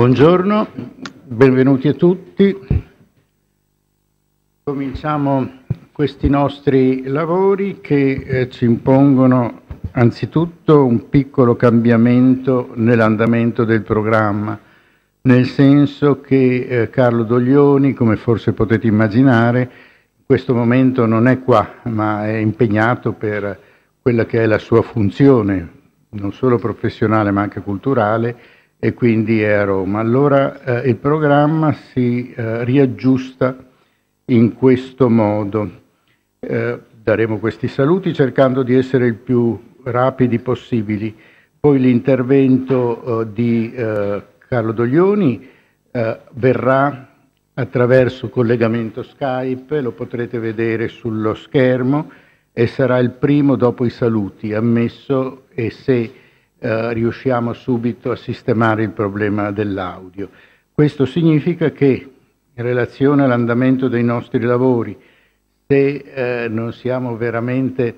Buongiorno, benvenuti a tutti. Cominciamo questi nostri lavori che eh, ci impongono anzitutto un piccolo cambiamento nell'andamento del programma, nel senso che eh, Carlo Doglioni, come forse potete immaginare, in questo momento non è qua, ma è impegnato per quella che è la sua funzione, non solo professionale ma anche culturale, e quindi è a Roma. Allora eh, il programma si eh, riaggiusta in questo modo. Eh, daremo questi saluti cercando di essere il più rapidi possibili. Poi l'intervento eh, di eh, Carlo Doglioni eh, verrà attraverso collegamento Skype, lo potrete vedere sullo schermo e sarà il primo dopo i saluti, ammesso e se eh, riusciamo subito a sistemare il problema dell'audio. Questo significa che in relazione all'andamento dei nostri lavori, se eh, non siamo veramente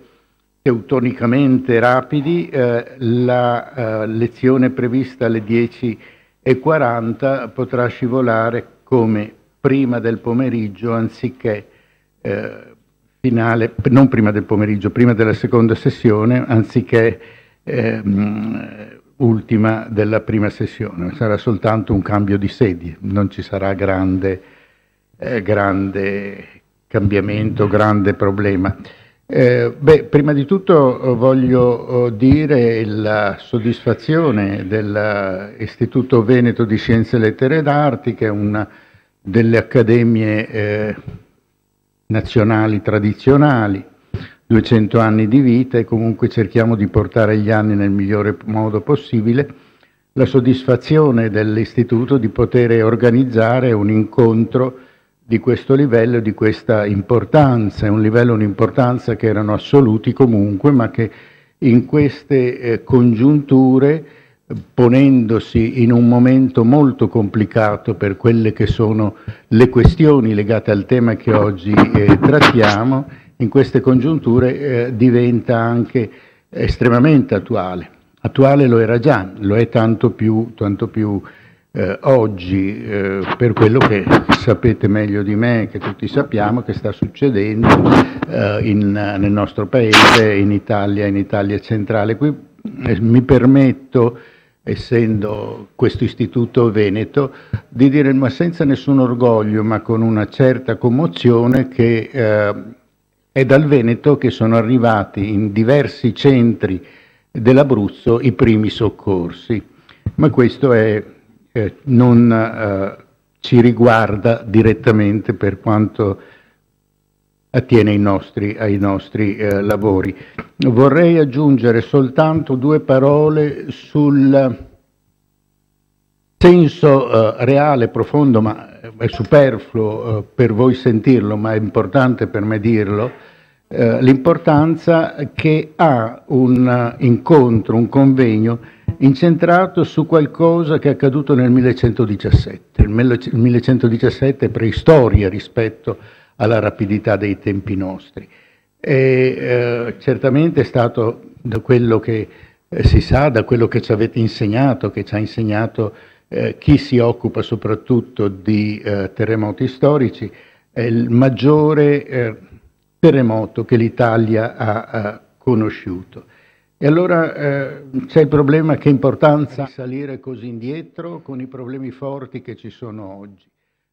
teutonicamente rapidi, eh, la eh, lezione prevista alle 10.40 potrà scivolare come prima del pomeriggio anziché eh, finale, non prima del pomeriggio, prima della seconda sessione, anziché ehm, ultima della prima sessione, sarà soltanto un cambio di sedi, non ci sarà grande, eh, grande cambiamento, grande problema. Eh, beh, prima di tutto eh, voglio eh, dire la soddisfazione dell'Istituto Veneto di Scienze, Lettere ed Arti, che è una delle accademie eh, nazionali tradizionali, 200 anni di vita e comunque cerchiamo di portare gli anni nel migliore modo possibile, la soddisfazione dell'istituto di poter organizzare un incontro di questo livello, di questa importanza, un livello, un'importanza che erano assoluti comunque, ma che in queste eh, congiunture, ponendosi in un momento molto complicato per quelle che sono le questioni legate al tema che oggi eh, trattiamo, in queste congiunture eh, diventa anche estremamente attuale. Attuale lo era già, lo è tanto più, tanto più eh, oggi eh, per quello che sapete meglio di me, che tutti sappiamo che sta succedendo eh, in, nel nostro paese, in Italia, in Italia centrale. Qui eh, mi permetto, essendo questo istituto veneto, di dire ma senza nessun orgoglio, ma con una certa commozione che eh, è dal Veneto che sono arrivati in diversi centri dell'Abruzzo i primi soccorsi, ma questo è, eh, non eh, ci riguarda direttamente per quanto attiene ai nostri, ai nostri eh, lavori. Vorrei aggiungere soltanto due parole sul senso eh, reale, profondo, ma è superfluo eh, per voi sentirlo, ma è importante per me dirlo, eh, l'importanza che ha un uh, incontro, un convegno incentrato su qualcosa che è accaduto nel 1117. Il 1117 è preistoria rispetto alla rapidità dei tempi nostri. E, eh, certamente è stato da quello che eh, si sa, da quello che ci avete insegnato, che ci ha insegnato eh, chi si occupa soprattutto di eh, terremoti storici, è il maggiore eh, terremoto che l'Italia ha, ha, conosciuto. E allora eh, c'è il problema che importanza salire così indietro con i problemi forti che ci sono oggi.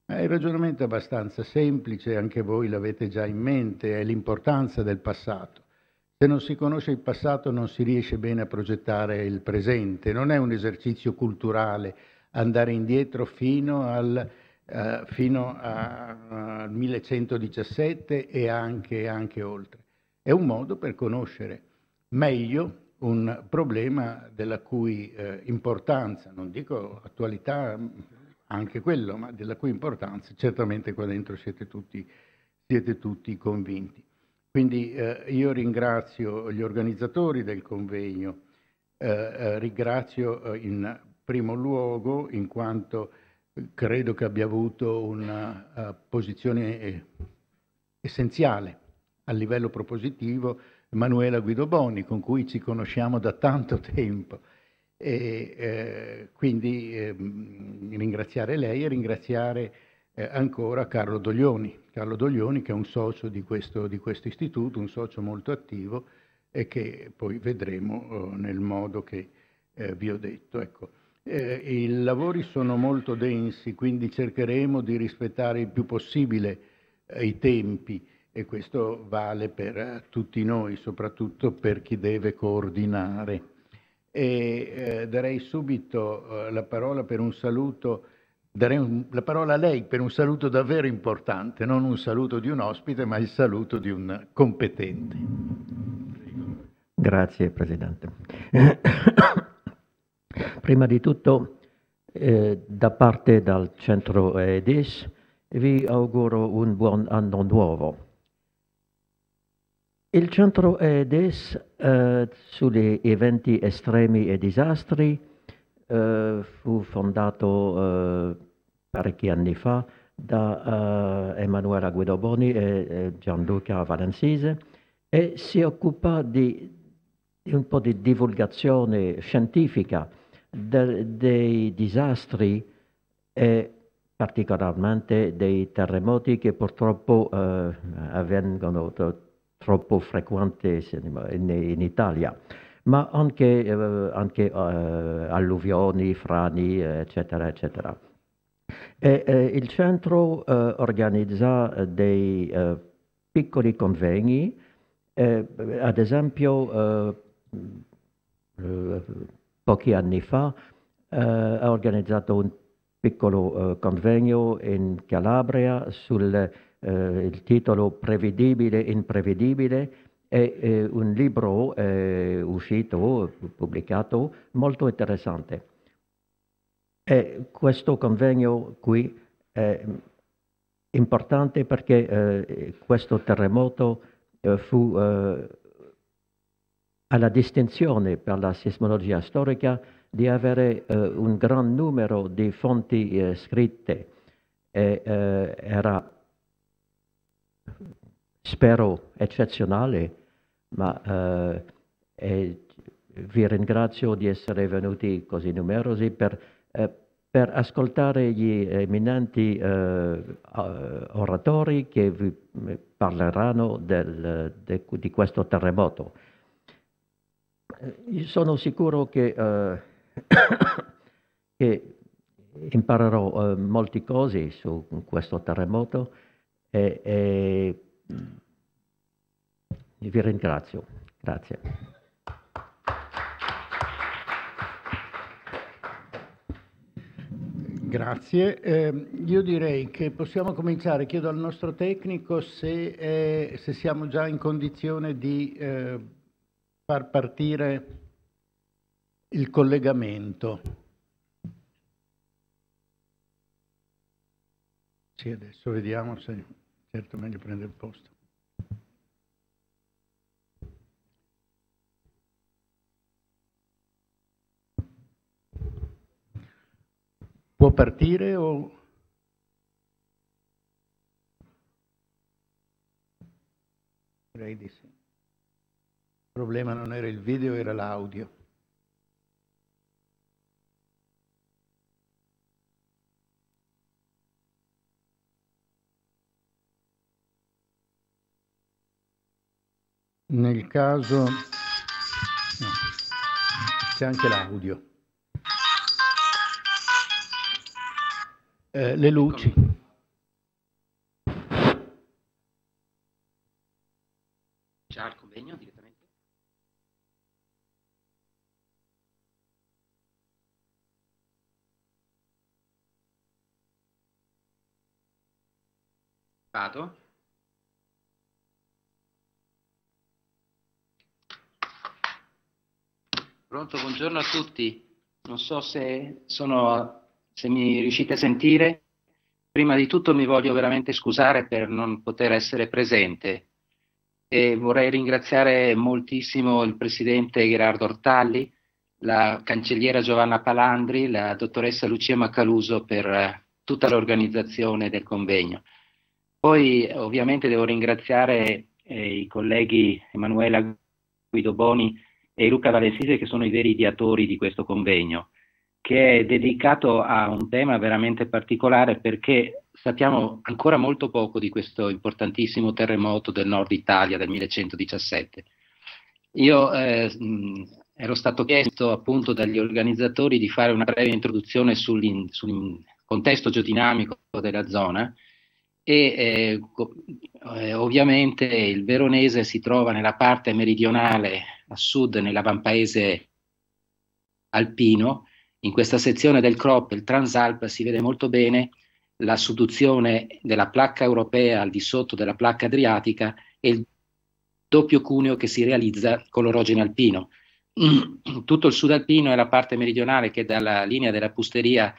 Ma il ragionamento è abbastanza semplice, anche voi l'avete già in mente, è l'importanza del passato. Se non si conosce il passato non si riesce bene a progettare il presente, non è un esercizio culturale, andare indietro fino al, eh, fino a, al 1117 e anche, anche oltre. È un modo per conoscere meglio un problema della cui eh, importanza, non dico attualità, anche quello, ma della cui importanza certamente qua dentro siete tutti, siete tutti convinti. Quindi eh, io ringrazio gli organizzatori del convegno, eh, eh ringrazio eh, in primo luogo in quanto eh, credo che abbia avuto una eh, posizione eh, essenziale a livello propositivo Manuela Guidoboni, con cui ci conosciamo da tanto tempo. E, eh, quindi eh, ringraziare lei e ringraziare eh, ancora Carlo Doglioni, Carlo Doglioni che è un socio di questo, di questo istituto, un socio molto attivo e che poi vedremo nel modo che vi ho detto. Ecco. Eh, I lavori sono molto densi, quindi cercheremo di rispettare il più possibile eh, i tempi e questo vale per eh, tutti noi, soprattutto per chi deve coordinare. E, eh, darei subito eh, la parola per un saluto darei un, la parola a lei per un saluto davvero importante, non un saluto di un ospite, ma il saluto di un competente. Grazie Presidente. Prima di tutto, eh, da parte del centro EDIS, vi auguro un buon anno nuovo. Il centro EDIS eh, sugli eventi estremi e disastri eh, fu fondato eh, parecchi anni fa da eh, Emanuela Guidoboni e eh, Gianluca Valenzise e si occupa di, di un po' di divulgazione scientifica de, dei disastri e particolarmente dei terremoti che purtroppo eh, avvengono troppo frequenti in, in, Italia, ma anche, eh, anche eh, alluvioni, frani, eccetera, eccetera. E, eh, il centro eh, organizza dei eh, piccoli convegni, ad esempio eh, pochi anni fa eh, ha organizzato un piccolo eh, convegno in Calabria sul eh, titolo Prevedibile e Imprevedibile eh, è un libro eh, uscito, pubblicato, molto interessante. E questo convegno qui è importante perché questo terremoto fu alla distinzione per la sismologia storica di avere eh, un gran numero di fonti eh, scritte e eh, era, spero, eccezionale, ma eh, vi ringrazio di essere venuti così numerosi per, eh, per ascoltare gli eminenti eh, oratori che vi parleranno del, de, di questo terremoto. Eh, sono sicuro che, eh, che imparerò eh, molte cose su questo terremoto e, e mm, vi ringrazio. Grazie. Grazie. Eh, io direi che possiamo cominciare. Chiedo al nostro tecnico se, eh, se siamo già in condizione di... Eh, far partire il collegamento. Sì, adesso vediamo se certo meglio prende il posto. Può partire o... Direi di sì problema non era il video, era l'audio. Nel caso no. c'è anche l'audio. Eh, le luci. stato? Pronto, buongiorno a tutti. Non so se, sono, se, mi riuscite a sentire. Prima di tutto mi voglio veramente scusare per non poter essere presente e vorrei ringraziare moltissimo il Presidente Gerardo Ortalli, la Cancelliera Giovanna Palandri, la dottoressa Lucia Macaluso per eh, tutta l'organizzazione del convegno. Poi ovviamente devo ringraziare eh, i colleghi Emanuela Guido Boni e Luca Valesise che sono i veri ideatori di questo convegno, che è dedicato a un tema veramente particolare perché sappiamo ancora molto poco di questo importantissimo terremoto del nord Italia del 1117. Io eh, mm, ero stato chiesto appunto dagli organizzatori di fare una breve introduzione sul contesto geodinamico della zona e eh, eh, ovviamente il Veronese si trova nella parte meridionale a sud, nell'avampaese alpino. In questa sezione del crop, il Transalp, si vede molto bene la sudduzione della placca europea al di sotto della placca adriatica e il doppio cuneo che si realizza con l'orogene alpino. Tutto il sud alpino e la parte meridionale che dalla linea della Pusteria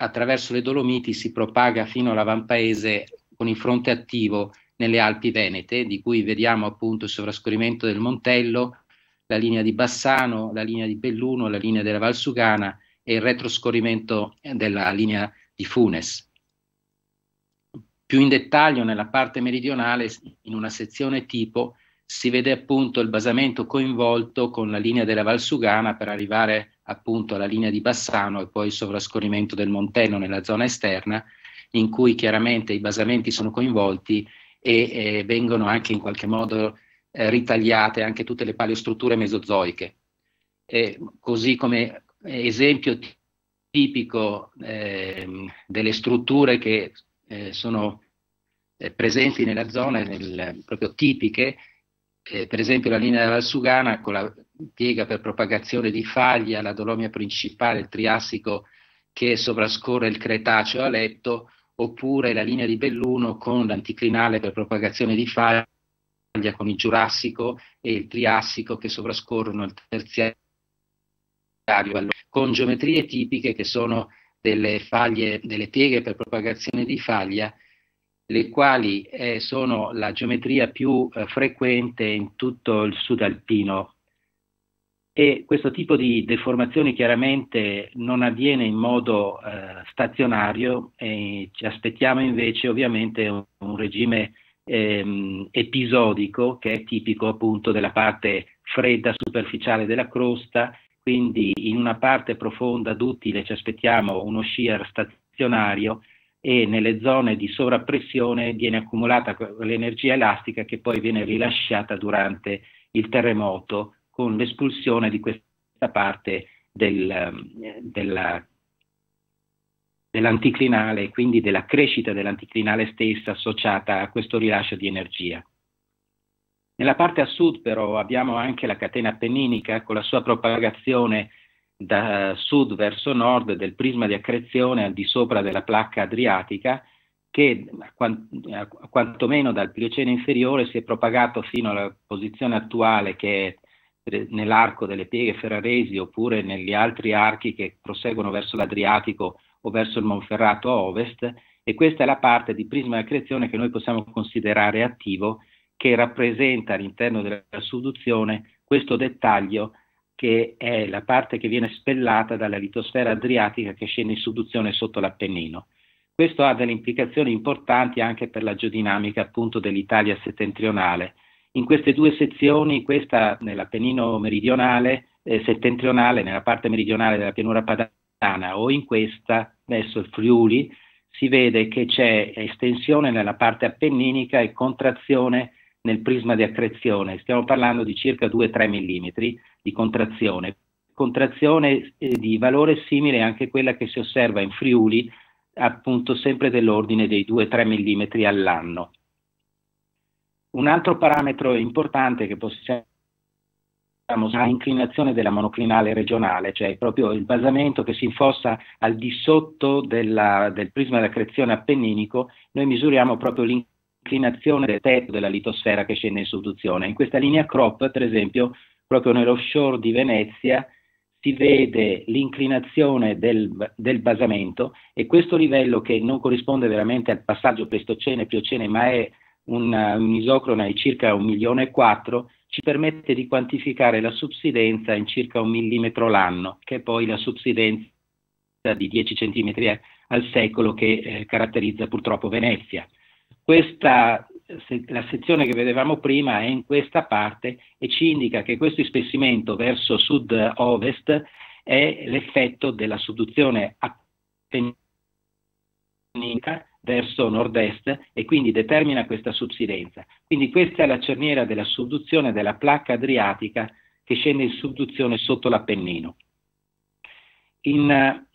attraverso le Dolomiti si propaga fino all'avampaese con il fronte attivo nelle Alpi Venete, di cui vediamo appunto il sovrascorrimento del Montello, la linea di Bassano, la linea di Belluno, la linea della Valsugana e il retroscorrimento della linea di Funes. Più in dettaglio nella parte meridionale, in una sezione tipo, si vede appunto il basamento coinvolto con la linea della Valsugana per arrivare appunto la linea di Bassano e poi il sovrascorrimento del Montello nella zona esterna, in cui chiaramente i basamenti sono coinvolti e eh, vengono anche in qualche modo eh, ritagliate anche tutte le paleostrutture mesozoiche. E così come esempio tipico eh, delle strutture che eh, sono eh, presenti nella zona, nel, proprio tipiche, eh, per esempio la linea della Valsugana con la piega per propagazione di faglia la dolomia principale, il triassico che sovrascorre il Cretaceo a letto, oppure la linea di Belluno con l'anticlinale per propagazione di faglia con il Giurassico e il Triassico che sovrascorrono il terziario, con geometrie tipiche che sono delle faglie, delle pieghe per propagazione di faglia, le quali eh, sono la geometria più eh, frequente in tutto il sud alpino e questo tipo di deformazione chiaramente non avviene in modo eh, stazionario e ci aspettiamo invece ovviamente un, un regime ehm, episodico che è tipico appunto della parte fredda superficiale della crosta, quindi in una parte profonda duttile ci aspettiamo uno shear stazionario e nelle zone di sovrappressione viene accumulata l'energia elastica che poi viene rilasciata durante il terremoto con l'espulsione di questa parte del, ehm, della, dell'anticlinale, quindi della crescita dell'anticlinale stessa associata a questo rilascio di energia. Nella parte a sud però abbiamo anche la catena appenninica con la sua propagazione da sud verso nord del prisma di accrezione al di sopra della placca adriatica che quantomeno dal Pliocene inferiore si è propagato fino alla posizione attuale che è nell'arco delle pieghe ferraresi oppure negli altri archi che proseguono verso l'Adriatico o verso il Monferrato a ovest e questa è la parte di prisma di accrezione che noi possiamo considerare attivo che rappresenta all'interno della sudduzione questo dettaglio che è la parte che viene spellata dalla litosfera adriatica che scende in sudduzione sotto l'Appennino. Questo ha delle implicazioni importanti anche per la geodinamica appunto dell'Italia settentrionale, in queste due sezioni, questa nell'Appennino meridionale, eh, settentrionale, nella parte meridionale della pianura padana o in questa verso il Friuli, si vede che c'è estensione nella parte appenninica e contrazione nel prisma di accrezione. Stiamo parlando di circa 2-3 mm di contrazione. Contrazione eh, di valore simile anche a quella che si osserva in Friuli, appunto sempre dell'ordine dei 2-3 mm all'anno. Un altro parametro importante che possiamo usare è l'inclinazione della monoclinale regionale, cioè proprio il basamento che si infossa al di sotto della, del prisma di accrezione appenninico, noi misuriamo proprio l'inclinazione del tetto della litosfera che scende in soluzione. In questa linea crop, per esempio, proprio nell'offshore di Venezia, si vede l'inclinazione del, del, basamento e questo livello che non corrisponde veramente al passaggio pleistocene piocene ma è eh, un isocrona di circa 1 milione e 4 ci permette di quantificare la subsidenza in circa un millimetro l'anno, che è poi la subsidenza di 10 cm eh, al secolo che eh, caratterizza purtroppo Venezia. Questa, se, la sezione che vedevamo prima è in questa parte e ci indica che questo ispessimento verso sud-ovest è l'effetto della subduzione appenninica verso nord-est e quindi determina questa subsidenza. Quindi questa è la cerniera della subduzione della placca adriatica che scende in subduzione sotto l'Appennino. In, eh,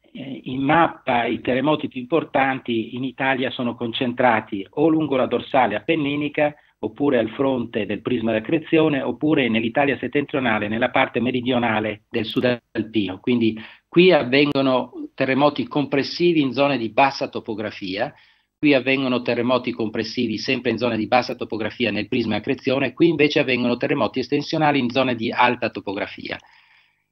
in mappa i terremoti più importanti in Italia sono concentrati o lungo la dorsale appenninica oppure al fronte del prisma d'accrezione oppure nell'Italia settentrionale, nella parte meridionale del sud alpino. Quindi qui avvengono terremoti compressivi in zone di bassa topografia, qui avvengono terremoti compressivi sempre in zone di bassa topografia nel prisma accrezione, qui invece avvengono terremoti estensionali in zone di alta topografia.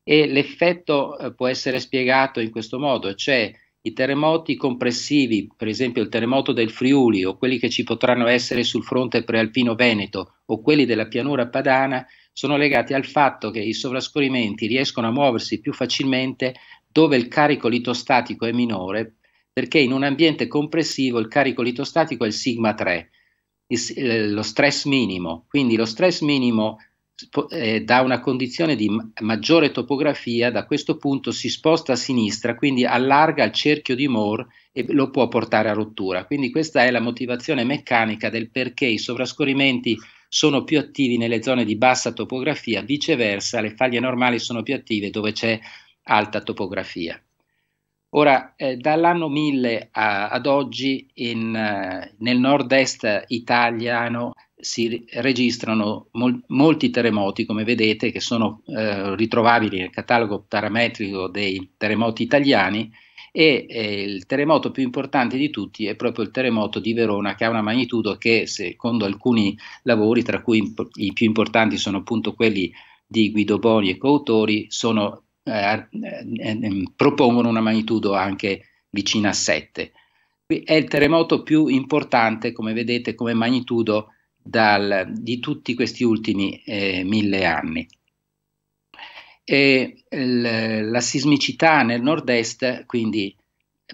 E l'effetto eh, può essere spiegato in questo modo, cioè i terremoti compressivi, per esempio il terremoto del Friuli o quelli che ci potranno essere sul fronte prealpino veneto o quelli della pianura padana, sono legati al fatto che i sovrascorrimenti riescono a muoversi più facilmente dove il carico litostatico è minore perché in un ambiente compressivo il carico litostatico è il sigma 3, il, eh, lo stress minimo, quindi lo stress minimo eh, da una condizione di maggiore topografia da questo punto si sposta a sinistra, quindi allarga il cerchio di Moore e lo può portare a rottura. Quindi questa è la motivazione meccanica del perché i sovrascorrimenti sono più attivi nelle zone di bassa topografia, viceversa le faglie normali sono più attive dove c'è alta topografia. Ora, eh, dall'anno 1000 a, ad oggi in, eh, nel nord-est italiano si registrano mol, molti terremoti, come vedete, che sono eh, ritrovabili nel catalogo parametrico dei terremoti italiani e eh, il terremoto più importante di tutti è proprio il terremoto di Verona che ha una magnitudo che secondo alcuni lavori, tra cui imp- i più importanti sono appunto quelli di Guido Boni e coautori, sono eh, eh, eh, mm, propongono una magnitudo anche vicina a 7. È il terremoto più importante, come vedete, come magnitudo dal, di tutti questi ultimi eh, mille anni. E, l, la sismicità nel nord-est, quindi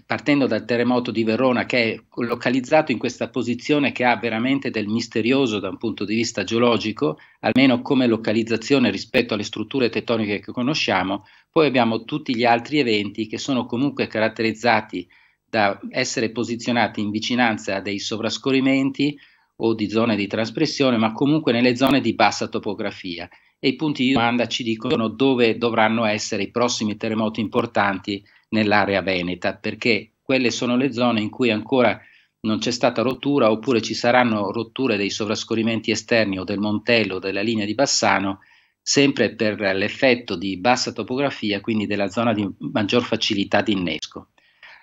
partendo dal terremoto di Verona che è localizzato in questa posizione che ha veramente del misterioso da un punto di vista geologico, almeno come localizzazione rispetto alle strutture tettoniche che conosciamo, poi abbiamo tutti gli altri eventi che sono comunque caratterizzati da essere posizionati in vicinanza a dei sovrascorrimenti o di zone di traspressione, ma comunque nelle zone di bassa topografia. E i punti di domanda ci dicono dove dovranno essere i prossimi terremoti importanti nell'area veneta, perché quelle sono le zone in cui ancora non c'è stata rottura oppure ci saranno rotture dei sovrascorrimenti esterni o del Montello o della linea di Bassano, sempre per l'effetto di bassa topografia, quindi della zona di maggior facilità di innesco.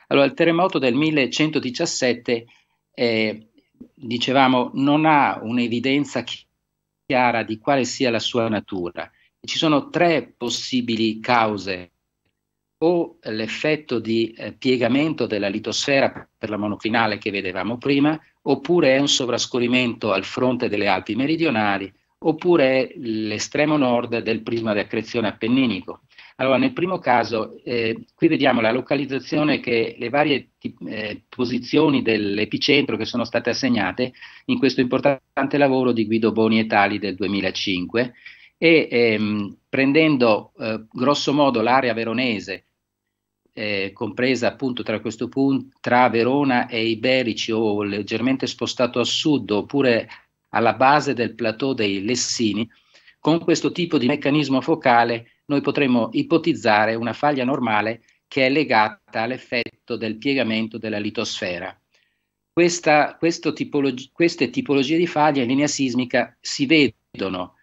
Allora, il terremoto del 1117, eh, dicevamo, non ha un'evidenza chiara di quale sia la sua natura. Ci sono tre possibili cause o l'effetto di eh, piegamento della litosfera per la monoclinale che vedevamo prima, oppure è un sovrascorrimento al fronte delle Alpi meridionali, oppure è l'estremo nord del prisma di accrezione appenninico. Allora, nel primo caso, eh, qui vediamo la localizzazione che le varie eh, posizioni dell'epicentro che sono state assegnate in questo importante lavoro di Guido Boni e Tali del 2005 e ehm, prendendo eh, grosso modo l'area veronese eh, compresa appunto tra questo punto, tra Verona e Iberici o leggermente spostato a sud oppure alla base del plateau dei Lessini, con questo tipo di meccanismo focale noi potremmo ipotizzare una faglia normale che è legata all'effetto del piegamento della litosfera. Questa, tipologi, queste tipologie di faglie in linea sismica si vedono.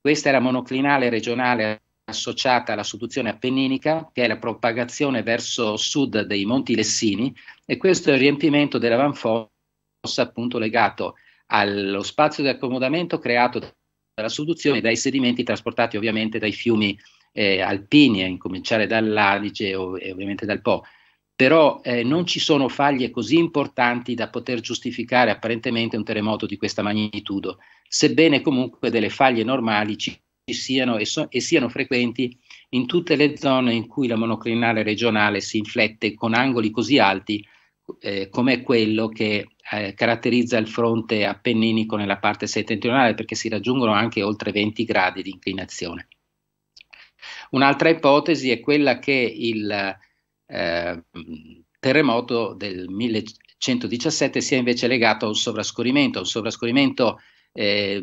Questa era monoclinale regionale associata alla sottuzione appenninica, che è la propagazione verso sud dei Monti Lessini, e questo è il riempimento della dell'avanfossa appunto legato allo spazio di accomodamento creato dalla sottuzione e dai sedimenti trasportati ovviamente dai fiumi eh, alpini, a incominciare dall'Adige e ovviamente dal Po. Però eh, non ci sono faglie così importanti da poter giustificare apparentemente un terremoto di questa magnitudo, sebbene comunque delle faglie normali ci presenti siano e, so, e siano frequenti in tutte le zone in cui la monoclinale regionale si inflette con angoli così alti eh, come quello che eh, caratterizza il fronte appenninico nella parte settentrionale perché si raggiungono anche oltre 20 gradi di inclinazione. Un'altra ipotesi è quella che il eh, terremoto del 1117 sia invece legato a un sovrascorrimento, un sovrascorrimento eh,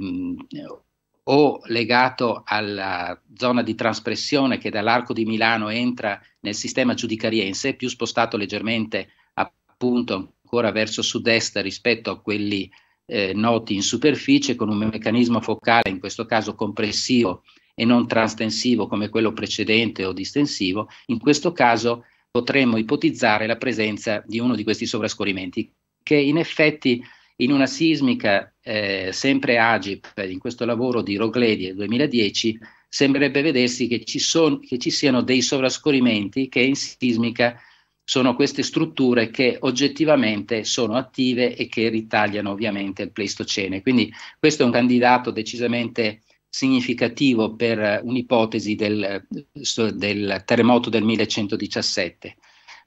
o legato alla zona di traspressione che dall'arco di Milano entra nel sistema giudicariense, più spostato leggermente appunto ancora verso sud-est rispetto a quelli eh, noti in superficie, con un meccanismo focale, in questo caso compressivo e non transtensivo come quello precedente o distensivo, in questo caso potremmo ipotizzare la presenza di uno di questi sovrascorrimenti, che in effetti in una sismica, eh, sempre Agip, in questo lavoro di Rogledi del 2010, sembrerebbe vedersi che ci, son, che ci siano dei sovrascorrimenti che in sismica sono queste strutture che oggettivamente sono attive e che ritagliano ovviamente il Pleistocene. Quindi questo è un candidato decisamente significativo per un'ipotesi del, del terremoto del 1117.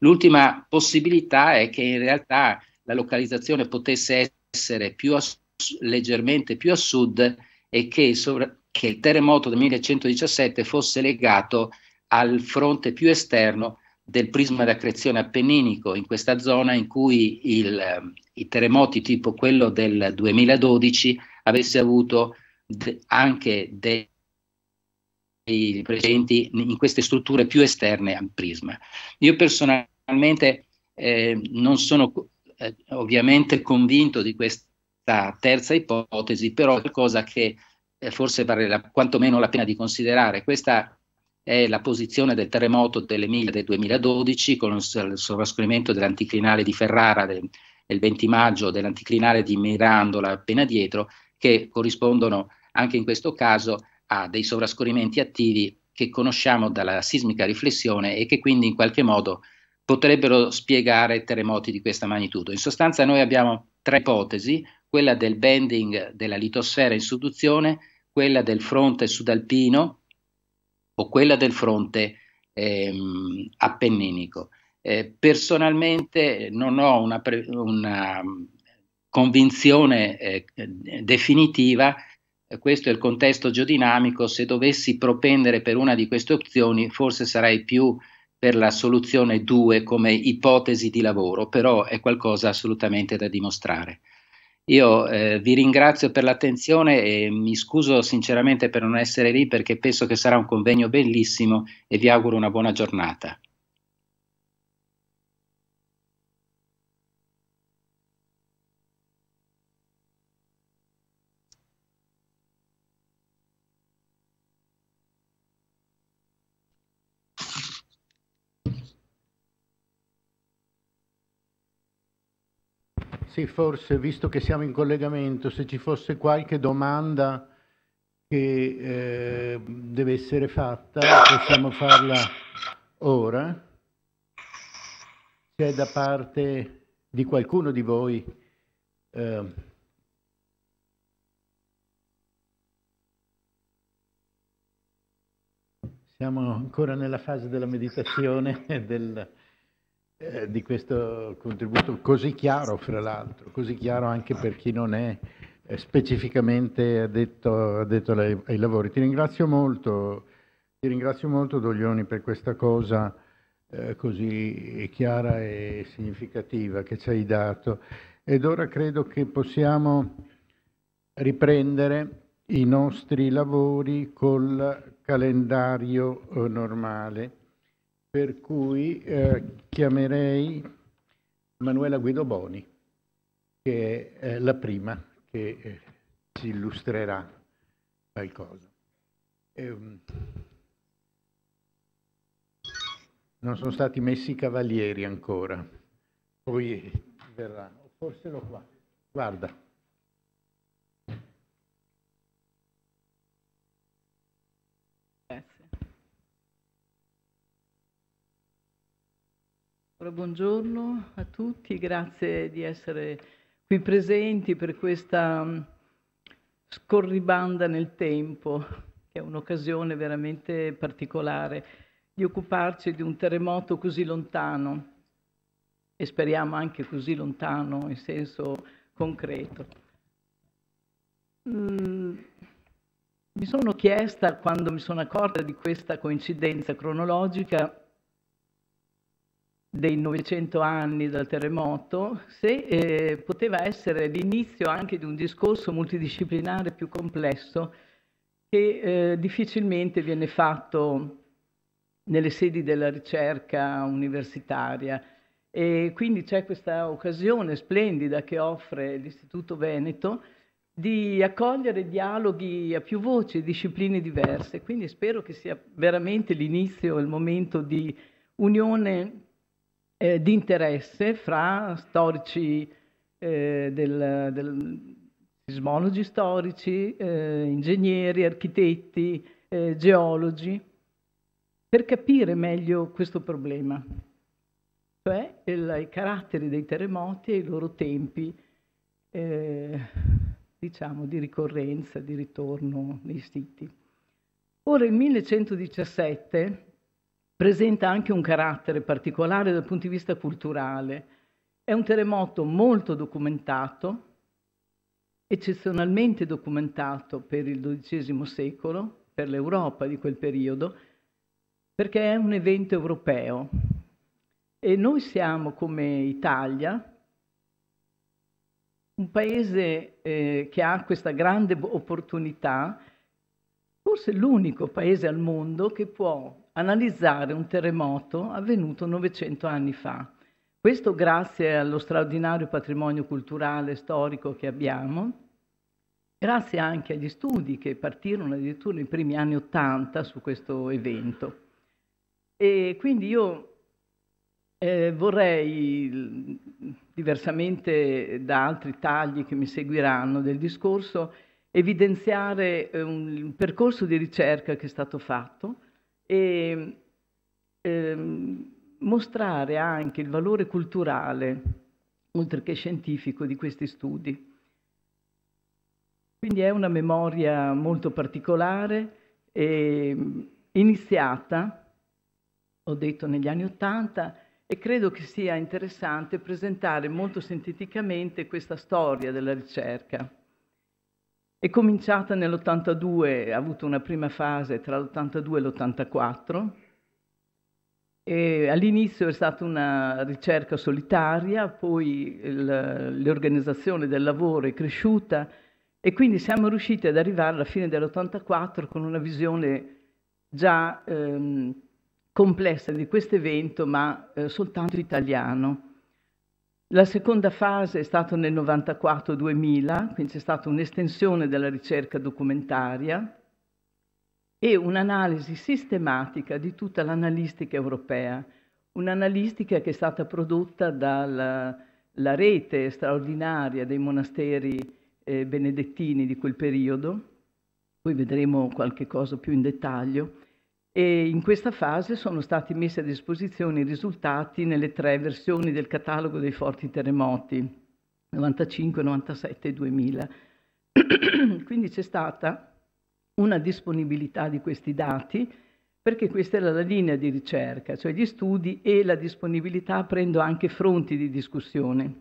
L'ultima possibilità è che in realtà la localizzazione potesse essere essere più a, leggermente più a sud e che il, sovra- che il terremoto del 1117 fosse legato al fronte più esterno del prisma d'accrezione appenninico, in questa zona in cui il, ehm, i terremoti tipo quello del 2012 avesse avuto de- anche dei presenti in queste strutture più esterne al prisma. Io personalmente eh, non sono eh, ovviamente convinto di questa terza ipotesi, però è qualcosa che eh, forse vale la, quantomeno la pena di considerare. Questa è la posizione del terremoto dell'Emilia del 2012 con il sovrascorrimento dell'anticlinale di Ferrara del, del 20 maggio, dell'anticlinale di Mirandola appena dietro, che corrispondono anche in questo caso a dei sovrascorrimenti attivi che conosciamo dalla sismica riflessione e che quindi in qualche modo potrebbero spiegare terremoti di questa magnitudo. In sostanza noi abbiamo tre ipotesi, quella del bending della litosfera in sudduzione, quella del fronte sudalpino o quella del fronte ehm, appenninico. Eh, personalmente non ho una, pre- una mm, convinzione eh, definitiva, questo è il contesto geodinamico, se dovessi propendere per una di queste opzioni forse sarei più per la soluzione 2 come ipotesi di lavoro, però è qualcosa assolutamente da dimostrare. Io eh, vi ringrazio per l'attenzione e mi scuso sinceramente per non essere lì perché penso che sarà un convegno bellissimo e vi auguro una buona giornata. Sì, forse visto che siamo in collegamento, se ci fosse qualche domanda che eh, deve essere fatta, possiamo farla ora. Se è da parte di qualcuno di voi eh, siamo ancora nella fase della meditazione del eh, di questo contributo così chiaro, fra l'altro, così chiaro anche per chi non è eh, specificamente addetto, addetto ai, ai lavori. Ti ringrazio molto, ti ringrazio molto Doglioni per questa cosa eh, così chiara e significativa che ci hai dato. Ed ora credo che possiamo riprendere i nostri lavori col calendario eh, normale per cui eh, chiamerei Manuela Guidoboni, che è eh, la prima che eh, ci illustrerà qualcosa. Eh, non sono stati messi i cavalieri ancora, poi verrà, forse lo qua, guarda. Buongiorno a tutti, grazie di essere qui presenti per questa mm, scorribanda nel tempo, che è un'occasione veramente particolare, di occuparci di un terremoto così lontano e speriamo anche così lontano in senso concreto. Mm. Mi sono chiesta, quando mi sono accorta di questa coincidenza cronologica, dei 900 anni dal terremoto, se eh, poteva essere l'inizio anche di un discorso multidisciplinare più complesso che eh, difficilmente viene fatto nelle sedi della ricerca universitaria. E quindi c'è questa occasione splendida che offre l'Istituto Veneto di accogliere dialoghi a più voci, discipline diverse. Quindi spero che sia veramente l'inizio, il momento di unione eh, di interesse fra storici eh, del, del, sismologi storici, eh, ingegneri, architetti, eh, geologi, per capire meglio questo problema, cioè il, i caratteri dei terremoti e i loro tempi, eh, diciamo, di ricorrenza, di ritorno nei siti. Ora, il 1117 presenta anche un carattere particolare dal punto di vista culturale. È un terremoto molto documentato, eccezionalmente documentato per il XII secolo, per l'Europa di quel periodo, perché è un evento europeo. E noi siamo come Italia un paese eh, che ha questa grande opportunità, forse l'unico paese al mondo che può analizzare un terremoto avvenuto 900 anni fa. Questo grazie allo straordinario patrimonio culturale e storico che abbiamo, grazie anche agli studi che partirono addirittura nei primi anni Ottanta su questo evento. E quindi io eh, vorrei, diversamente da altri tagli che mi seguiranno del discorso, evidenziare eh, un, un percorso di ricerca che è stato fatto, e ehm, mostrare anche il valore culturale, oltre che scientifico, di questi studi. Quindi è una memoria molto particolare, eh, iniziata, ho detto, negli anni Ottanta e credo che sia interessante presentare molto sinteticamente questa storia della ricerca. È cominciata nell'82, ha avuto una prima fase tra l'82 e l'84 e all'inizio è stata una ricerca solitaria, poi l'organizzazione del lavoro è cresciuta e quindi siamo riusciti ad arrivare alla fine dell'84 con una visione già ehm, complessa di questo evento, ma eh, soltanto italiano. La seconda fase è stata nel 94-2000, quindi c'è stata un'estensione della ricerca documentaria e un'analisi sistematica di tutta l'analistica europea, un'analistica che è stata prodotta dalla rete straordinaria dei monasteri eh, benedettini di quel periodo, poi vedremo qualche cosa più in dettaglio, e in questa fase sono stati messi a disposizione i risultati nelle tre versioni del catalogo dei forti terremoti 95, 97 e 2000. Quindi c'è stata una disponibilità di questi dati perché questa era la linea di ricerca, cioè gli studi e la disponibilità aprendo anche fronti di discussione.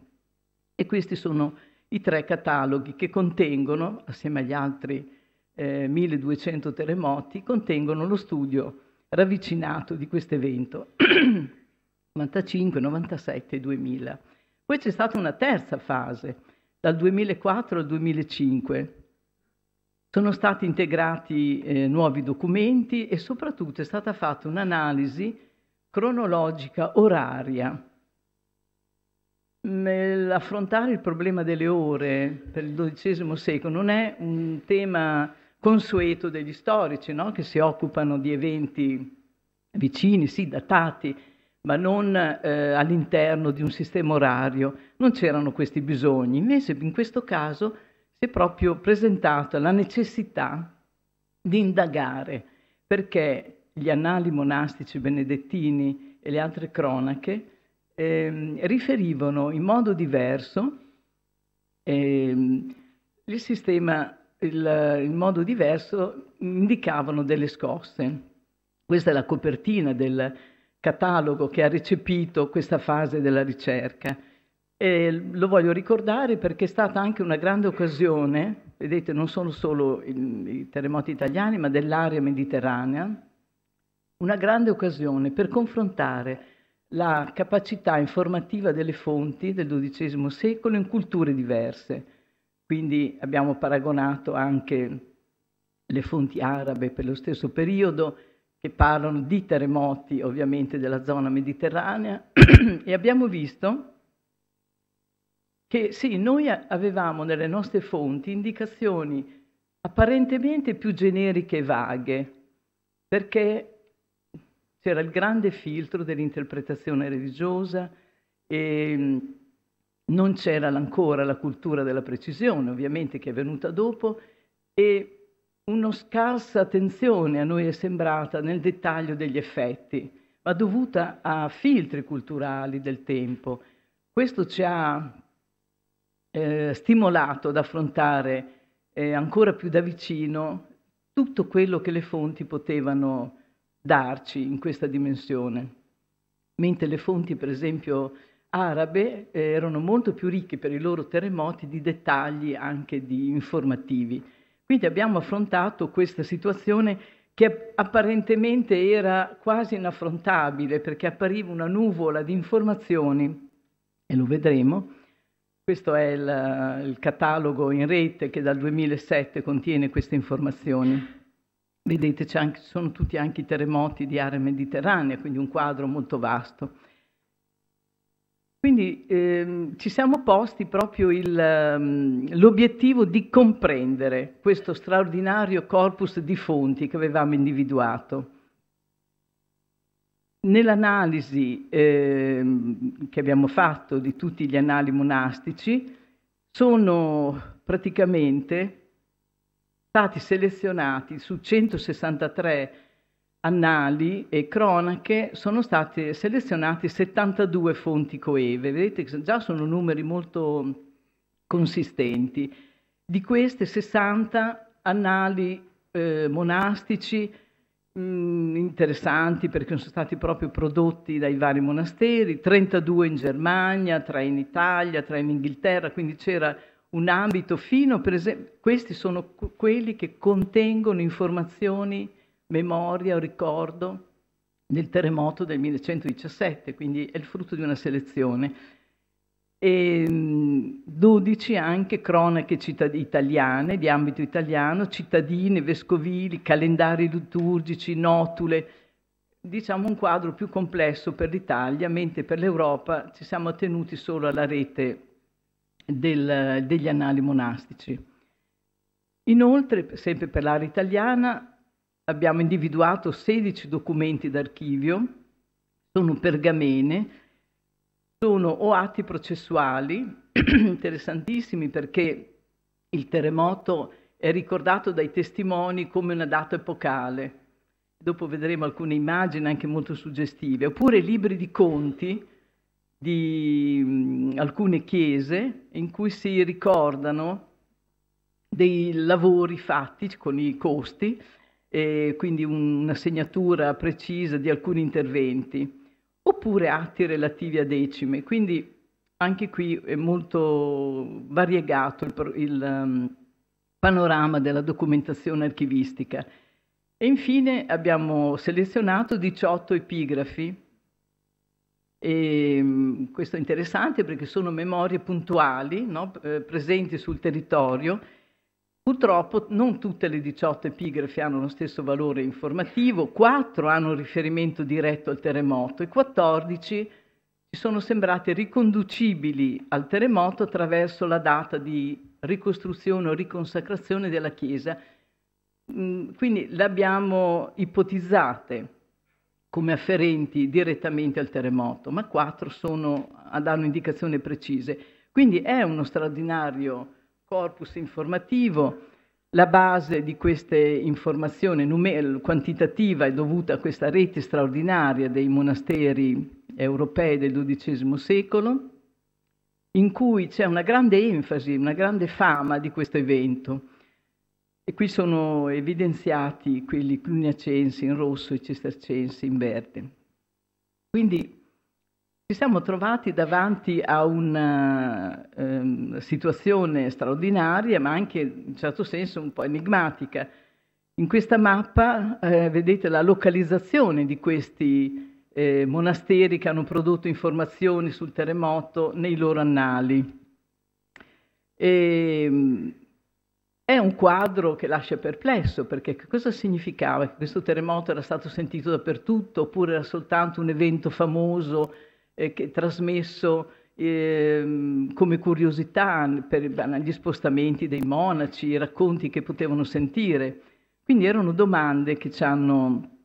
E questi sono i tre cataloghi che contengono, assieme agli altri eh, 1200 terremoti contengono lo studio ravvicinato di questo evento 95, 97, 2000. Poi c'è stata una terza fase, dal 2004 al 2005. Sono stati integrati eh, nuovi documenti e soprattutto è stata fatta un'analisi cronologica oraria. Nell'affrontare mm, eh, il problema delle ore per il XII secolo non è un tema consueto degli storici, no? che si occupano di eventi vicini, sì, datati, ma non eh, all'interno di un sistema orario. Non c'erano questi bisogni. Invece in questo caso si è proprio presentata la necessità di indagare perché gli annali monastici benedettini e le altre cronache eh, riferivano in modo diverso eh, il sistema il, in modo diverso indicavano delle scosse. Questa è la copertina del catalogo che ha recepito questa fase della ricerca. E lo voglio ricordare perché è stata anche una grande occasione, vedete non sono solo i terremoti italiani ma dell'area mediterranea, una grande occasione per confrontare la capacità informativa delle fonti del XII secolo in culture diverse. Quindi abbiamo paragonato anche le fonti arabe per lo stesso periodo che parlano di terremoti ovviamente della zona mediterranea e abbiamo visto che sì, noi avevamo nelle nostre fonti indicazioni apparentemente più generiche e vaghe, perché c'era il grande filtro dell'interpretazione religiosa e non c'era ancora la cultura della precisione, ovviamente che è venuta dopo, e una scarsa attenzione a noi è sembrata nel dettaglio degli effetti, ma dovuta a filtri culturali del tempo. Questo ci ha eh, stimolato ad affrontare eh, ancora più da vicino tutto quello che le fonti potevano darci in questa dimensione. Mentre le fonti, per esempio, arabe eh, erano molto più ricche per i loro terremoti di dettagli anche di informativi. Quindi abbiamo affrontato questa situazione che apparentemente era quasi inaffrontabile perché appariva una nuvola di informazioni e lo vedremo. Questo è il, il catalogo in rete che dal 2007 contiene queste informazioni. Vedete, ci sono tutti anche i terremoti di area mediterranea, quindi un quadro molto vasto. Quindi ehm, ci siamo posti proprio ehm, l'obiettivo di comprendere questo straordinario corpus di fonti che avevamo individuato. Nell'analisi ehm, che abbiamo fatto di tutti gli anali monastici sono praticamente stati selezionati su 163 annali e cronache sono state selezionate 72 fonti coeve, vedete che già sono numeri molto consistenti. Di queste 60 annali eh, monastici mh, mm, interessanti perché sono stati proprio prodotti dai vari monasteri, 32 in Germania, 3 in Italia, 3 in Inghilterra, quindi c'era un ambito fino, per esempio, questi sono quelli che contengono informazioni memoria o ricordo del terremoto del 1917, quindi è il frutto di una selezione. E 12 anche cronache italiane, di ambito italiano, cittadine, vescovili, calendari liturgici, notule, diciamo un quadro più complesso per l'Italia, mentre per l'Europa ci siamo attenuti solo alla rete del, degli annali monastici. Inoltre, sempre per l'area italiana, abbiamo individuato 16 documenti d'archivio, sono pergamene, sono o atti processuali, interessantissimi perché il terremoto è ricordato dai testimoni come una data epocale. Dopo vedremo alcune immagini anche molto suggestive, oppure libri di conti di mm, alcune chiese in cui si ricordano dei lavori fatti con i costi e quindi una segnatura precisa di alcuni interventi, oppure atti relativi a decime. Quindi anche qui è molto variegato il, il um, panorama della documentazione archivistica. E infine abbiamo selezionato 18 epigrafi. E, um, questo è interessante perché sono memorie puntuali no? Eh, presenti sul territorio Purtroppo non tutte le 18 epigrafi hanno lo stesso valore informativo, 4 hanno un riferimento diretto al terremoto e 14 ci sono sembrate riconducibili al terremoto attraverso la data di ricostruzione o riconsacrazione della Chiesa. Mm, quindi le abbiamo ipotizzate come afferenti direttamente al terremoto, ma 4 sono, danno indicazioni precise. Quindi è uno straordinario corpus informativo, la base di questa informazione quantitativa è dovuta a questa rete straordinaria dei monasteri europei del XII secolo, in cui c'è una grande enfasi, una grande fama di questo evento. E qui sono evidenziati quelli cluniacensi in rosso e cistercensi in verde. Quindi ci siamo trovati davanti a una eh, ehm, situazione straordinaria, ma anche in un certo senso un po' enigmatica. In questa mappa eh, vedete la localizzazione di questi eh, monasteri che hanno prodotto informazioni sul terremoto nei loro annali. E, ehm, è un quadro che lascia perplesso, perché cosa significava? Che questo terremoto era stato sentito dappertutto, oppure era soltanto un evento famoso eh, che, trasmesso ehm, come curiosità per gli spostamenti dei monaci, i racconti che potevano sentire. Quindi erano domande che ci hanno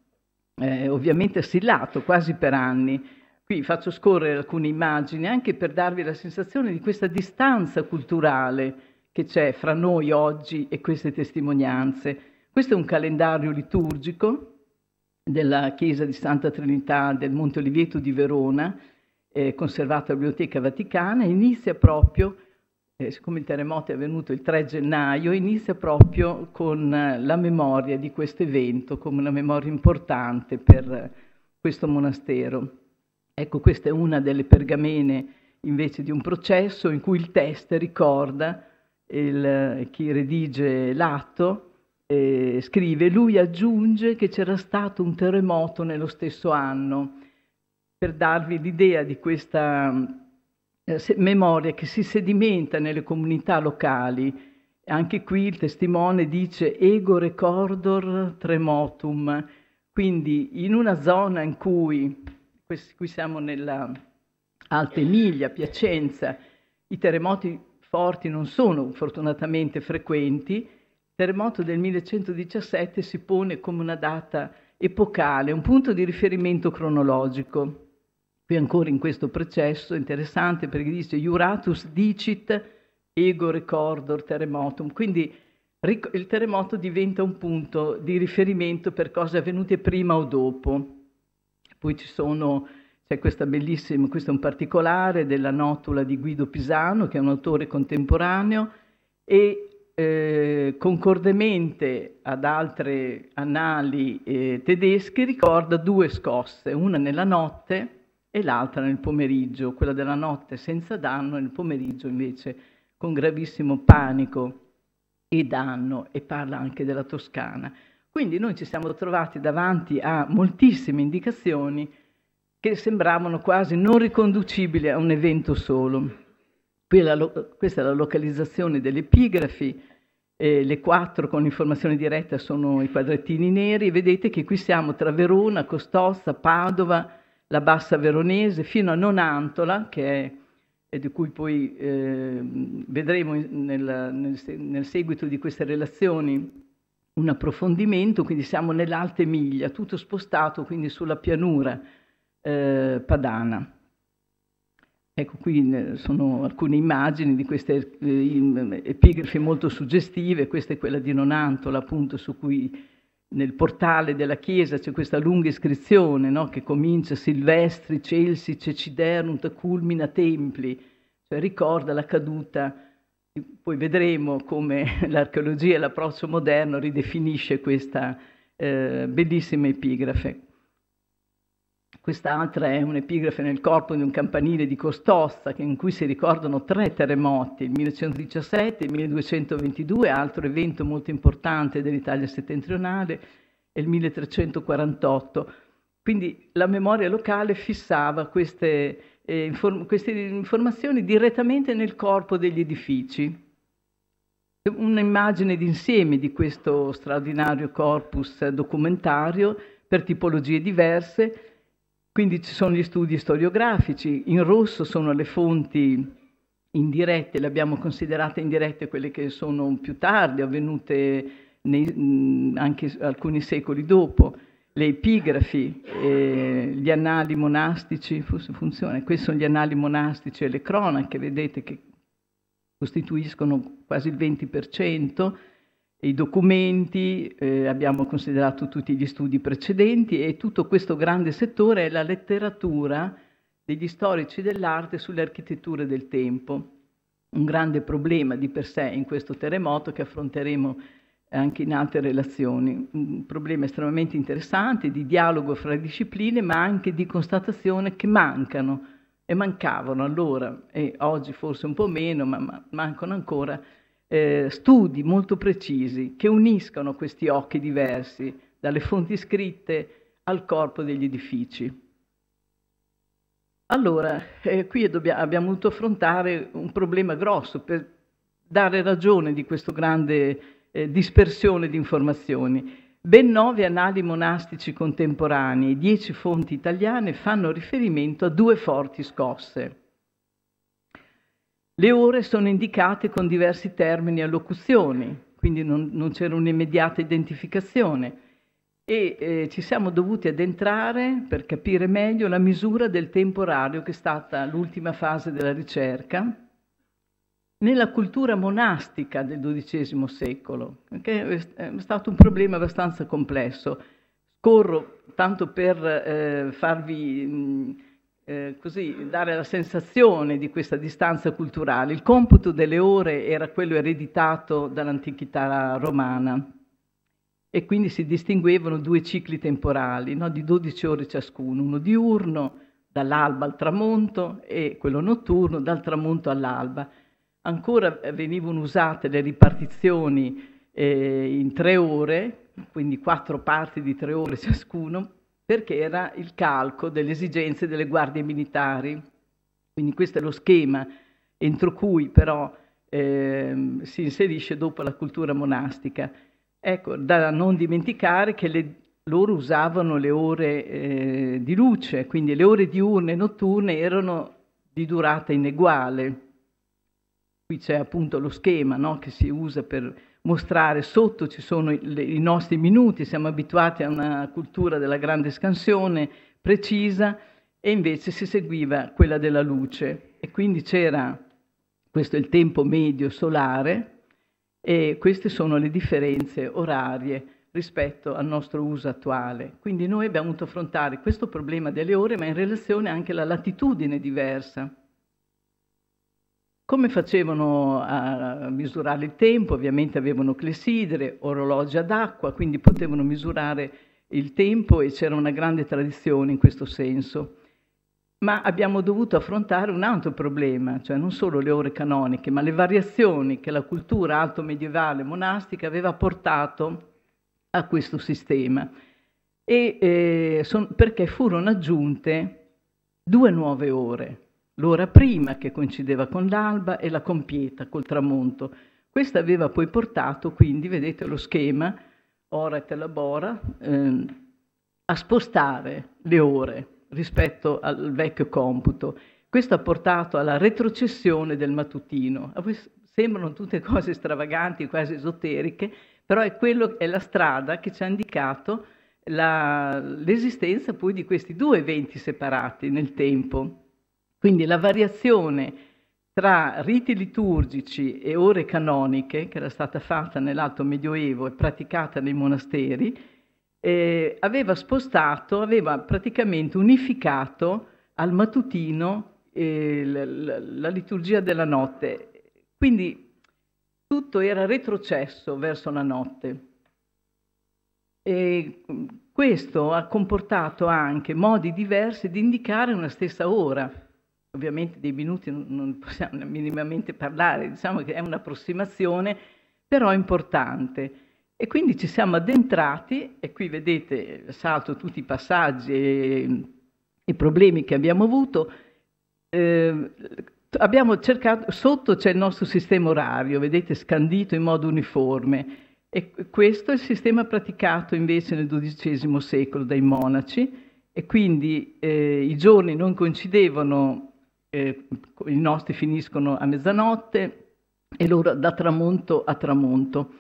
eh, ovviamente assillato quasi per anni. Qui faccio scorrere alcune immagini anche per darvi la sensazione di questa distanza culturale che c'è fra noi oggi e queste testimonianze. Questo è un calendario liturgico della chiesa di Santa Trinità del Monte Oliveto di Verona, eh, conservato alla Biblioteca Vaticana, inizia proprio, eh, siccome il terremoto è avvenuto il 3 gennaio, inizia proprio con eh, la memoria di questo evento, come una memoria importante per eh, questo monastero. Ecco, questa è una delle pergamene invece di un processo in cui il test ricorda il, eh, chi redige l'atto, scrive, lui aggiunge che c'era stato un terremoto nello stesso anno per darvi l'idea di questa eh, memoria che si sedimenta nelle comunità locali. Anche qui il testimone dice ego recordor tremotum, quindi in una zona in cui, qui siamo nella Alta Emilia, Piacenza, i terremoti forti non sono fortunatamente frequenti, il terremoto del 1117 si pone come una data epocale, un punto di riferimento cronologico. Qui ancora in questo processo interessante perché dice Juratus dicit ego recordor terremotum, quindi il terremoto diventa un punto di riferimento per cose avvenute prima o dopo. Poi ci sono, c'è questa bellissima, questo è un particolare della notula di Guido Pisano, che è un autore contemporaneo, e eh, concordemente ad altre annali eh, tedesche ricorda due scosse, una nella notte e l'altra nel pomeriggio, quella della notte senza danno, e nel pomeriggio invece con gravissimo panico e danno e parla anche della Toscana. Quindi noi ci siamo trovati davanti a moltissime indicazioni che sembravano quasi non riconducibili a un evento solo. Questa è la localizzazione delle epigrafi, eh, le quattro con informazione diretta sono i quadrettini neri, vedete che qui siamo tra Verona, Costozza, Padova, la bassa veronese, fino a Nonantola, che è e di cui poi eh, vedremo nel, nel, nel, seguito di queste relazioni un approfondimento, quindi siamo nell'Alte Miglia, tutto spostato quindi sulla pianura eh, padana. Ecco, qui eh, sono alcune immagini di queste eh, epigrafi molto suggestive, questa è quella di Nonantola appunto su cui nel portale della chiesa c'è questa lunga iscrizione no? che comincia Silvestri, Celsi, Cecidernunt, culmina Templi, cioè ricorda la caduta. Poi vedremo come l'archeologia e l'approccio moderno ridefinisce questa eh, bellissima epigrafe. Quest'altra è un'epigrafe nel corpo di un campanile di Costossa in cui si ricordano tre terremoti, il 1917, il 1222, altro evento molto importante dell'Italia settentrionale, e il 1348. Quindi la memoria locale fissava queste, eh, inform- queste informazioni direttamente nel corpo degli edifici. Un'immagine d'insieme di questo straordinario corpus documentario per tipologie diverse quindi ci sono gli studi storiografici, in rosso sono le fonti indirette, le abbiamo considerate indirette quelle che sono più tardi, avvenute nei, anche alcuni secoli dopo, le epigrafi, eh, gli annali monastici, forse funziona, questi sono gli annali monastici e le cronache, vedete che costituiscono quasi il 20%, i documenti, eh, abbiamo considerato tutti gli studi precedenti e tutto questo grande settore è la letteratura degli storici dell'arte sulle architetture del tempo. Un grande problema di per sé in questo terremoto che affronteremo anche in altre relazioni. Un problema estremamente interessante di dialogo fra discipline, ma anche di constatazione che mancano e mancavano allora e oggi forse un po' meno, ma, ma mancano ancora eh, studi molto precisi che uniscano questi occhi diversi dalle fonti scritte al corpo degli edifici. Allora, eh, qui dobbia, abbiamo dovuto affrontare un problema grosso per dare ragione di questa grande eh, dispersione di informazioni. Ben nove anali monastici contemporanei e dieci fonti italiane fanno riferimento a due forti scosse. Le ore sono indicate con diversi termini e locuzioni, quindi non, non c'era un'immediata identificazione e eh, ci siamo dovuti addentrare per capire meglio la misura del tempo orario che è stata l'ultima fase della ricerca nella cultura monastica del XII secolo, che è stato un problema abbastanza complesso. Scorro tanto per eh, farvi mh, eh, così dare la sensazione di questa distanza culturale. Il computo delle ore era quello ereditato dall'antichità romana e quindi si distinguevano due cicli temporali no? di 12 ore ciascuno, uno diurno dall'alba al tramonto e quello notturno dal tramonto all'alba. Ancora venivano usate le ripartizioni eh, in tre ore, quindi quattro parti di tre ore ciascuno, perché era il calco delle esigenze delle guardie militari. Quindi questo è lo schema entro cui però eh, si inserisce dopo la cultura monastica. Ecco, da non dimenticare che le, loro usavano le ore eh, di luce, quindi le ore diurne e notturne erano di durata ineguale. Qui c'è appunto lo schema no? che si usa per mostrare sotto ci sono i, nostri minuti, siamo abituati a una cultura della grande scansione precisa e invece si seguiva quella della luce e quindi c'era questo è il tempo medio solare e queste sono le differenze orarie rispetto al nostro uso attuale. Quindi noi abbiamo dovuto affrontare questo problema delle ore, ma in relazione anche alla latitudine diversa. Come facevano a misurare il tempo? Ovviamente avevano clessidre, orologi ad acqua, quindi potevano misurare il tempo e c'era una grande tradizione in questo senso. Ma abbiamo dovuto affrontare un altro problema, cioè non solo le ore canoniche, ma le variazioni che la cultura alto medievale monastica aveva portato a questo sistema. E, eh, son, perché furono aggiunte due nuove ore, l'ora prima che coincideva con l'alba e la compieta col tramonto. Questa aveva poi portato, quindi vedete lo schema, ora et labora, eh, a spostare le ore rispetto al vecchio computo. Questo ha portato alla retrocessione del mattutino. A voi sembrano tutte cose stravaganti, quasi esoteriche, però è, quello, è la strada che ci ha indicato l'esistenza poi di questi due eventi separati nel tempo. Quindi la variazione tra riti liturgici e ore canoniche, che era stata fatta nell'Alto Medioevo e praticata nei monasteri, eh, aveva spostato, aveva praticamente unificato al mattutino eh, la, la, la liturgia della notte. Quindi tutto era retrocesso verso la notte. E mm, questo ha comportato anche modi diversi di indicare una stessa ora ovviamente dei minuti non possiamo minimamente parlare, diciamo che è un'approssimazione, però importante. E quindi ci siamo addentrati, e qui vedete, salto tutti i passaggi e i problemi che abbiamo avuto, eh, abbiamo cercato, sotto c'è il nostro sistema orario, vedete scandito in modo uniforme, e questo è il sistema praticato invece nel XII secolo dai monaci, e quindi eh, i giorni non coincidevano eh, i nostri finiscono a mezzanotte e loro da tramonto a tramonto.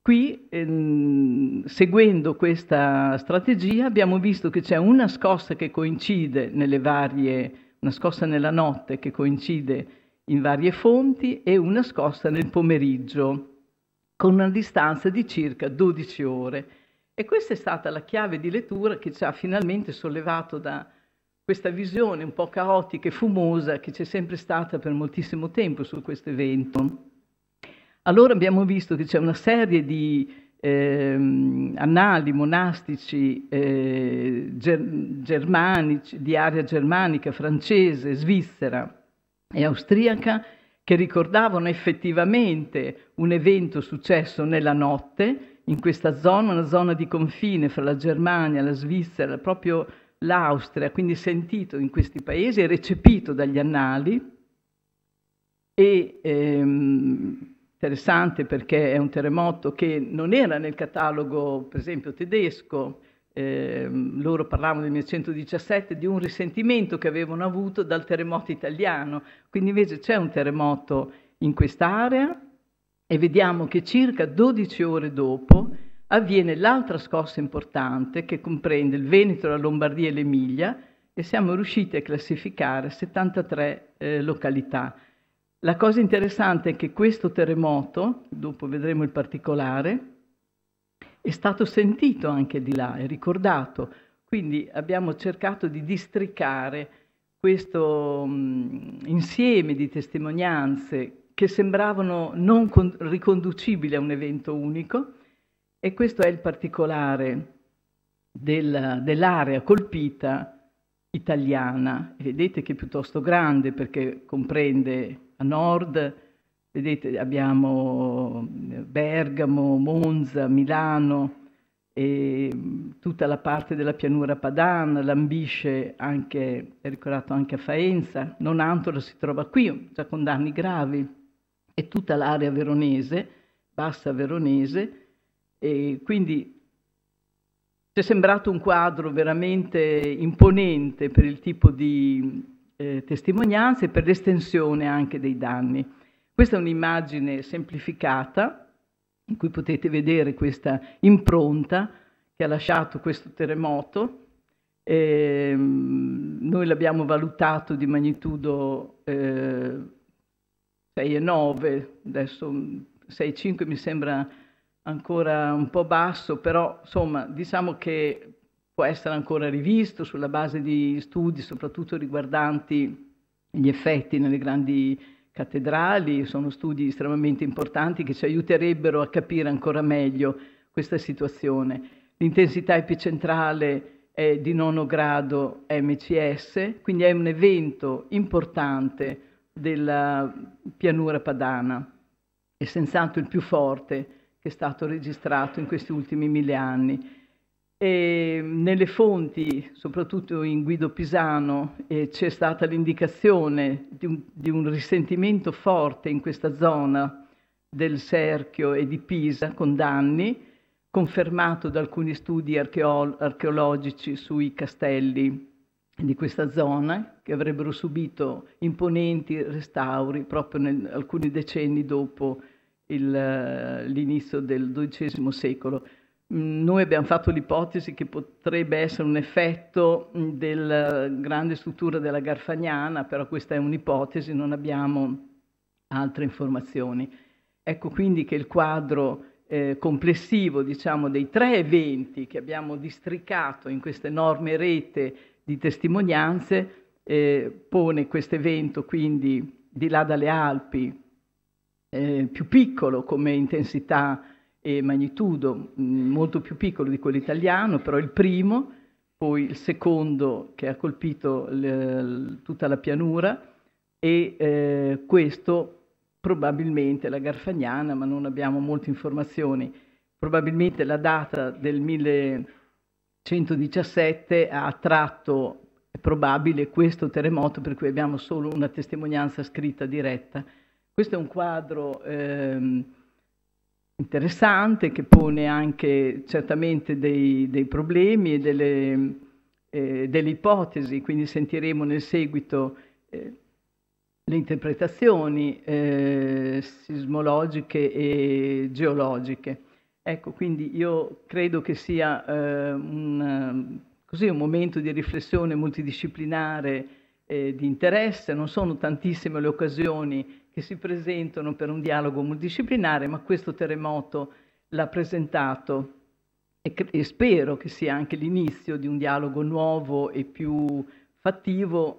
Qui, ehm, seguendo questa strategia, abbiamo visto che c'è una scossa che coincide nelle varie, una scossa nella notte che coincide in varie fonti e una scossa nel pomeriggio con una distanza di circa 12 ore. E questa è stata la chiave di lettura che ci ha finalmente sollevato da questa visione un po' caotica e fumosa che c'è sempre stata per moltissimo tempo su questo evento. Allora abbiamo visto che c'è una serie di eh, annali monastici eh, germanici, di area germanica, francese, svizzera e austriaca che ricordavano effettivamente un evento successo nella notte in questa zona, una zona di confine fra la Germania, la Svizzera, proprio l'Austria, quindi sentito in questi paesi e recepito dagli annali. E ehm, interessante perché è un terremoto che non era nel catalogo, per esempio, tedesco, eh, loro parlavano del 1917, di un risentimento che avevano avuto dal terremoto italiano. Quindi invece c'è un terremoto in quest'area e vediamo che circa 12 ore dopo avviene l'altra scossa importante che comprende il Veneto, la Lombardia e l'Emilia e siamo riusciti a classificare 73 eh, località. La cosa interessante è che questo terremoto, dopo vedremo il particolare, è stato sentito anche di là, è ricordato. Quindi abbiamo cercato di districare questo mh, mm, insieme di testimonianze che sembravano non riconducibili a un evento unico, e questo è il particolare del, dell'area colpita italiana. vedete che è piuttosto grande perché comprende a nord, vedete abbiamo eh, Bergamo, Monza, Milano, e mm, tutta la parte della pianura padana, l'ambisce anche, è ricordato anche a Faenza, non Nonantola si trova qui, già con danni gravi, e tutta l'area veronese, bassa veronese, e quindi ci è sembrato un quadro veramente imponente per il tipo di eh, testimonianze e per l'estensione anche dei danni. Questa è un'immagine semplificata in cui potete vedere questa impronta che ha lasciato questo terremoto. Eh, noi l'abbiamo valutato di magnitudo eh, 6,9, adesso 6,5 mi sembra ancora un po' basso, però insomma diciamo che può essere ancora rivisto sulla base di studi soprattutto riguardanti gli effetti nelle grandi cattedrali, sono studi estremamente importanti che ci aiuterebbero a capire ancora meglio questa situazione. L'intensità epicentrale è di nono grado MCS, quindi è un evento importante della pianura padana e senz'altro il più forte che è stato registrato in questi ultimi mille anni. E nelle fonti, soprattutto in Guido Pisano, eh, c'è stata l'indicazione di un, di un risentimento forte in questa zona del Serchio e di Pisa con danni, confermato da alcuni studi archeo archeologici sui castelli di questa zona che avrebbero subito imponenti restauri proprio nel, alcuni decenni dopo l'inizio del XII secolo. Noi abbiamo fatto l'ipotesi che potrebbe essere un effetto della grande struttura della Garfagnana, però questa è un'ipotesi, non abbiamo altre informazioni. Ecco quindi che il quadro eh, complessivo diciamo, dei tre eventi che abbiamo districato in questa enorme rete di testimonianze eh, pone questo evento quindi di là dalle Alpi eh, più piccolo come intensità e magnitudo, mm, molto più piccolo di quello italiano, però il primo, poi il secondo che ha colpito le, tutta la pianura e eh, questo probabilmente la Garfagnana, ma non abbiamo molte informazioni, probabilmente la data del 1117 ha attratto, è probabile, questo terremoto per cui abbiamo solo una testimonianza scritta diretta questo è un quadro ehm, interessante che pone anche certamente dei, dei problemi e delle, eh, delle, ipotesi, quindi sentiremo nel seguito eh, le interpretazioni eh, sismologiche e geologiche. Ecco, quindi io credo che sia eh, un, così, un momento di riflessione multidisciplinare eh, di interesse, non sono tantissime le occasioni che si presentano per un dialogo multidisciplinare, ma questo terremoto l'ha presentato e, e spero che sia anche l'inizio di un dialogo nuovo e più fattivo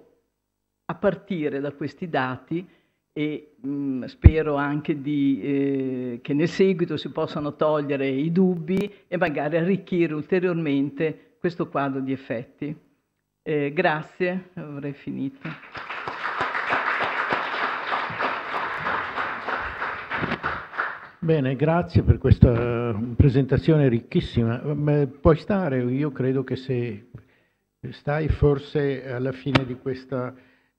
a partire da questi dati e mh, mm, spero anche di, eh, che nel seguito si possano togliere i dubbi e magari arricchire ulteriormente questo quadro di effetti. Eh, grazie, avrei finito. Bene, grazie per questa eh, presentazione ricchissima. Puoi stare, io credo che se stai forse alla fine di questa,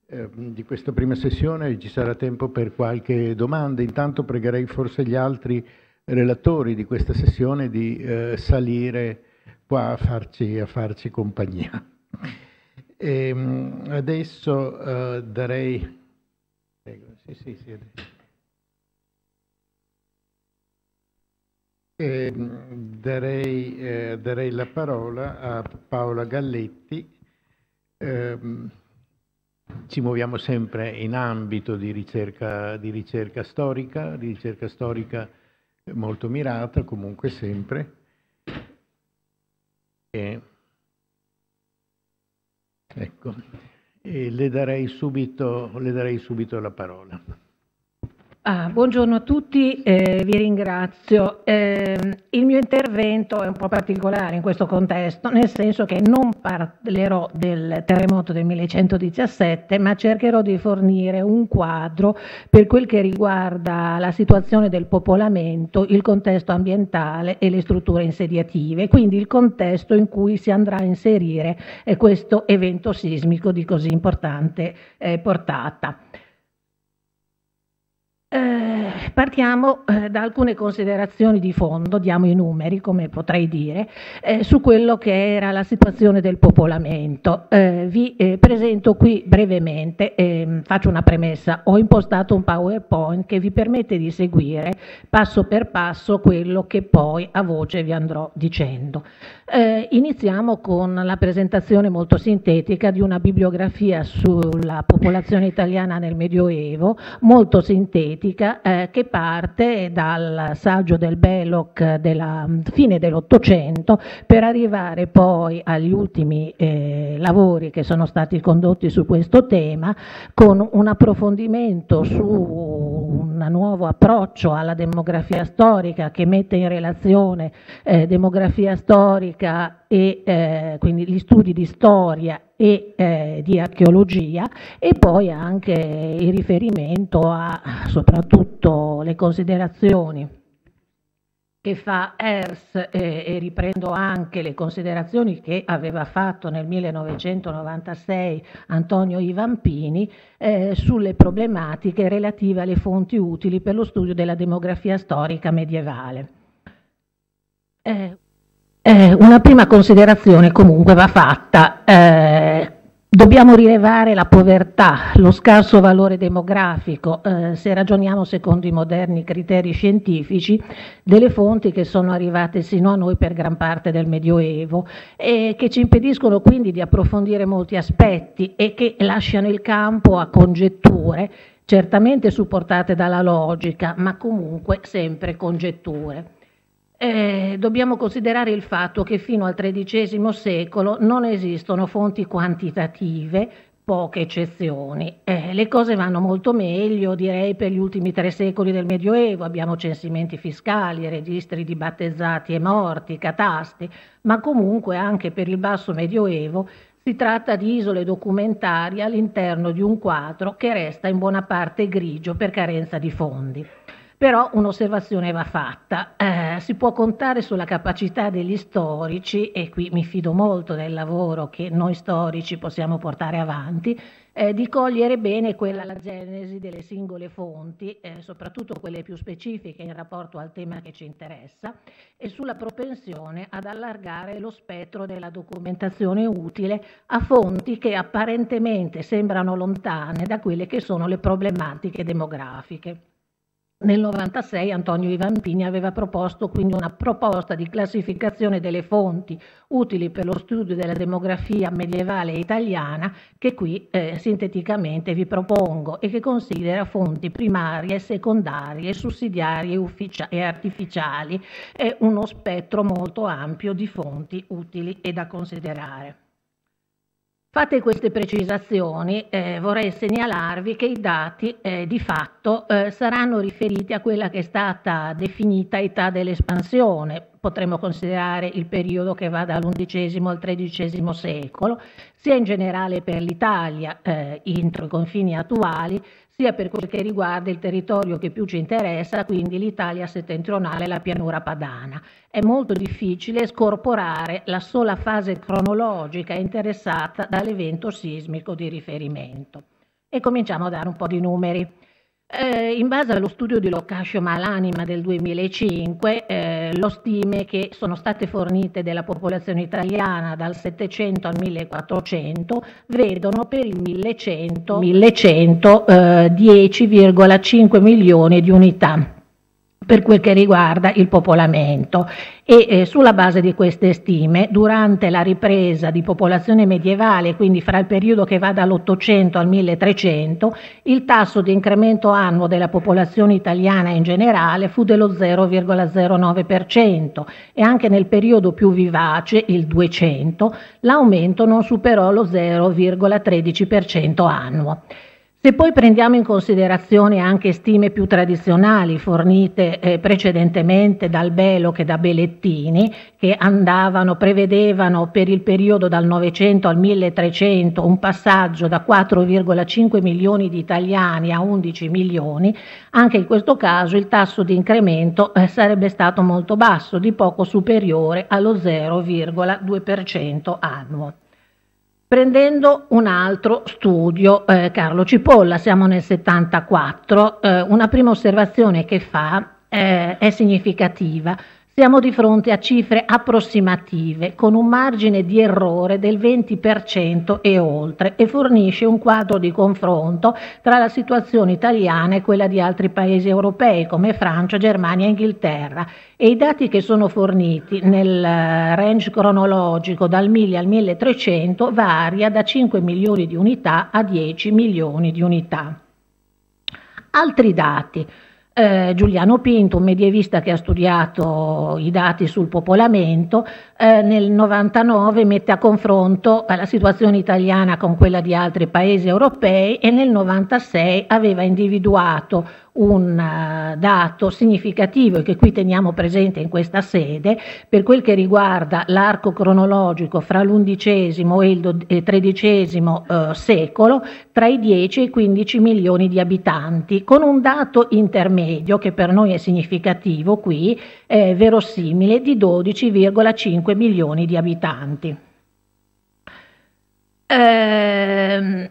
ehm, di questa prima sessione ci sarà tempo per qualche domanda. Intanto pregherei forse gli altri relatori di questa sessione di eh, salire qua a farci, a farci compagnia. E, ehm, adesso eh, darei... Prego, sì, sì, sì. E darei, eh, darei, la parola a Paola Galletti. Eh, ci muoviamo sempre in ambito di ricerca, di ricerca storica, di ricerca storica molto mirata, comunque sempre. E, ecco, e le, darei subito, le darei subito la parola. Ah, buongiorno a tutti, eh, vi ringrazio. Eh, il mio intervento è un po' particolare in questo contesto, nel senso che non parlerò del terremoto del 1117, ma cercherò di fornire un quadro per quel che riguarda la situazione del popolamento, il contesto ambientale e le strutture insediative, quindi il contesto in cui si andrà a inserire eh, questo evento sismico di così importante eh, portata. Eh, partiamo eh, da alcune considerazioni di fondo, diamo i numeri come potrei dire, eh, su quello che era la situazione del popolamento. Eh, vi eh, presento qui brevemente, ehm, faccio una premessa, ho impostato un PowerPoint che vi permette di seguire passo per passo quello che poi a voce vi andrò dicendo. Eh, iniziamo con la presentazione molto sintetica di una bibliografia sulla popolazione italiana nel Medioevo, molto sintetica, eh, che parte dal saggio del Belloc della mm, fine dell'Ottocento per arrivare poi agli ultimi eh, lavori che sono stati condotti su questo tema con un approfondimento su un nuovo approccio alla demografia storica che mette in relazione eh, demografia storica e eh, quindi gli studi di storia e eh, di archeologia e poi anche il riferimento a soprattutto le considerazioni che fa Ers eh, e riprendo anche le considerazioni che aveva fatto nel 1996 Antonio Ivampini eh, sulle problematiche relative alle fonti utili per lo studio della demografia storica medievale. Eh, eh una prima considerazione comunque va fatta eh, Dobbiamo rilevare la povertà, lo scarso valore demografico, eh, se ragioniamo secondo i moderni criteri scientifici, delle fonti che sono arrivate sino a noi per gran parte del Medioevo e che ci impediscono quindi di approfondire molti aspetti e che lasciano il campo a congetture, certamente supportate dalla logica, ma comunque sempre congetture. Eh, dobbiamo considerare il fatto che fino al XIII secolo non esistono fonti quantitative, poche eccezioni. Eh, le cose vanno molto meglio, direi, per gli ultimi tre secoli del Medioevo. Abbiamo censimenti fiscali, registri di battezzati e morti, catasti, ma comunque anche per il basso Medioevo si tratta di isole documentarie all'interno di un quadro che resta in buona parte grigio per carenza di fondi. Però un'osservazione va fatta, eh, si può contare sulla capacità degli storici, e qui mi fido molto del lavoro che noi storici possiamo portare avanti, eh, di cogliere bene quella la genesi delle singole fonti, eh, soprattutto quelle più specifiche in rapporto al tema che ci interessa, e sulla propensione ad allargare lo spettro della documentazione utile a fonti che apparentemente sembrano lontane da quelle che sono le problematiche demografiche. Nel 1996 Antonio Ivampini aveva proposto quindi una proposta di classificazione delle fonti utili per lo studio della demografia medievale italiana che qui eh, sinteticamente vi propongo e che considera fonti primarie, secondarie, sussidiarie e artificiali. È uno spettro molto ampio di fonti utili e da considerare. Fatte queste precisazioni, eh, vorrei segnalarvi che i dati eh, di fatto eh, saranno riferiti a quella che è stata definita età dell'espansione, potremmo considerare il periodo che va dall'undicesimo al tredicesimo secolo, sia in generale per l'Italia eh, entro i confini attuali, sia per quel che riguarda il territorio che più ci interessa, quindi l'Italia settentrionale e la pianura padana. È molto difficile scorporare la sola fase cronologica interessata dall'evento sismico di riferimento. E cominciamo a dare un po' di numeri. Eh, in base allo studio di Locascio Malanima del 2005, eh, lo stime che sono state fornite della popolazione italiana dal 700 al 1400 vedono per il 1100, 1100 eh, 10,5 milioni di unità per quel che riguarda il popolamento e eh, sulla base di queste stime durante la ripresa di popolazione medievale, quindi fra il periodo che va dall'800 al 1300, il tasso di incremento annuo della popolazione italiana in generale fu dello 0,09% e anche nel periodo più vivace, il 200, l'aumento non superò lo 0,13% annuo. Se poi prendiamo in considerazione anche stime più tradizionali fornite eh, precedentemente dal Belo che da Bellettini, che andavano, prevedevano per il periodo dal 900 al 1300 un passaggio da 4,5 milioni di italiani a 11 milioni, anche in questo caso il tasso di incremento eh, sarebbe stato molto basso, di poco superiore allo 0,2% annuo. Prendendo un altro studio, eh, Carlo Cipolla, siamo nel 74, eh, una prima osservazione che fa eh, è significativa. Siamo di fronte a cifre approssimative, con un margine di errore del 20% e oltre, e fornisce un quadro di confronto tra la situazione italiana e quella di altri paesi europei come Francia, Germania e Inghilterra. E i dati che sono forniti nel eh, range cronologico dal 1000 al 1300 varia da 5 milioni di unità a 10 milioni di unità. Altri dati. Eh, Giuliano Pinto, un medievista che ha studiato i dati sul popolamento, eh, nel 99 mette a confronto eh, la situazione italiana con quella di altri paesi europei e nel 96 aveva individuato un eh, dato significativo che qui teniamo presente in questa sede per quel che riguarda l'arco cronologico fra l'undicesimo e il tredicesimo secolo tra i 10 e i 15 milioni di abitanti con un dato intermedio che per noi è significativo qui eh, verosimile di 12,5 5 milioni di abitanti. Ehm,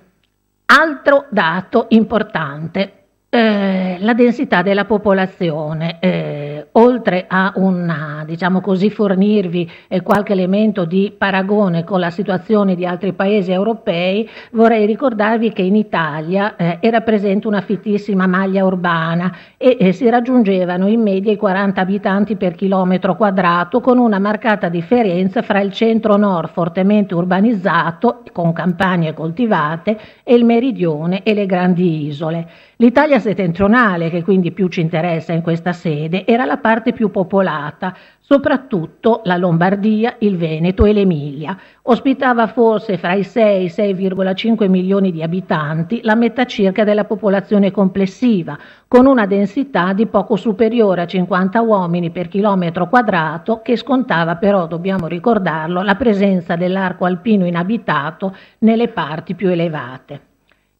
altro dato importante, eh, la densità della popolazione, eh, oltre a una, diciamo così, fornirvi eh, qualche elemento di paragone con la situazione di altri paesi europei, vorrei ricordarvi che in Italia eh, era presente una fittissima maglia urbana e eh, si raggiungevano in media i 40 abitanti per chilometro quadrato, con una marcata differenza fra il centro-nord fortemente urbanizzato, con campagne coltivate, e il meridione e le grandi isole. L'Italia settentrionale, che quindi più ci interessa in questa sede, era la parte più popolata, soprattutto la Lombardia, il Veneto e l'Emilia. Ospitava forse fra i 6 e i 6,5 milioni di abitanti, la metà circa della popolazione complessiva, con una densità di poco superiore a 50 uomini per chilometro quadrato, che scontava però, dobbiamo ricordarlo, la presenza dell'arco alpino inabitato nelle parti più elevate.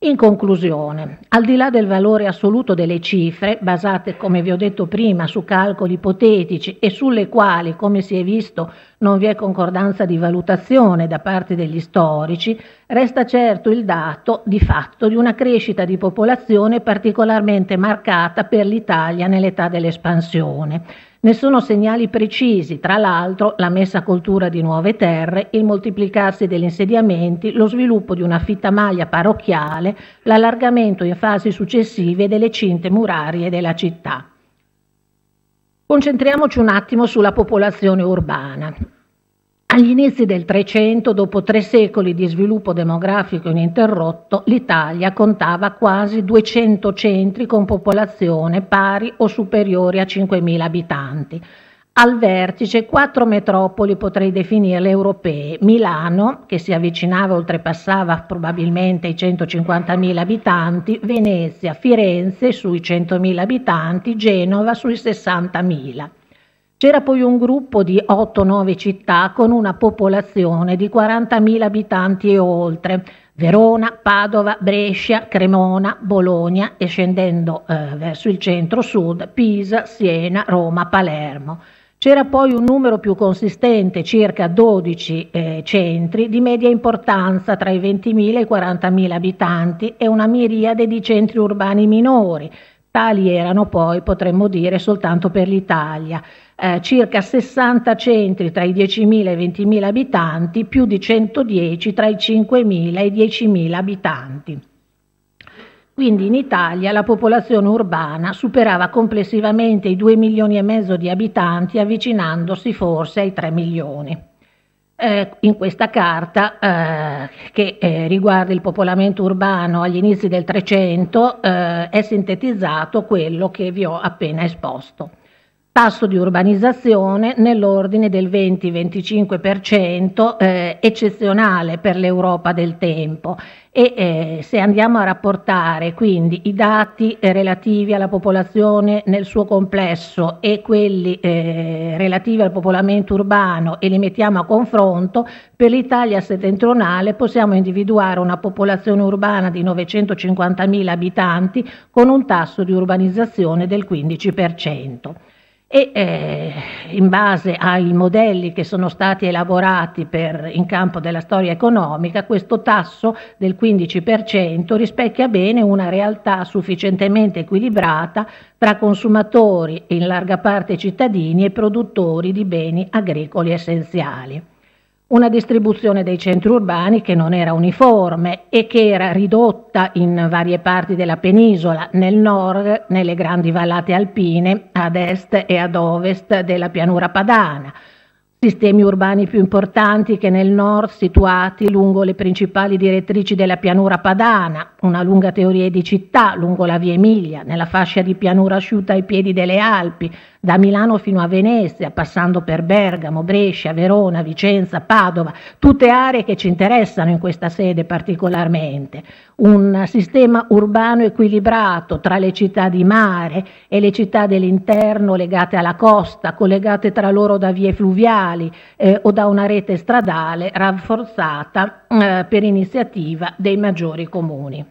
In conclusione, al di là del valore assoluto delle cifre, basate come vi ho detto prima su calcoli ipotetici e sulle quali, come si è visto, non vi è concordanza di valutazione da parte degli storici, resta certo il dato di fatto di una crescita di popolazione particolarmente marcata per l'Italia nell'età dell'espansione ne sono segnali precisi, tra l'altro, la messa a coltura di nuove terre, il moltiplicarsi degli insediamenti, lo sviluppo di una fitta maglia parrocchiale, l'allargamento in fasi successive delle cinte murarie della città. Concentriamoci un attimo sulla popolazione urbana. Agli inizi del Trecento, dopo tre secoli di sviluppo demografico ininterrotto, l'Italia contava quasi 200 centri con popolazione pari o superiore a 5.000 abitanti. Al vertice quattro metropoli potrei definirle europee, Milano, che si avvicinava e oltrepassava probabilmente i 150.000 abitanti, Venezia, Firenze sui 100.000 abitanti, Genova sui 60.000. C'era poi un gruppo di 8-9 città con una popolazione di 40.000 abitanti e oltre, Verona, Padova, Brescia, Cremona, Bologna e scendendo eh, verso il centro-sud, Pisa, Siena, Roma, Palermo. C'era poi un numero più consistente, circa 12 eh, centri di media importanza tra i 20.000 e i 40.000 abitanti e una miriade di centri urbani minori. Tali erano poi, potremmo dire, soltanto per l'Italia eh, circa 60 centri tra i 10.000 e i 20.000 abitanti, più di 110 tra i 5.000 e i 10.000 abitanti. Quindi in Italia la popolazione urbana superava complessivamente i 2 milioni e mezzo di abitanti, avvicinandosi forse ai 3 milioni. Eh, in questa carta eh, che eh, riguarda il popolamento urbano agli inizi del Trecento eh, è sintetizzato quello che vi ho appena esposto tasso di urbanizzazione nell'ordine del 20-25%, eh, eccezionale per l'Europa del tempo. E eh, se andiamo a rapportare quindi i dati eh, relativi alla popolazione nel suo complesso e quelli eh, relativi al popolamento urbano e li mettiamo a confronto, per l'Italia settentrionale possiamo individuare una popolazione urbana di 950.000 abitanti con un tasso di urbanizzazione del 15% e eh, in base ai modelli che sono stati elaborati per, in campo della storia economica, questo tasso del 15% rispecchia bene una realtà sufficientemente equilibrata tra consumatori, in larga parte cittadini, e produttori di beni agricoli essenziali una distribuzione dei centri urbani che non era uniforme e che era ridotta in varie parti della penisola, nel nord, nelle grandi vallate alpine, ad est e ad ovest della pianura padana, sistemi urbani più importanti che nel nord situati lungo le principali direttrici della pianura padana, una lunga teoria di città lungo la via Emilia, nella fascia di pianura asciutta ai piedi delle Alpi, da Milano fino a Venezia, passando per Bergamo, Brescia, Verona, Vicenza, Padova, tutte aree che ci interessano in questa sede particolarmente. Un sistema urbano equilibrato tra le città di mare e le città dell'interno legate alla costa, collegate tra loro da vie fluviali eh, o da una rete stradale rafforzata eh, per iniziativa dei maggiori comuni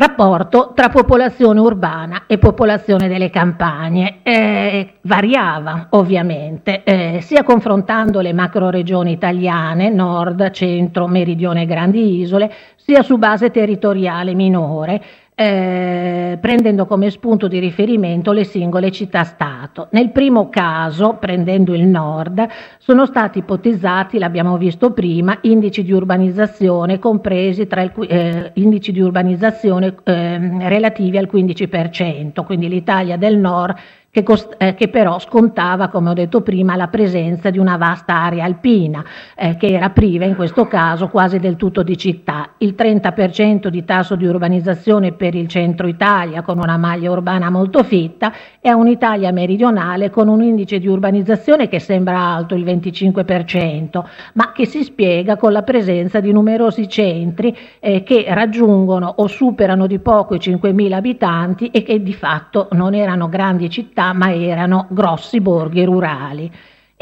rapporto tra popolazione urbana e popolazione delle campagne. Eh, variava ovviamente, eh, sia confrontando le macro regioni italiane, nord, centro, meridione e grandi isole, sia su base territoriale minore, eh, prendendo come spunto di riferimento le singole città-stato. Nel primo caso, prendendo il nord, sono stati ipotizzati, l'abbiamo visto prima, indici di urbanizzazione compresi tra il, eh, indici di urbanizzazione eh, relativi al 15%, quindi l'Italia del nord che, eh, che, però scontava, come ho detto prima, la presenza di una vasta area alpina, eh, che era priva in questo caso quasi del tutto di città. Il 30% di tasso di urbanizzazione per il centro Italia, con una maglia urbana molto fitta, è un'Italia meridionale con un indice di urbanizzazione che sembra alto, il 25%, ma che si spiega con la presenza di numerosi centri eh, che raggiungono o superano di poco i 5.000 abitanti e che di fatto non erano grandi città città, ma erano grossi borghi rurali.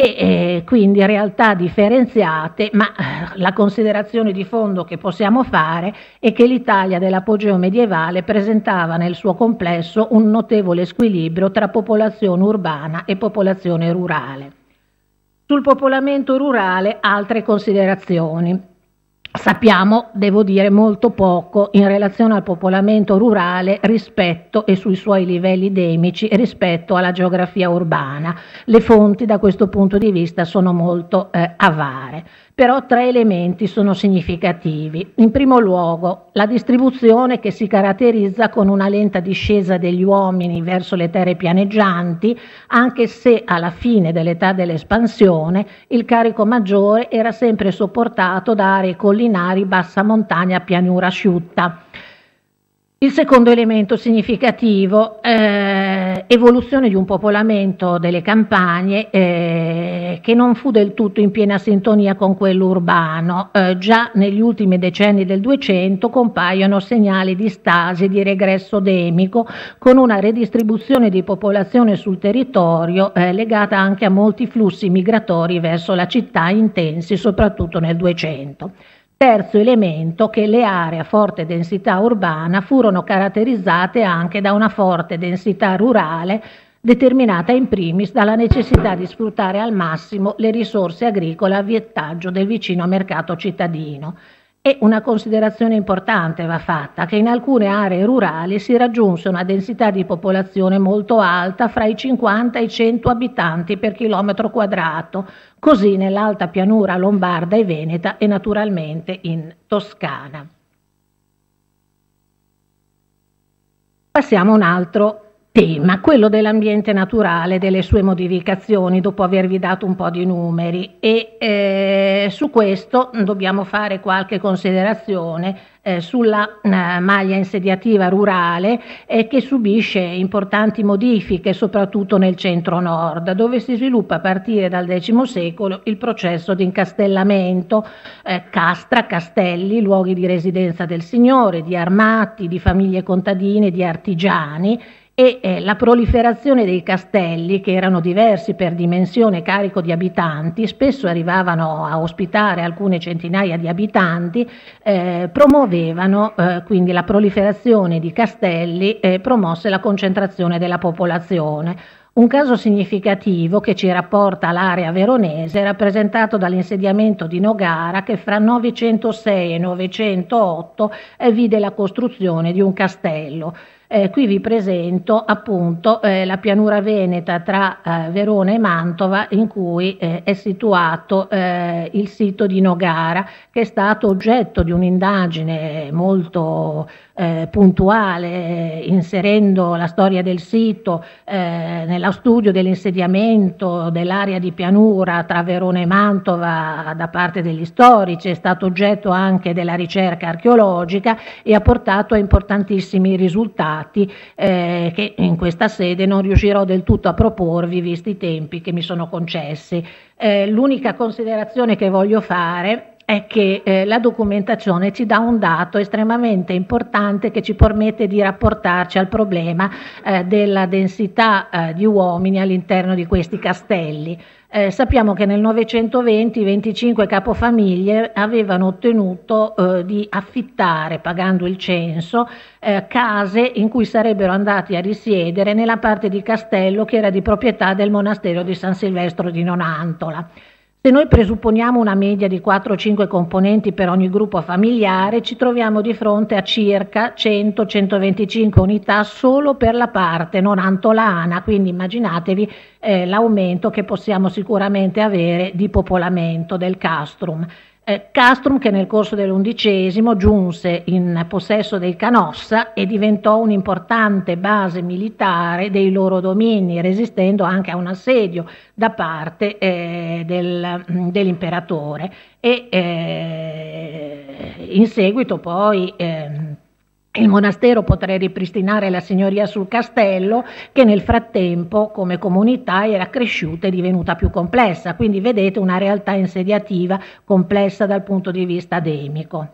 E eh, quindi realtà differenziate, ma eh, la considerazione di fondo che possiamo fare è che l'Italia dell'apogeo medievale presentava nel suo complesso un notevole squilibrio tra popolazione urbana e popolazione rurale. Sul popolamento rurale altre considerazioni sappiamo, devo dire, molto poco in relazione al popolamento rurale rispetto e sui suoi livelli demici rispetto alla geografia urbana. Le fonti da questo punto di vista sono molto eh, avare però tre elementi sono significativi. In primo luogo, la distribuzione che si caratterizza con una lenta discesa degli uomini verso le terre pianeggianti, anche se alla fine dell'età dell'espansione il carico maggiore era sempre sopportato da aree collinari, bassa montagna, pianura asciutta. Il secondo elemento significativo eh, evoluzione di un popolamento delle campagne eh, che non fu del tutto in piena sintonia con quello urbano. Eh, già negli ultimi decenni del 200 compaiono segnali di stasi, di regresso demico, con una redistribuzione di popolazione sul territorio eh, legata anche a molti flussi migratori verso la città intensi, soprattutto nel 200. Terzo elemento che le aree a forte densità urbana furono caratterizzate anche da una forte densità rurale determinata in primis dalla necessità di sfruttare al massimo le risorse agricole a viettaggio del vicino mercato cittadino e una considerazione importante va fatta, che in alcune aree rurali si raggiunse una densità di popolazione molto alta, fra i 50 e i 100 abitanti per chilometro quadrato, così nell'alta pianura lombarda e veneta e naturalmente in Toscana. Passiamo a un altro tema, quello dell'ambiente naturale, delle sue modificazioni, dopo avervi dato un po' di numeri e eh, su questo dobbiamo fare qualche considerazione eh, sulla eh, maglia insediativa rurale eh, che subisce importanti modifiche soprattutto nel centro-nord, dove si sviluppa a partire dal X secolo il processo di incastellamento, eh, castra, castelli, luoghi di residenza del signore, di armati, di famiglie contadine, di artigiani e eh, la proliferazione dei castelli, che erano diversi per dimensione e carico di abitanti, spesso arrivavano a ospitare alcune centinaia di abitanti, eh, promuovevano eh, quindi la proliferazione di castelli e promosse la concentrazione della popolazione. Un caso significativo che ci rapporta l'area veronese è rappresentato dall'insediamento di Nogara che fra 906 e 908 eh, vide la costruzione di un castello. Eh, qui vi presento appunto eh, la pianura veneta tra eh, Verona e Mantova in cui eh, è situato eh, il sito di Nogara che è stato oggetto di un'indagine molto eh, puntuale inserendo la storia del sito nello studio dell'insediamento dell'area di pianura tra Verona e Mantova da parte degli storici, è stato oggetto anche della ricerca archeologica e ha portato a importantissimi risultati dati eh, che in questa sede non riuscirò del tutto a proporvi visti i tempi che mi sono concessi. Eh, l'unica considerazione che voglio fare è che eh, la documentazione ci dà un dato estremamente importante che ci permette di rapportarci al problema eh, della densità eh, di uomini all'interno di questi castelli. Eh, sappiamo che nel 920 25 capofamiglie avevano ottenuto eh, di affittare, pagando il censo, eh, case in cui sarebbero andati a risiedere nella parte di castello che era di proprietà del monastero di San Silvestro di Nonantola. Se noi presupponiamo una media di 4-5 componenti per ogni gruppo familiare, ci troviamo di fronte a circa 100-125 unità solo per la parte non antolana, quindi immaginatevi eh, l'aumento che possiamo sicuramente avere di popolamento del castrum eh, Castrum che nel corso dell'undicesimo giunse in possesso del Canossa e diventò un'importante base militare dei loro domini, resistendo anche a un assedio da parte eh, del, dell'imperatore e eh, in seguito poi ehm, il monastero potrà ripristinare la signoria sul castello che nel frattempo come comunità era cresciuta e divenuta più complessa, quindi vedete una realtà insediativa complessa dal punto di vista demico.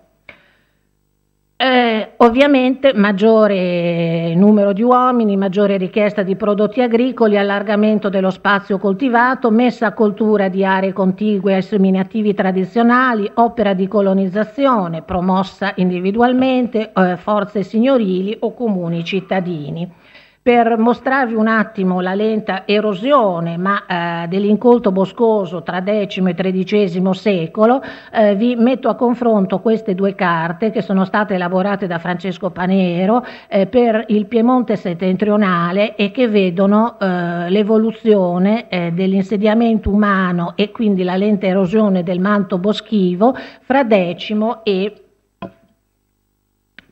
Eh, ovviamente maggiore numero di uomini, maggiore richiesta di prodotti agricoli, allargamento dello spazio coltivato, messa a coltura di aree contigue ai seminativi tradizionali, opera di colonizzazione promossa individualmente, eh, forze signorili o comuni cittadini per mostrarvi un attimo la lenta erosione ma, eh, dell'incolto boscoso tra X e XIII secolo, eh, vi metto a confronto queste due carte che sono state elaborate da Francesco Panero eh, per il Piemonte settentrionale e che vedono eh, l'evoluzione eh, dell'insediamento umano e quindi la lenta erosione del manto boschivo fra X e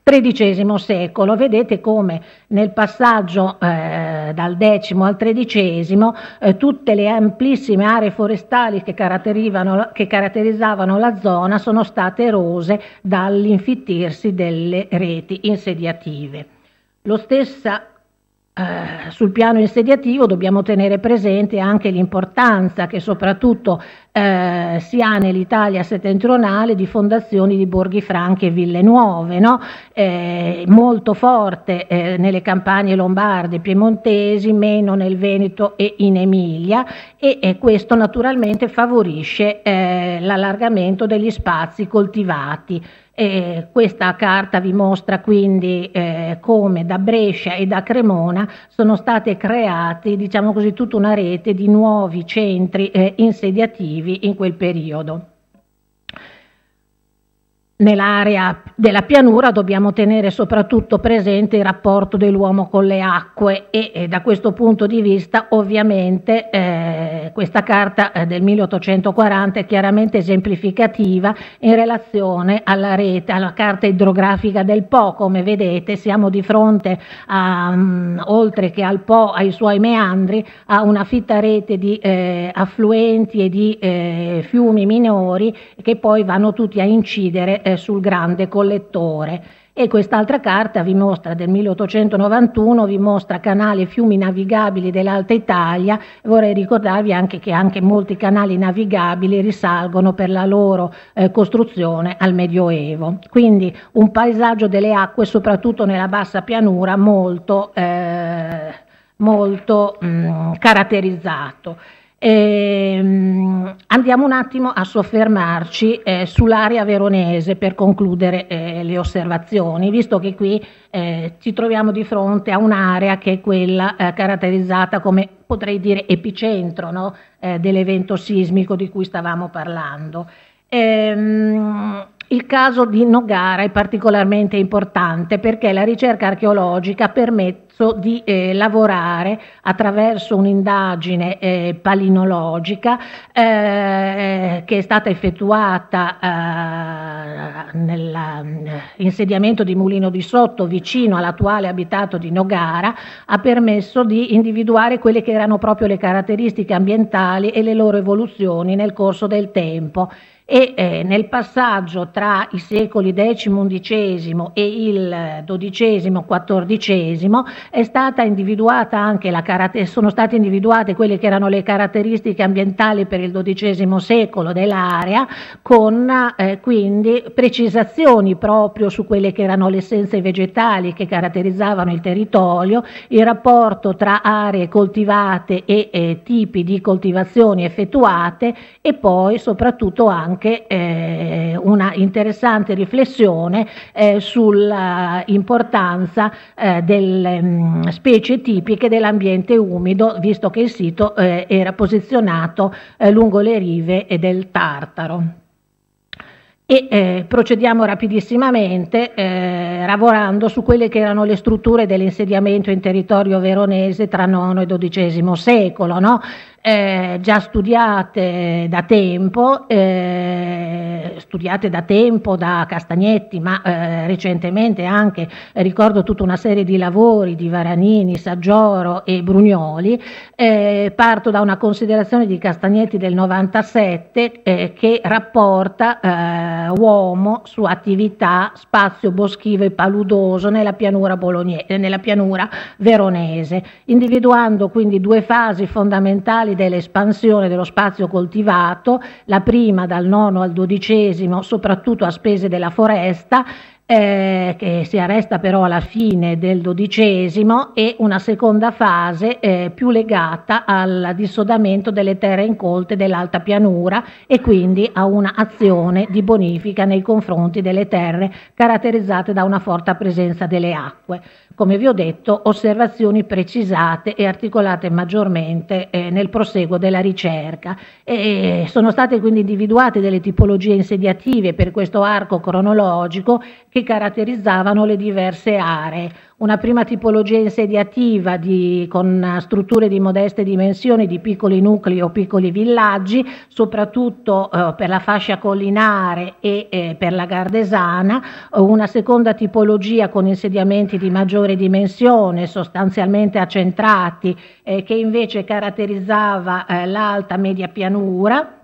XIII secolo. Vedete come nel passaggio eh, dal X al XIII eh, tutte le amplissime aree forestali che, che caratterizzavano la zona sono state erose dall'infittirsi delle reti insediative. Lo stessa eh, sul piano insediativo dobbiamo tenere presente anche l'importanza che soprattutto eh, si ha nell'Italia settentrionale di fondazioni di borghi franchi e ville nuove, no? eh, molto forte eh, nelle campagne lombarde, piemontesi, meno nel Veneto e in Emilia e, e questo naturalmente favorisce eh, l'allargamento degli spazi coltivati. E questa carta vi mostra quindi eh, come da Brescia e da Cremona sono state create diciamo così, tutta una rete di nuovi centri eh, insediativi in quel periodo nell'area della pianura dobbiamo tenere soprattutto presente il rapporto dell'uomo con le acque e, e da questo punto di vista ovviamente eh, questa carta eh, del 1840 è chiaramente esemplificativa in relazione alla rete, alla carta idrografica del Po, come vedete siamo di fronte a, um, oltre che al Po, ai suoi meandri, a una fitta rete di eh, affluenti e di eh, fiumi minori che poi vanno tutti a incidere eh, eh, sul grande collettore. E quest'altra carta vi mostra del 1891, vi mostra canali e fiumi navigabili dell'Alta Italia. Vorrei ricordarvi anche che anche molti canali navigabili risalgono per la loro eh, costruzione al Medioevo. Quindi un paesaggio delle acque, soprattutto nella bassa pianura, molto, eh, molto mh, mm, caratterizzato. Ehm, andiamo un attimo a soffermarci eh, sull'area veronese per concludere eh, le osservazioni, visto che qui eh, ci troviamo di fronte a un'area che è quella eh, caratterizzata come potrei dire epicentro no? Eh, dell'evento sismico di cui stavamo parlando. Ehm, il caso di Nogara è particolarmente importante perché la ricerca archeologica ha permesso di eh, lavorare attraverso un'indagine eh, palinologica eh, eh che è stata effettuata eh, nell'insediamento eh, di Mulino di Sotto vicino all'attuale abitato di Nogara, ha permesso di individuare quelle che erano proprio le caratteristiche ambientali e le loro evoluzioni nel corso del tempo e eh, nel passaggio tra i secoli X-XI e il XII-XIV è stata individuata anche la sono state individuate quelle che erano le caratteristiche ambientali per il XII secolo dell'area con eh, quindi precisazioni proprio su quelle che erano le essenze vegetali che caratterizzavano il territorio, il rapporto tra aree coltivate e eh, tipi di coltivazioni effettuate e poi soprattutto anche anche eh, una interessante riflessione eh, sull'importanza eh, delle mh, mm, specie tipiche dell'ambiente umido, visto che il sito eh, era posizionato eh, lungo le rive eh, del Tartaro. E, eh, procediamo rapidissimamente eh, lavorando su quelle che erano le strutture dell'insediamento in territorio veronese tra IX e XII secolo. No? eh, già studiate da tempo, eh, studiate da tempo da Castagnetti, ma eh, recentemente anche eh, ricordo tutta una serie di lavori di Varanini, Saggioro e Brugnoli. Eh, parto da una considerazione di Castagnetti del 97 eh, che rapporta uomo su attività spazio boschivo e paludoso nella pianura, nella pianura veronese, individuando quindi due fasi fondamentali principali dell'espansione dello spazio coltivato, la prima dal nono al dodicesimo, soprattutto a spese della foresta, eh, che si arresta però alla fine del dodicesimo e una seconda fase eh, più legata al dissodamento delle terre incolte dell'alta pianura e quindi a un'azione di bonifica nei confronti delle terre caratterizzate da una forte presenza delle acque. Come vi ho detto, osservazioni precisate e articolate maggiormente eh, nel proseguo della ricerca. E eh, sono state quindi individuate delle tipologie insediative per questo arco cronologico che caratterizzavano le diverse aree. Una prima tipologia insediativa di, con strutture di modeste dimensioni, di piccoli nuclei o piccoli villaggi, soprattutto eh, per la fascia collinare e eh, per la Gardesana, una seconda tipologia con insediamenti di maggiore dimensione, sostanzialmente accentrati, eh, che invece caratterizzava eh, l'alta media pianura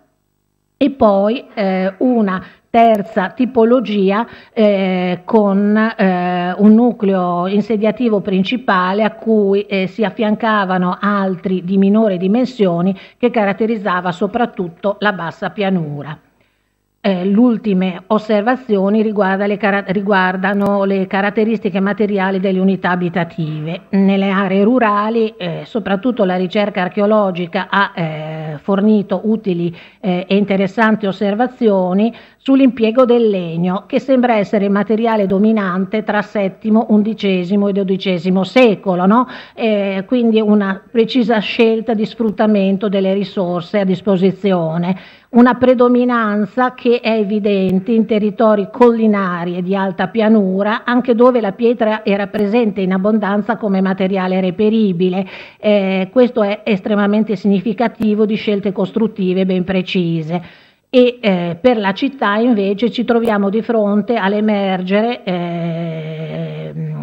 e poi eh, una terza tipologia eh, con eh, un nucleo insediativo principale a cui eh, si affiancavano altri di minore dimensioni che caratterizzava soprattutto la bassa pianura. Eh, ultime osservazioni riguarda le riguardano le caratteristiche materiali delle unità abitative. Nelle aree rurali, eh, soprattutto la ricerca archeologica ha eh, fornito utili eh, e interessanti osservazioni sull'impiego del legno, che sembra essere il materiale dominante tra VII, XI e XII secolo, no? eh, quindi una precisa scelta di sfruttamento delle risorse a disposizione una predominanza che è evidente in territori collinari e di alta pianura, anche dove la pietra era presente in abbondanza come materiale reperibile. Eh, questo è estremamente significativo di scelte costruttive ben precise e eh, per la città invece ci troviamo di fronte all'emergere eh,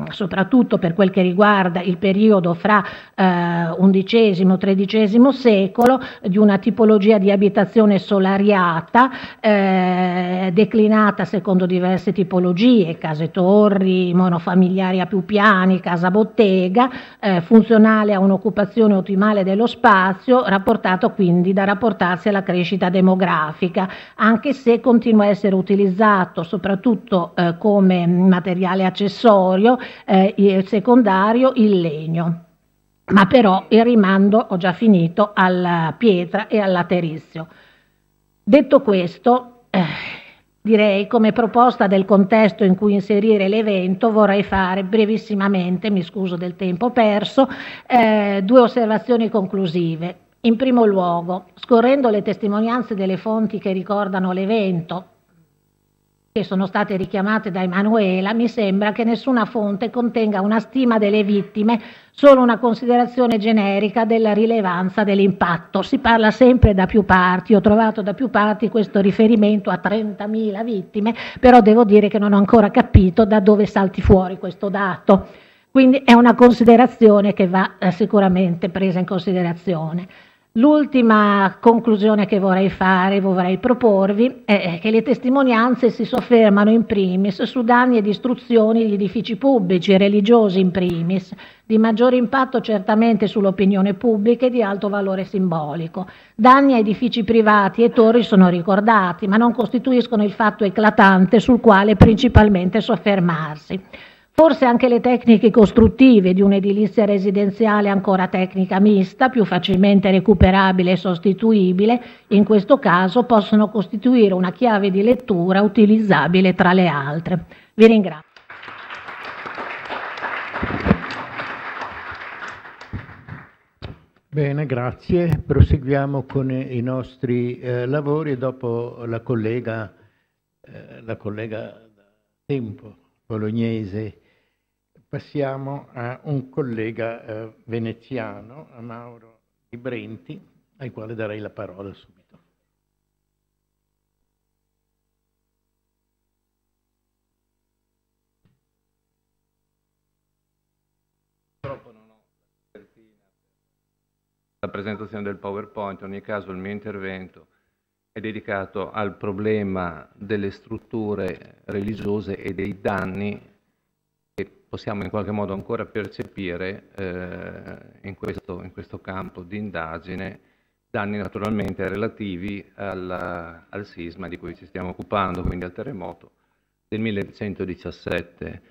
soprattutto per quel che riguarda il periodo fra eh, XI-XIII secolo di una tipologia di abitazione solariata eh, declinata secondo diverse tipologie, case torri, monofamiliari a più piani, casa bottega, eh, funzionale a un'occupazione ottimale dello spazio, rapportato quindi da rapportarsi alla crescita demografica organica, anche se continua a essere utilizzato soprattutto eh, come materiale accessorio eh, secondario il legno. Ma però il rimando, ho già finito, alla pietra e all'aterizio. Detto questo, eh, direi come proposta del contesto in cui inserire l'evento vorrei fare brevissimamente, mi scuso del tempo perso, eh, due osservazioni conclusive. In primo luogo, scorrendo le testimonianze delle fonti che ricordano l'evento, che sono state richiamate da Emanuela, mi sembra che nessuna fonte contenga una stima delle vittime, solo una considerazione generica della rilevanza dell'impatto. Si parla sempre da più parti, ho trovato da più parti questo riferimento a 30.000 vittime, però devo dire che non ho ancora capito da dove salti fuori questo dato. Quindi è una considerazione che va eh, sicuramente presa in considerazione. L'ultima conclusione che vorrei fare, vorrei proporvi, è che le testimonianze si soffermano in primis su danni e distruzioni di edifici pubblici e religiosi in primis, di maggiore impatto certamente sull'opinione pubblica e di alto valore simbolico. Danni a edifici privati e torri sono ricordati, ma non costituiscono il fatto eclatante sul quale principalmente soffermarsi. Forse anche le tecniche costruttive di un'edilizia residenziale ancora tecnica mista, più facilmente recuperabile e sostituibile, in questo caso possono costituire una chiave di lettura utilizzabile tra le altre. Vi ringrazio. Bene, grazie. Proseguiamo con i nostri eh, lavori dopo la collega, eh, la collega da Tempo, bolognese. Passiamo a un collega eh, veneziano, a Mauro Di Brenti, al quale darei la parola subito. Purtroppo non ho la presentazione del PowerPoint, in ogni caso il mio intervento è dedicato al problema delle strutture religiose e dei danni possiamo in qualche modo ancora percepire eh, in, questo, in, questo, campo di indagine danni naturalmente relativi alla, al sisma di cui ci stiamo occupando, quindi al terremoto del 1117.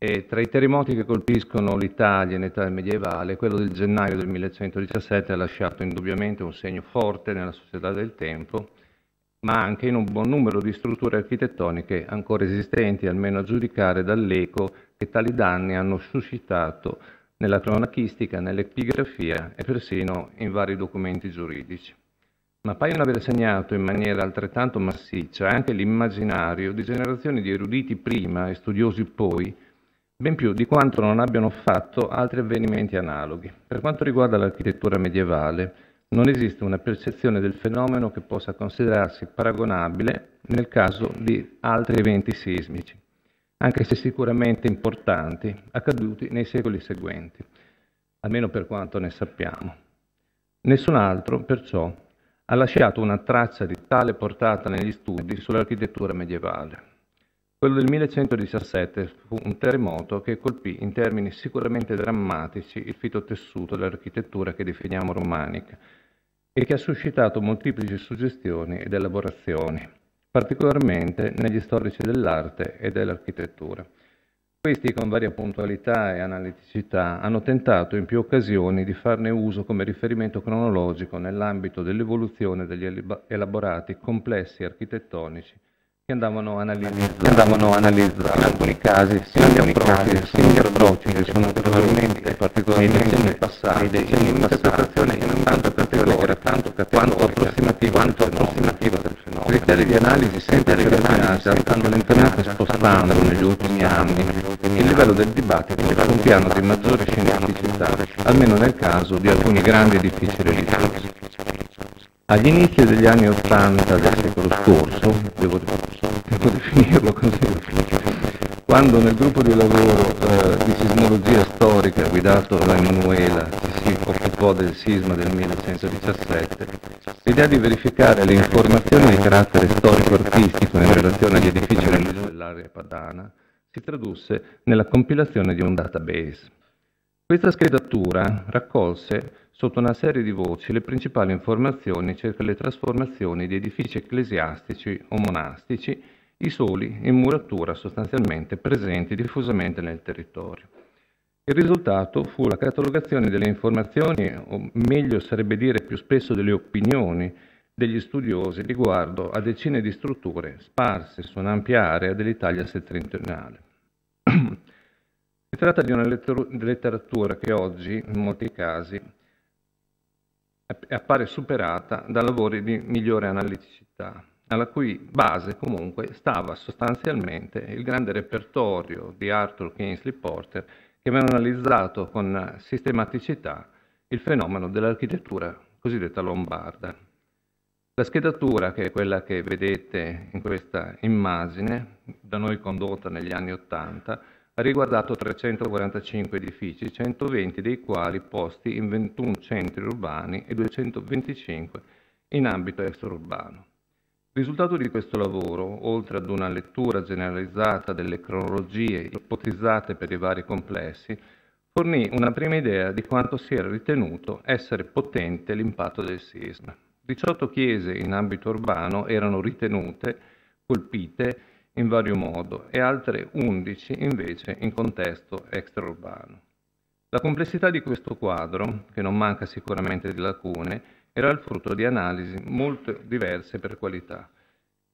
E tra i terremoti che colpiscono l'Italia in età medievale, quello del gennaio del 1117 ha lasciato indubbiamente un segno forte nella società del tempo, ma anche in un buon numero di strutture architettoniche ancora esistenti, almeno a giudicare dall'eco che tali danni hanno suscitato nella cronachistica, nell'epigrafia e persino in vari documenti giuridici. Ma paiono aver segnato in maniera altrettanto massiccia anche l'immaginario di generazioni di eruditi prima e studiosi poi, ben più di quanto non abbiano fatto altri avvenimenti analoghi. Per quanto riguarda l'architettura medievale, non esiste una percezione del fenomeno che possa considerarsi paragonabile nel caso di altri eventi sismici anche se sicuramente importanti, accaduti nei secoli seguenti, almeno per quanto ne sappiamo. Nessun altro, perciò, ha lasciato una traccia di tale portata negli studi sull'architettura medievale. Quello del 1117 fu un terremoto che colpì in termini sicuramente drammatici il fitotessuto dell'architettura che definiamo romanica e che ha suscitato molteplici suggestioni ed elaborazioni particolarmente negli storici dell'arte e dell'architettura. Questi, con varia puntualità e analiticità, hanno tentato in più occasioni di farne uso come riferimento cronologico nell'ambito dell'evoluzione degli elaborati complessi architettonici che andavano analizzando, andavano analizzando. in alcuni casi sia gli approcci sia gli approcci che sono naturalmente particolarmente nei passati, dei geni in passazione che non tanto categorica, tanto categorica, quanto approssimativa, quanto approssimativa del fenomeno. I criteri di analisi sempre rivelati stanno lentamente spostando negli ultimi anni il livello del dibattito su un piano di maggiore scientificità, almeno nel caso di alcuni grandi e difficili ricerche. Agli inizi degli anni Ottanta del secolo scorso, devo, devo definirlo così, quando nel gruppo di lavoro eh, di sismologia storica guidato da Emanuela ci si occupò del sisma del 1617, l'idea di verificare le informazioni di carattere storico-artistico in relazione agli edifici religiosi dell'area padana si tradusse nella compilazione di un database. Questa schedatura raccolse sotto una serie di voci le principali informazioni circa le trasformazioni di edifici ecclesiastici o monastici, i soli in muratura sostanzialmente presenti diffusamente nel territorio. Il risultato fu la catalogazione delle informazioni, o meglio sarebbe dire più spesso delle opinioni, degli studiosi riguardo a decine di strutture sparse su un'ampia area dell'Italia settentrionale. si tratta di una letteratura che oggi, in molti casi, appare superata da lavori di migliore analiticità, alla cui base comunque stava sostanzialmente il grande repertorio di Arthur Kingsley Porter che aveva analizzato con sistematicità il fenomeno dell'architettura cosiddetta lombarda. La schedatura, che è quella che vedete in questa immagine, da noi condotta negli anni Ottanta, ha riguardato 345 edifici, 120 dei quali posti in 21 centri urbani e 225 in ambito extraurbano. Il risultato di questo lavoro, oltre ad una lettura generalizzata delle cronologie ipotizzate per i vari complessi, fornì una prima idea di quanto si era ritenuto essere potente l'impatto del sisma. 18 chiese in ambito urbano erano ritenute colpite in vario modo e altre 11 invece in contesto extraurbano. La complessità di questo quadro, che non manca sicuramente di lacune, era il frutto di analisi molto diverse per qualità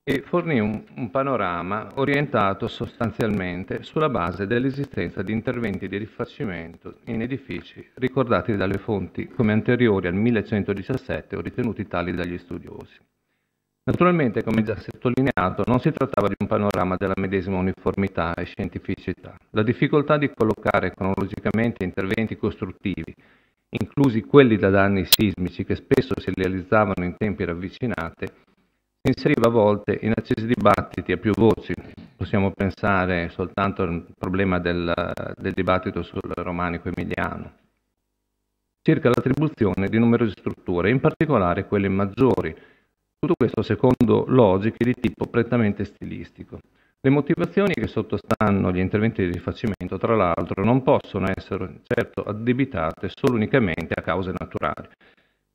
e fornì un, un panorama orientato sostanzialmente sulla base dell'esistenza di interventi di rifacimento in edifici ricordati dalle fonti come anteriori al 1117 o ritenuti tali dagli studiosi. Naturalmente, come già sottolineato, non si trattava di un panorama della medesima uniformità e scientificità. La difficoltà di collocare cronologicamente interventi costruttivi, inclusi quelli da danni sismici che spesso si realizzavano in tempi ravvicinati, si inseriva a volte in accesi dibattiti a più voci. Possiamo pensare soltanto al problema del, del dibattito sul romanico emiliano circa l'attribuzione di numerose strutture, in particolare quelle maggiori, tutto questo secondo logiche di tipo prettamente stilistico. Le motivazioni che sottostanno gli interventi di rifacimento, tra l'altro, non possono essere certo addebitate solo unicamente a cause naturali,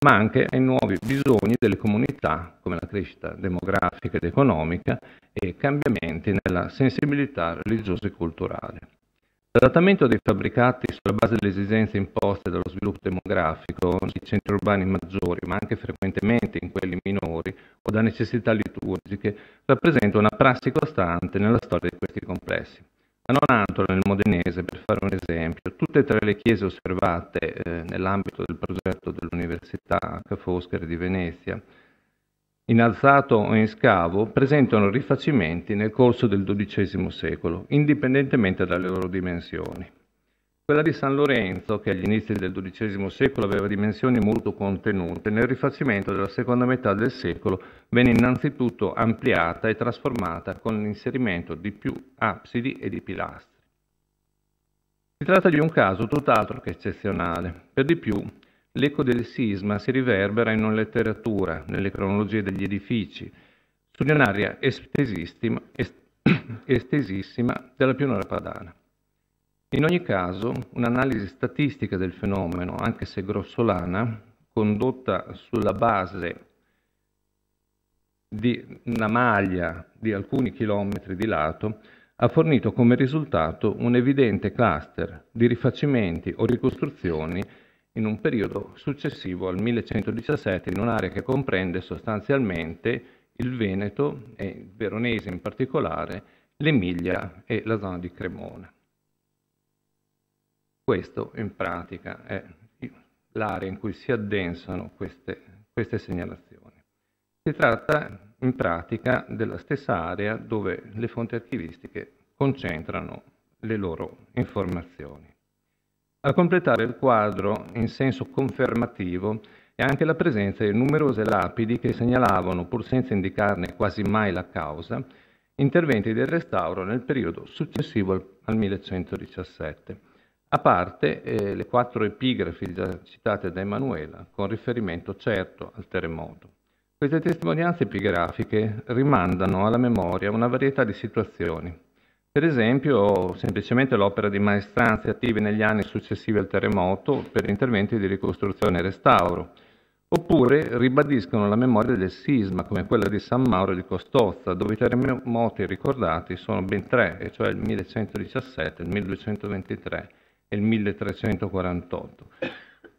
ma anche ai nuovi bisogni delle comunità, come la crescita demografica ed economica e cambiamenti nella sensibilità religiosa e culturale. L'adattamento dei fabbricati sulla base delle esigenze imposte dallo sviluppo demografico nei centri urbani maggiori, ma anche frequentemente in quelli minori o da necessità liturgiche, rappresenta una prassi costante nella storia di questi complessi. A Nonantola, nel modenese, per fare un esempio, tutte e tre le chiese osservate eh, nell'ambito del progetto dell'Università Ca' Foscari di Venezia, in o in scavo, presentano rifacimenti nel corso del XII secolo, indipendentemente dalle loro dimensioni. Quella di San Lorenzo, che agli inizi del XII secolo aveva dimensioni molto contenute, nel rifacimento della seconda metà del secolo venne innanzitutto ampliata e trasformata con l'inserimento di più absidi e di pilastri. Si tratta di un caso tutt'altro che eccezionale, per di più L'eco del sisma si riverbera in una letteratura, nelle cronologie degli edifici, su di un'area estesissima, estesissima della pianura padana. In ogni caso, un'analisi statistica del fenomeno, anche se grossolana, condotta sulla base di una maglia di alcuni chilometri di lato, ha fornito come risultato un evidente cluster di rifacimenti o ricostruzioni in un periodo successivo al 1117 in un'area che comprende sostanzialmente il Veneto e il Veronese in particolare, l'Emilia e la zona di Cremona. Questo in pratica è l'area in cui si addensano queste, queste segnalazioni. Si tratta in pratica della stessa area dove le fonti archivistiche concentrano le loro informazioni. A completare il quadro, in senso confermativo, è anche la presenza di numerose lapidi che segnalavano, pur senza indicarne quasi mai la causa, interventi del restauro nel periodo successivo al 1117, a parte eh, le quattro epigrafi già citate da Emanuela con riferimento certo al terremoto. Queste testimonianze epigrafiche rimandano alla memoria una varietà di situazioni, per esempio, semplicemente l'opera di maestranze attive negli anni successivi al terremoto per interventi di ricostruzione e restauro, oppure ribadiscono la memoria del sisma, come quella di San Mauro di Costozza, dove i terremoti ricordati sono ben tre, e cioè il 1117, il 1223 e il 1348.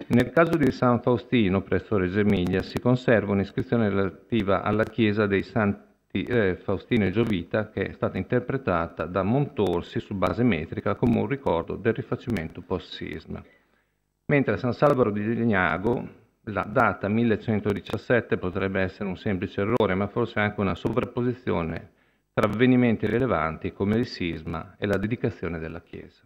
Nel caso di San Faustino, presso Reggio Emilia, si conserva un'iscrizione relativa alla chiesa dei Santi di Re eh, Faustino e Giovita che è stata interpretata da Montorsi su base metrica come un ricordo del rifacimento post-sisma. Mentre a San Salvaro di Legnago la data 1117 potrebbe essere un semplice errore, ma forse anche una sovrapposizione tra avvenimenti rilevanti come il sisma e la dedicazione della chiesa.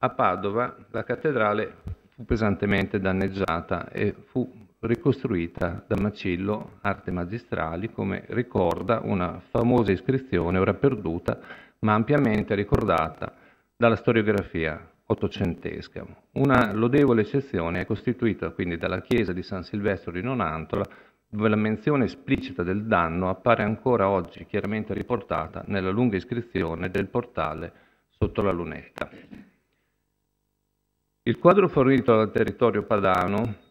A Padova la cattedrale fu pesantemente danneggiata e fu ricostruita da Macillo Arte Magistrali come ricorda una famosa iscrizione ora perduta ma ampiamente ricordata dalla storiografia ottocentesca. Una lodevole eccezione è costituita quindi dalla chiesa di San Silvestro di Nonantola dove la menzione esplicita del danno appare ancora oggi chiaramente riportata nella lunga iscrizione del portale sotto la lunetta. Il quadro fornito dal territorio padano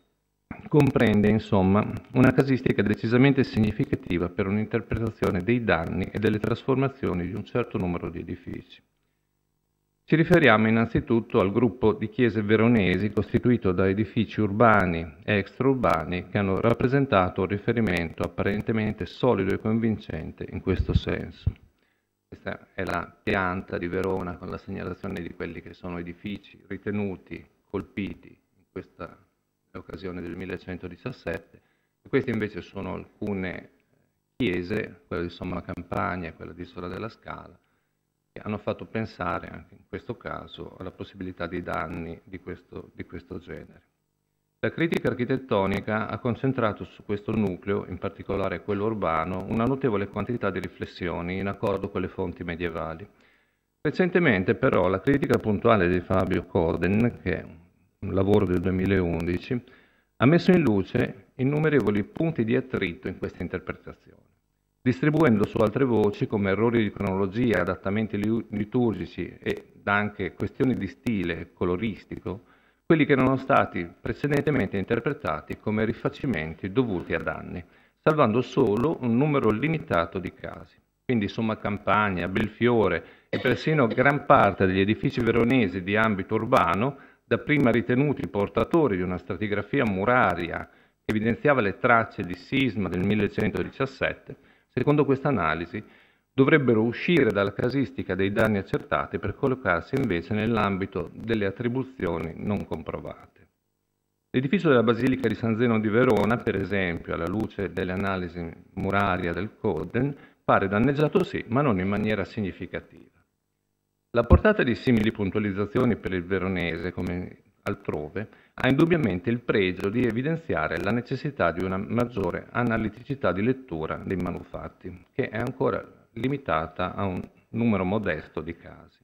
comprende insomma una casistica decisamente significativa per un'interpretazione dei danni e delle trasformazioni di un certo numero di edifici. Ci riferiamo innanzitutto al gruppo di chiese veronesi costituito da edifici urbani e extraurbani che hanno rappresentato un riferimento apparentemente solido e convincente in questo senso. Questa è la pianta di Verona con la segnalazione di quelli che sono edifici ritenuti colpiti in questa occasione del 1117. Queste invece sono alcune chiese, quella di Somma Campagna e quella di Sola della Scala, che hanno fatto pensare anche in questo caso alla possibilità di danni di questo, di questo genere. La critica architettonica ha concentrato su questo nucleo, in particolare quello urbano, una notevole quantità di riflessioni in accordo con le fonti medievali. Recentemente però la critica puntuale di Fabio Coden, che è un un lavoro del 2011, ha messo in luce innumerevoli punti di attrito in questa interpretazione, distribuendo su altre voci come errori di cronologia, adattamenti liturgici e anche questioni di stile coloristico, quelli che erano stati precedentemente interpretati come rifacimenti dovuti a danni, salvando solo un numero limitato di casi. Quindi Somma Campagna, Belfiore e persino gran parte degli edifici veronesi di ambito urbano dapprima ritenuti portatori di una stratigrafia muraria che evidenziava le tracce di sisma del 1117, secondo questa analisi dovrebbero uscire dalla casistica dei danni accertati per collocarsi invece nell'ambito delle attribuzioni non comprovate. L'edificio della Basilica di San Zeno di Verona, per esempio, alla luce delle analisi murarie del Coden, pare danneggiato sì, ma non in maniera significativa. La portata di simili puntualizzazioni per il veronese, come altrove, ha indubbiamente il pregio di evidenziare la necessità di una maggiore analiticità di lettura dei manufatti, che è ancora limitata a un numero modesto di casi.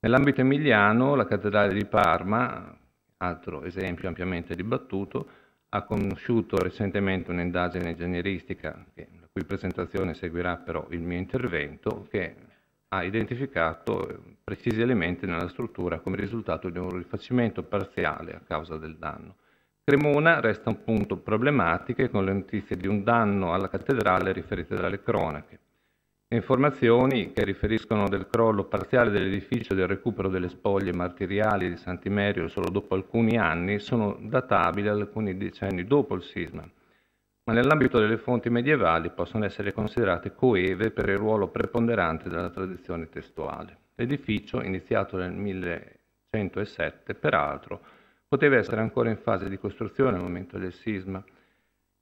Nell'ambito emiliano, la cattedrale di Parma, altro esempio ampiamente dibattuto, ha conosciuto recentemente un'indagine ingegneristica, la cui presentazione seguirà però il mio intervento, che ha identificato eh, precisi elementi nella struttura come risultato di un rifacimento parziale a causa del danno. Cremona resta un punto problematico con le notizie di un danno alla cattedrale riferite dalle cronache. Le Informazioni che riferiscono del crollo parziale dell'edificio e del recupero delle spoglie martiriali di Santimerio solo dopo alcuni anni sono databili alcuni decenni dopo il sisma ma nell'ambito delle fonti medievali possono essere considerate coeve per il ruolo preponderante della tradizione testuale. L'edificio, iniziato nel 1107, peraltro, poteva essere ancora in fase di costruzione al momento del sisma.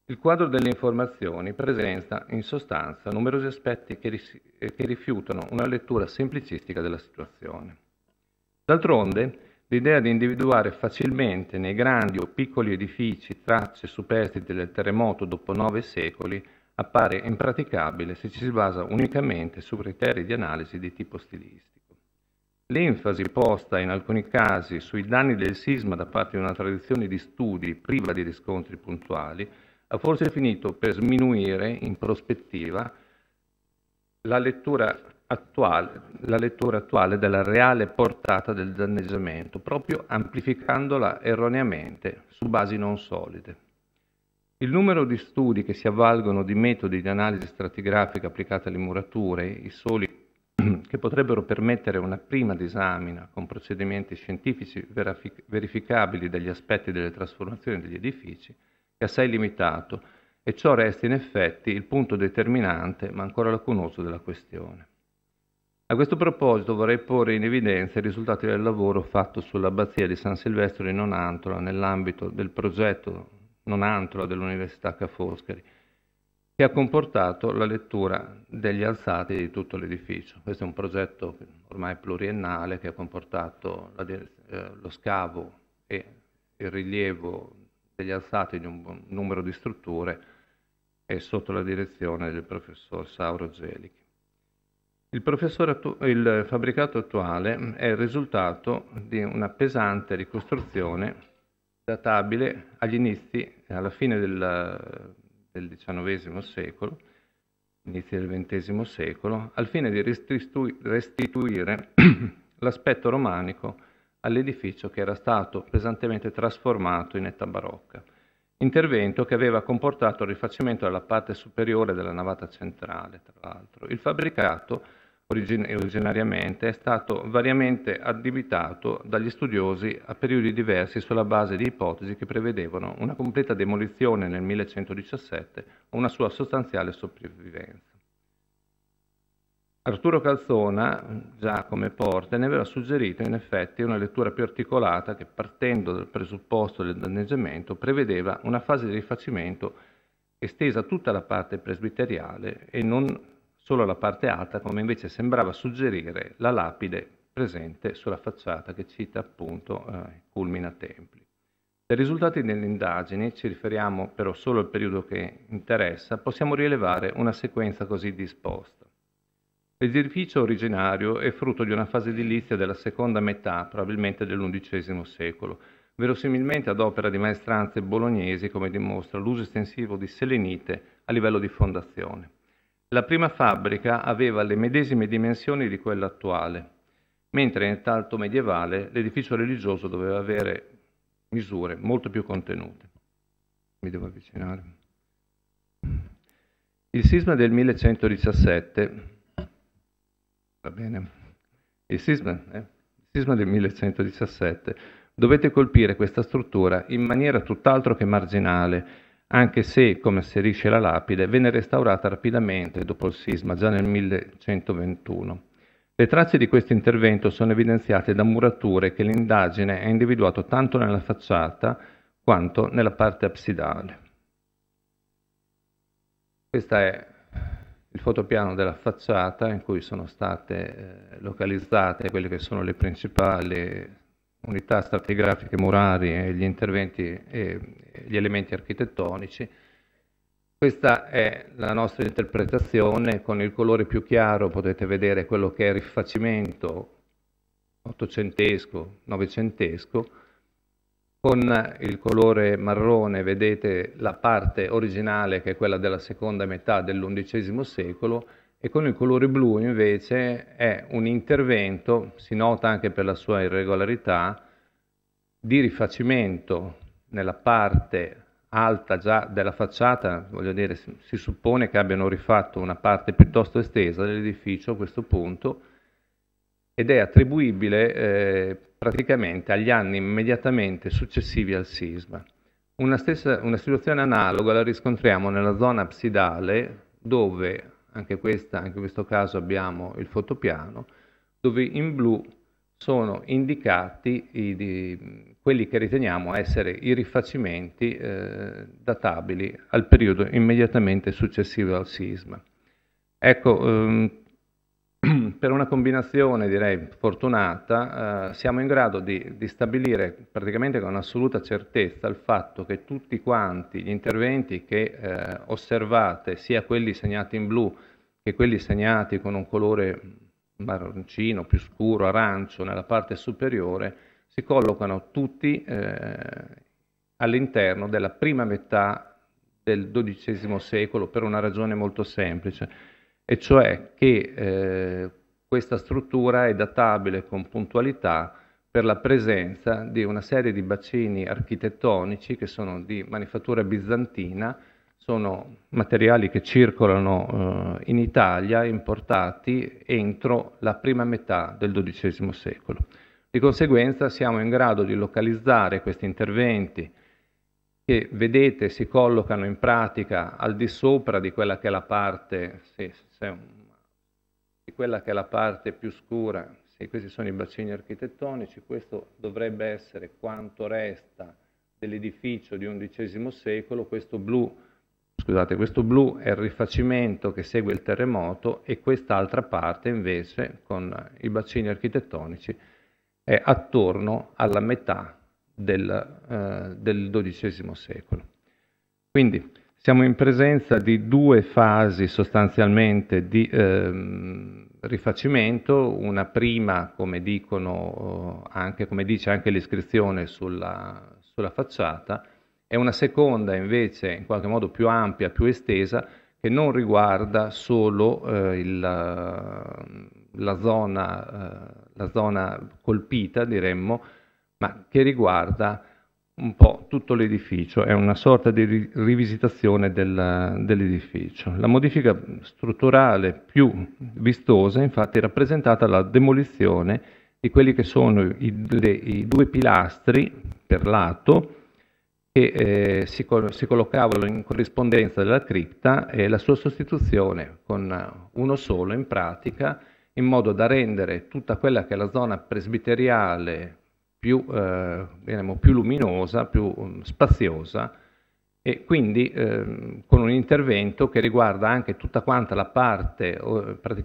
Il quadro delle informazioni presenta in sostanza numerosi aspetti che, ris- che rifiutano una lettura semplicistica della situazione. D'altronde, l'idea di individuare facilmente nei grandi o piccoli edifici tracce superstiti del terremoto dopo nove secoli appare impraticabile se ci si basa unicamente su criteri di analisi di tipo stilistico. L'enfasi posta in alcuni casi sui danni del sisma da parte di una tradizione di studi priva di riscontri puntuali ha forse finito per sminuire in prospettiva la lettura attuale, la lettura attuale della reale portata del danneggiamento, proprio amplificandola erroneamente su basi non solide. Il numero di studi che si avvalgono di metodi di analisi stratigrafica applicata alle murature, i soli che potrebbero permettere una prima disamina con procedimenti scientifici verificabili degli aspetti delle trasformazioni degli edifici, è assai limitato e ciò resta in effetti il punto determinante ma ancora lacunoso della questione. A questo proposito vorrei porre in evidenza i risultati del lavoro fatto sull'abbazia di San Silvestro di Nonantola nell'ambito del progetto Nonantola dell'Università Ca' Foscari, che ha comportato la lettura degli alzati di tutto l'edificio. Questo è un progetto ormai pluriennale che ha comportato la, eh, lo scavo e il rilievo degli alzati di un numero di strutture e sotto la direzione del professor Sauro Gelic. Il, attu- il fabbricato attuale è il risultato di una pesante ricostruzione databile agli inizi, alla fine del, del XIX secolo, inizi del XX secolo, al fine di restitu- restituire l'aspetto romanico all'edificio che era stato pesantemente trasformato in età barocca, intervento che aveva comportato il rifacimento della parte superiore della navata centrale, tra l'altro. Il fabbricato origin- originariamente è stato variamente addebitato dagli studiosi a periodi diversi sulla base di ipotesi che prevedevano una completa demolizione nel 1117 o una sua sostanziale sopravvivenza. Arturo Calzona, già come Porte, ne aveva suggerito in effetti una lettura più articolata che, partendo dal presupposto del danneggiamento, prevedeva una fase di rifacimento estesa a tutta la parte presbiteriale e non solo la parte alta come invece sembrava suggerire la lapide presente sulla facciata che cita appunto eh, Culmina Templi. Dai risultati delle indagini, ci riferiamo però solo al periodo che interessa, possiamo rilevare una sequenza così disposta. L'edificio originario è frutto di una fase edilizia della seconda metà, probabilmente dell'undicesimo secolo, verosimilmente ad opera di maestranze bolognesi come dimostra l'uso estensivo di selenite a livello di fondazione. La prima fabbrica aveva le medesime dimensioni di quella attuale, mentre nel età medievale l'edificio religioso doveva avere misure molto più contenute. Mi devo avvicinare. Il sisma del 1117, va bene, il sisma, eh? il sisma del 1117, dovette colpire questa struttura in maniera tutt'altro che marginale, anche se, come asserisce la lapide, venne restaurata rapidamente dopo il sisma, già nel 1121. Le tracce di questo intervento sono evidenziate da murature che l'indagine ha individuato tanto nella facciata quanto nella parte absidale. Questo è il fotopiano della facciata in cui sono state eh, localizzate quelle che sono le principali unità stratigrafiche murari, gli interventi e gli elementi architettonici. Questa è la nostra interpretazione, con il colore più chiaro potete vedere quello che è il rifacimento ottocentesco, novecentesco, con il colore marrone vedete la parte originale che è quella della seconda metà dell'undicesimo secolo e con il colore blu invece è un intervento, si nota anche per la sua irregolarità, di rifacimento nella parte alta già della facciata, voglio dire, si suppone che abbiano rifatto una parte piuttosto estesa dell'edificio a questo punto ed è attribuibile eh, praticamente agli anni immediatamente successivi al sisma. Una, stessa, una situazione analoga la riscontriamo nella zona absidale dove anche, questa, anche in questo caso abbiamo il fotopiano, dove in blu sono indicati i, di, quelli che riteniamo essere i rifacimenti eh, databili al periodo immediatamente successivo al sisma. Ecco, ehm, per una combinazione direi fortunata eh, siamo in grado di, di, stabilire praticamente con assoluta certezza il fatto che tutti quanti gli interventi che eh, osservate, sia quelli segnati in blu che quelli segnati con un colore marroncino, più scuro, arancio nella parte superiore, si collocano tutti eh, all'interno della prima metà del XII secolo per una ragione molto semplice e cioè che eh, questa struttura è databile con puntualità per la presenza di una serie di bacini architettonici che sono di manifattura bizantina, sono materiali che circolano eh, in Italia, importati entro la prima metà del XII secolo. Di conseguenza siamo in grado di localizzare questi interventi che vedete si collocano in pratica al di sopra di quella che è la parte, se, c'è di quella che è la parte più scura, sì, questi sono i bacini architettonici, questo dovrebbe essere quanto resta dell'edificio di XI secolo, questo blu, scusate, questo blu è il rifacimento che segue il terremoto e quest'altra parte invece con i bacini architettonici è attorno alla metà del, eh, del XII secolo. Quindi siamo in presenza di due fasi sostanzialmente di ehm, rifacimento, una prima, come, dicono, eh, anche, come dice anche l'iscrizione sulla, sulla facciata, e una seconda invece in qualche modo più ampia, più estesa, che non riguarda solo eh, il, la, zona, eh, la, zona, colpita, diremmo, ma che riguarda un po' tutto l'edificio, è una sorta di rivisitazione del, dell'edificio. La modifica strutturale più vistosa infatti è rappresentata la demolizione di quelli che sono i, le, i due pilastri per lato che eh, si, si, collocavano in corrispondenza della cripta e la sua sostituzione con uno solo in pratica in modo da rendere tutta quella che è la zona presbiteriale più, eh, diciamo, più luminosa, più um, spaziosa e quindi ehm, con un intervento che riguarda anche tutta quanta la parte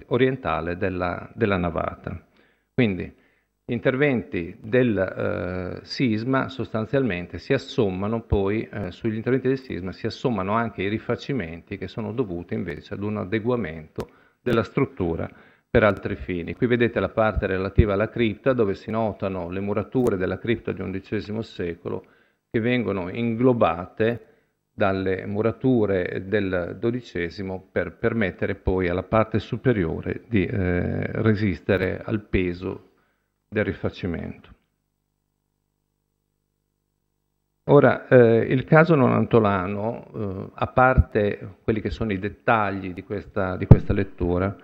orientale della, della navata. Quindi gli interventi del eh, sisma sostanzialmente si assommano poi, eh, sugli interventi del sisma si assommano anche i rifacimenti che sono dovuti invece ad un adeguamento della struttura per altri fini. Qui vedete la parte relativa alla cripta dove si notano le murature della cripta di XI secolo che vengono inglobate dalle murature del XII per permettere poi alla parte superiore di eh, resistere al peso del rifacimento. Ora, eh, il caso non antolano, eh, a parte quelli che sono i dettagli di questa, di questa lettura,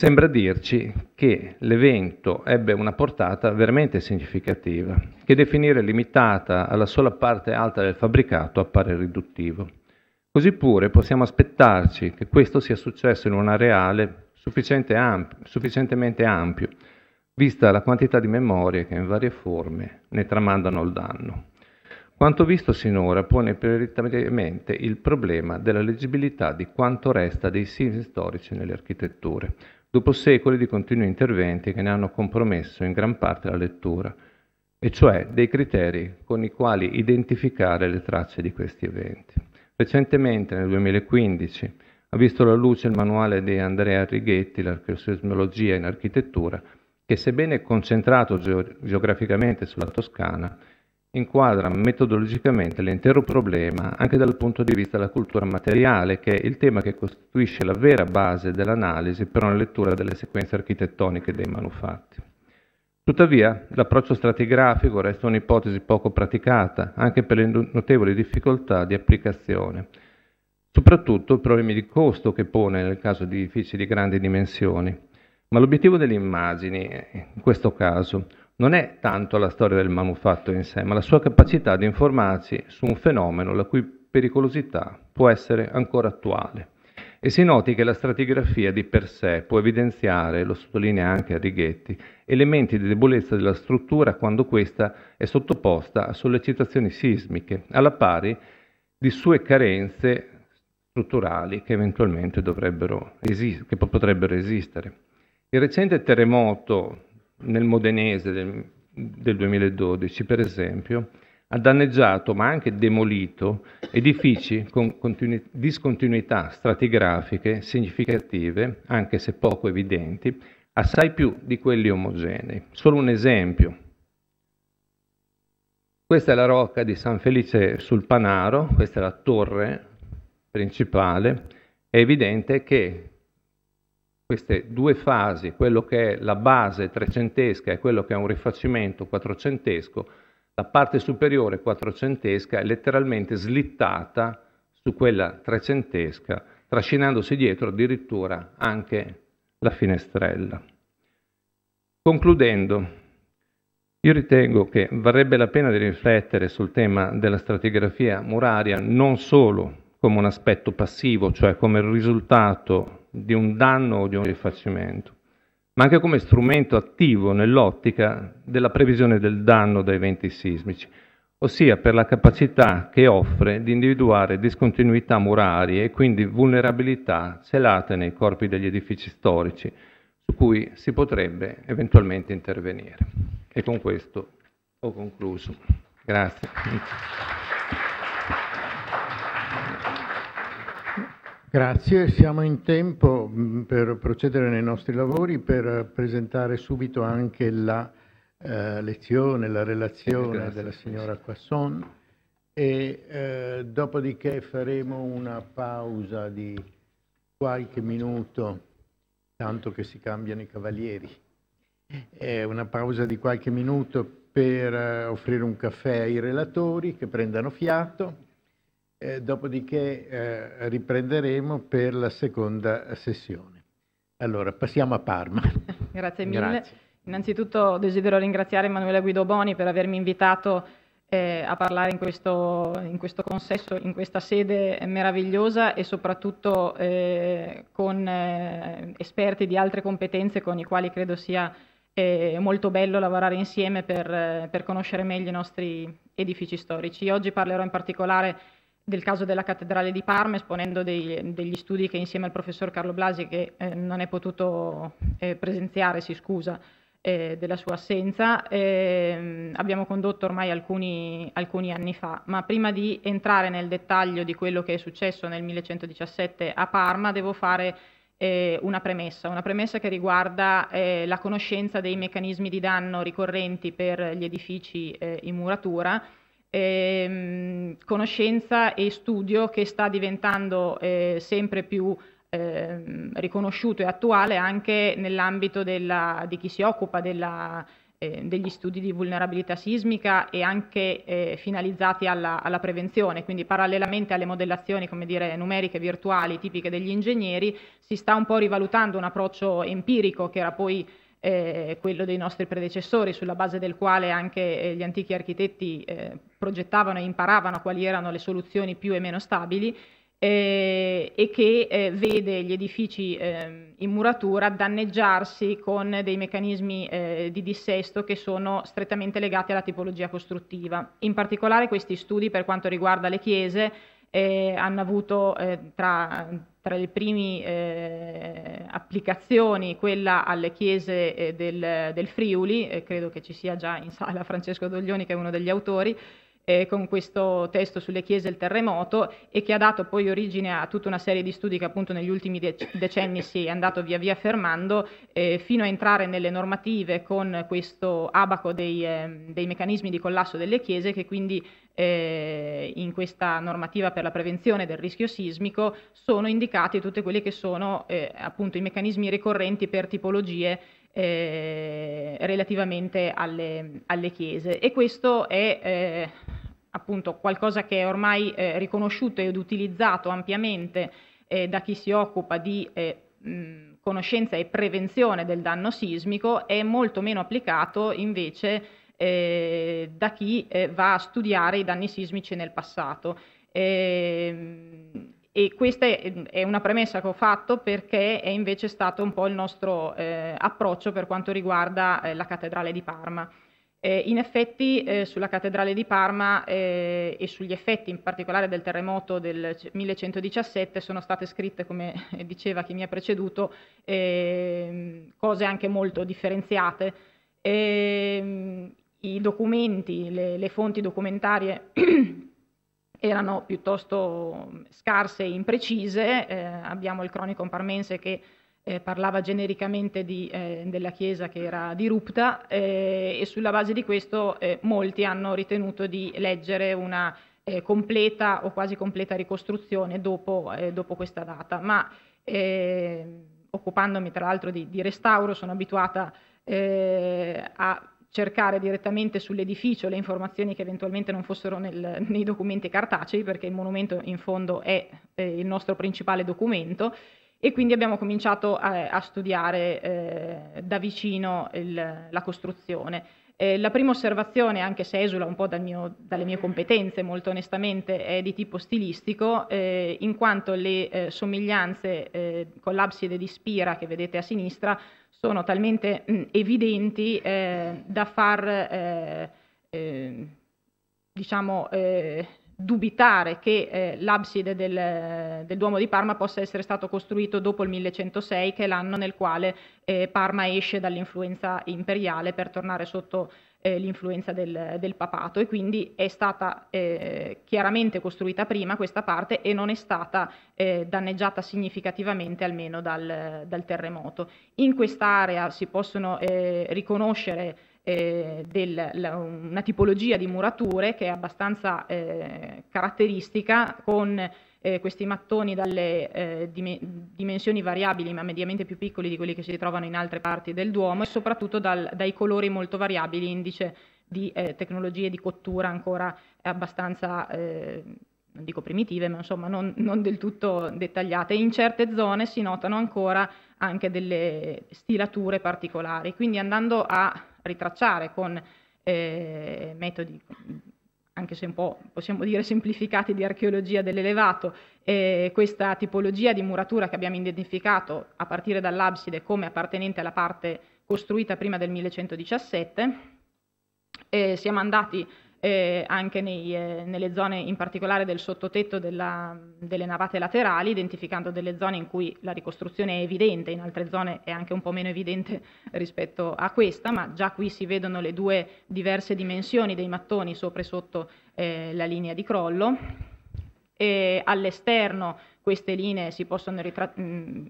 sembra dirci che l'evento ebbe una portata veramente significativa, che definire limitata alla sola parte alta del fabbricato appare riduttivo. Così pure possiamo aspettarci che questo sia successo in un areale sufficiente amp- sufficientemente ampio, vista la quantità di memorie che in varie forme ne tramandano il danno. Quanto visto sinora pone prioritariamente il problema della leggibilità di quanto resta dei siti storici nelle architetture, dopo secoli di continui interventi che ne hanno compromesso in gran parte la lettura, e cioè dei criteri con i quali identificare le tracce di questi eventi. Recentemente, nel 2015, ha visto la luce il manuale di Andrea Righetti, L'archeosismologia in architettura, che sebbene concentrato geograficamente sulla Toscana, inquadra metodologicamente l'intero problema anche dal punto di vista della cultura materiale, che è il tema che costituisce la vera base dell'analisi per una lettura delle sequenze architettoniche dei manufatti. Tuttavia, l'approccio stratigrafico resta un'ipotesi poco praticata, anche per le notevoli difficoltà di applicazione, soprattutto i problemi di costo che pone nel caso di edifici di grandi dimensioni. Ma l'obiettivo delle immagini, eh, in questo caso, non è tanto la storia del manufatto in sé, ma la sua capacità di informarsi su un fenomeno la cui pericolosità può essere ancora attuale. E si noti che la stratigrafia di per sé può evidenziare, lo sottolinea anche Arrighetti, elementi di debolezza della struttura quando questa è sottoposta a sollecitazioni sismiche, alla pari di sue carenze strutturali che eventualmente dovrebbero esistere, che potrebbero esistere. Il recente terremoto nel Modenese del, del 2012, per esempio, ha danneggiato ma anche demolito edifici con continu- discontinuità stratigrafiche significative, anche se poco evidenti, assai più di quelli omogenei. Solo un esempio. Questa è la rocca di San Felice sul Panaro, questa è la torre principale. È evidente che queste due fasi, quello che è la base trecentesca e quello che è un rifacimento quattrocentesco, la parte superiore quattrocentesca è letteralmente slittata su quella trecentesca, trascinandosi dietro addirittura anche la finestrella. Concludendo, io ritengo che varrebbe la pena di riflettere sul tema della stratigrafia muraria non solo come un aspetto passivo, cioè come il risultato di un danno o di un rifacimento, ma anche come strumento attivo nell'ottica della previsione del danno da eventi sismici, ossia per la capacità che offre di individuare discontinuità murarie e quindi vulnerabilità celate nei corpi degli edifici storici su cui si potrebbe eventualmente intervenire. E con questo ho concluso. Grazie. Grazie, siamo in tempo mm, per procedere nei nostri lavori, per presentare subito anche la eh, lezione, la relazione Grazie. della signora Quasson e eh, dopodiché faremo una pausa di qualche minuto, tanto che si cambiano i cavalieri, eh, una pausa di qualche minuto per eh, offrire un caffè ai relatori che prendano fiato eh, dopodiché eh, riprenderemo per la seconda sessione. Allora, passiamo a Parma. Grazie mille. Grazie. Innanzitutto desidero ringraziare Emanuele Guido Boni per avermi invitato eh, a parlare in questo, in questo, consesso, in questa sede meravigliosa e soprattutto eh, con eh, esperti di altre competenze con i quali credo sia è eh, molto bello lavorare insieme per, per, conoscere meglio i nostri edifici storici. Oggi parlerò in particolare del caso della Cattedrale di Parma, esponendo dei, degli studi che insieme al professor Carlo Blasi, che eh, non è potuto eh, presenziare, si scusa eh, della sua assenza, ehm, abbiamo condotto ormai alcuni, alcuni, anni fa. Ma prima di entrare nel dettaglio di quello che è successo nel 1117 a Parma, devo fare eh, una premessa, una premessa che riguarda eh, la conoscenza dei meccanismi di danno ricorrenti per gli edifici eh, in muratura ehm, conoscenza e studio che sta diventando eh, sempre più ehm, riconosciuto e attuale anche nell'ambito della, di chi si occupa della, eh, degli studi di vulnerabilità sismica e anche eh, finalizzati alla, alla, prevenzione, quindi parallelamente alle modellazioni dire, numeriche virtuali tipiche degli ingegneri si sta un po' rivalutando un approccio empirico che era poi eh, quello dei nostri predecessori, sulla base del quale anche eh, gli antichi architetti eh, progettavano e imparavano quali erano le soluzioni più e meno stabili, eh, e che eh, vede gli edifici ehm, in muratura danneggiarsi con dei meccanismi eh, di dissesto che sono strettamente legati alla tipologia costruttiva. In particolare questi studi per quanto riguarda le chiese hanno avuto tra tra le prime eh, applicazioni quella alle chiese eh, del, del, Friuli, eh, credo che ci sia già in sala Francesco Doglioni che è uno degli autori, eh, con questo testo sulle chiese e il terremoto e che ha dato poi origine a tutta una serie di studi che appunto negli ultimi dec- decenni si è andato via via fermando eh, fino a entrare nelle normative con questo abaco dei, eh, dei meccanismi di collasso delle chiese che quindi eh, in questa normativa per la prevenzione del rischio sismico sono indicati tutti quelli che sono eh, appunto i meccanismi ricorrenti per tipologie eh, relativamente alle, alle, chiese e questo è eh, appunto qualcosa che è ormai eh, riconosciuto ed utilizzato ampiamente eh, da chi si occupa di eh, mh, conoscenza e prevenzione del danno sismico, è molto meno applicato invece eh, da chi va a studiare i danni sismici nel passato. Eh, e questa ehm, è una premessa che ho fatto perché è invece stato un po' il nostro eh, approccio per quanto riguarda eh, la cattedrale di Parma. Eh, in effetti eh, sulla cattedrale di Parma eh, e sugli effetti in particolare del terremoto del 1117 sono state scritte, come diceva chi mi ha preceduto, ehm, cose anche molto differenziate. Ehm, I documenti, le, le fonti documentarie erano piuttosto mm, scarse e imprecise. Eh, abbiamo il cronico parmense che eh, parlava genericamente di, eh, della chiesa che era di dirupta eh, e sulla base di questo eh, molti hanno ritenuto di leggere una eh, completa o quasi completa ricostruzione dopo, dopo questa data. Ma occupandomi tra l'altro di, di restauro sono abituata a cercare direttamente sull'edificio le informazioni che eventualmente non fossero nel, nei documenti cartacei, perché il monumento in fondo è eh, il nostro principale documento, e quindi abbiamo cominciato a, a studiare eh, da vicino il, la costruzione. Eh, la prima osservazione, anche se esula un po' dal mio, dalle mie competenze, molto onestamente, è di tipo stilistico, eh, in quanto le eh, somiglianze eh, con l'abside di Spira che vedete a sinistra sono talmente mh, mm, evidenti eh, da far eh, eh, diciamo, eh, dubitare che eh, l'abside del, del, Duomo di Parma possa essere stato costruito dopo il 1106, che è l'anno nel quale eh, Parma esce dall'influenza imperiale per tornare sotto eh, l'influenza del, del, papato e quindi è stata eh, chiaramente costruita prima questa parte e non è stata eh, danneggiata significativamente almeno dal, dal, terremoto. In quest'area si possono eh, riconoscere eh, del, la, una tipologia di murature che è abbastanza eh, caratteristica con eh, questi mattoni dalle eh, dim dimensioni variabili ma mediamente più piccoli di quelli che si trovano in altre parti del Duomo e soprattutto dal, dai colori molto variabili, indice di eh, tecnologie di cottura ancora abbastanza, eh, non dico primitive, ma insomma non, non del tutto dettagliate. In certe zone si notano ancora anche delle stilature particolari, quindi andando a ritracciare con eh, metodi anche se un po' possiamo dire semplificati di archeologia dell'elevato, eh, questa tipologia di muratura che abbiamo identificato a partire dall'abside come appartenente alla parte costruita prima del 1117. Eh, siamo andati eh, anche nei, eh, nelle zone in particolare del sottotetto della, delle navate laterali, identificando delle zone in cui la ricostruzione è evidente, in altre zone è anche un po' meno evidente rispetto a questa, ma già qui si vedono le due diverse dimensioni dei mattoni sopra e sotto eh, la linea di crollo. all'esterno queste linee si possono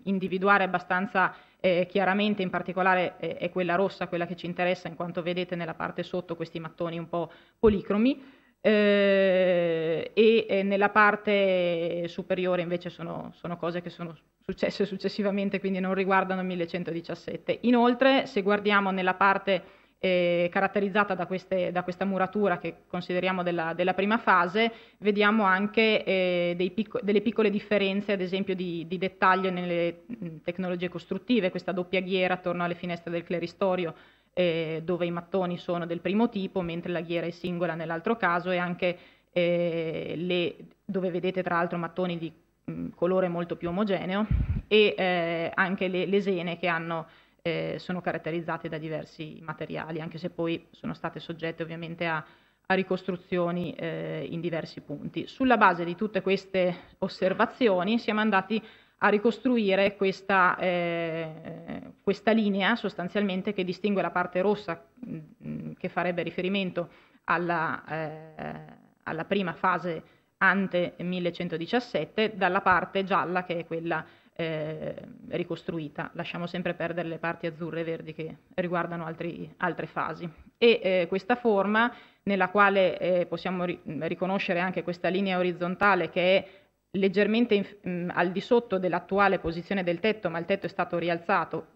individuare abbastanza eh, chiaramente, in particolare eh, è quella rossa, quella che ci interessa, in quanto vedete nella parte sotto questi mattoni un po' policromi. Eh, e eh, nella parte superiore invece sono, sono, cose che sono successe successivamente, quindi non riguardano 1117. Inoltre, se guardiamo nella parte eh, caratterizzata da, queste, da, questa muratura che consideriamo della, della prima fase, vediamo anche eh, picco, delle piccole differenze, ad esempio di, di dettaglio nelle tecnologie costruttive, questa doppia ghiera attorno alle finestre del cleristorio eh, dove i mattoni sono del primo tipo, mentre la ghiera è singola nell'altro caso e anche eh, le, dove vedete tra l'altro mattoni di mh, colore molto più omogeneo e eh, anche le lesene che hanno eh, sono caratterizzate da diversi materiali, anche se poi sono state soggette ovviamente a, a ricostruzioni eh, in diversi punti. Sulla base di tutte queste osservazioni siamo andati a ricostruire questa, eh, questa linea sostanzialmente che distingue la parte rossa mh, mm, che farebbe riferimento alla, eh, alla prima fase ante 1117 dalla parte gialla che è quella eh, ricostruita. Lasciamo sempre perdere le parti azzurre e verdi che riguardano altri, altre fasi. E eh, questa forma, nella quale eh, possiamo ri riconoscere anche questa linea orizzontale che è leggermente mh, mm, al di sotto dell'attuale posizione del tetto, ma il tetto è stato rialzato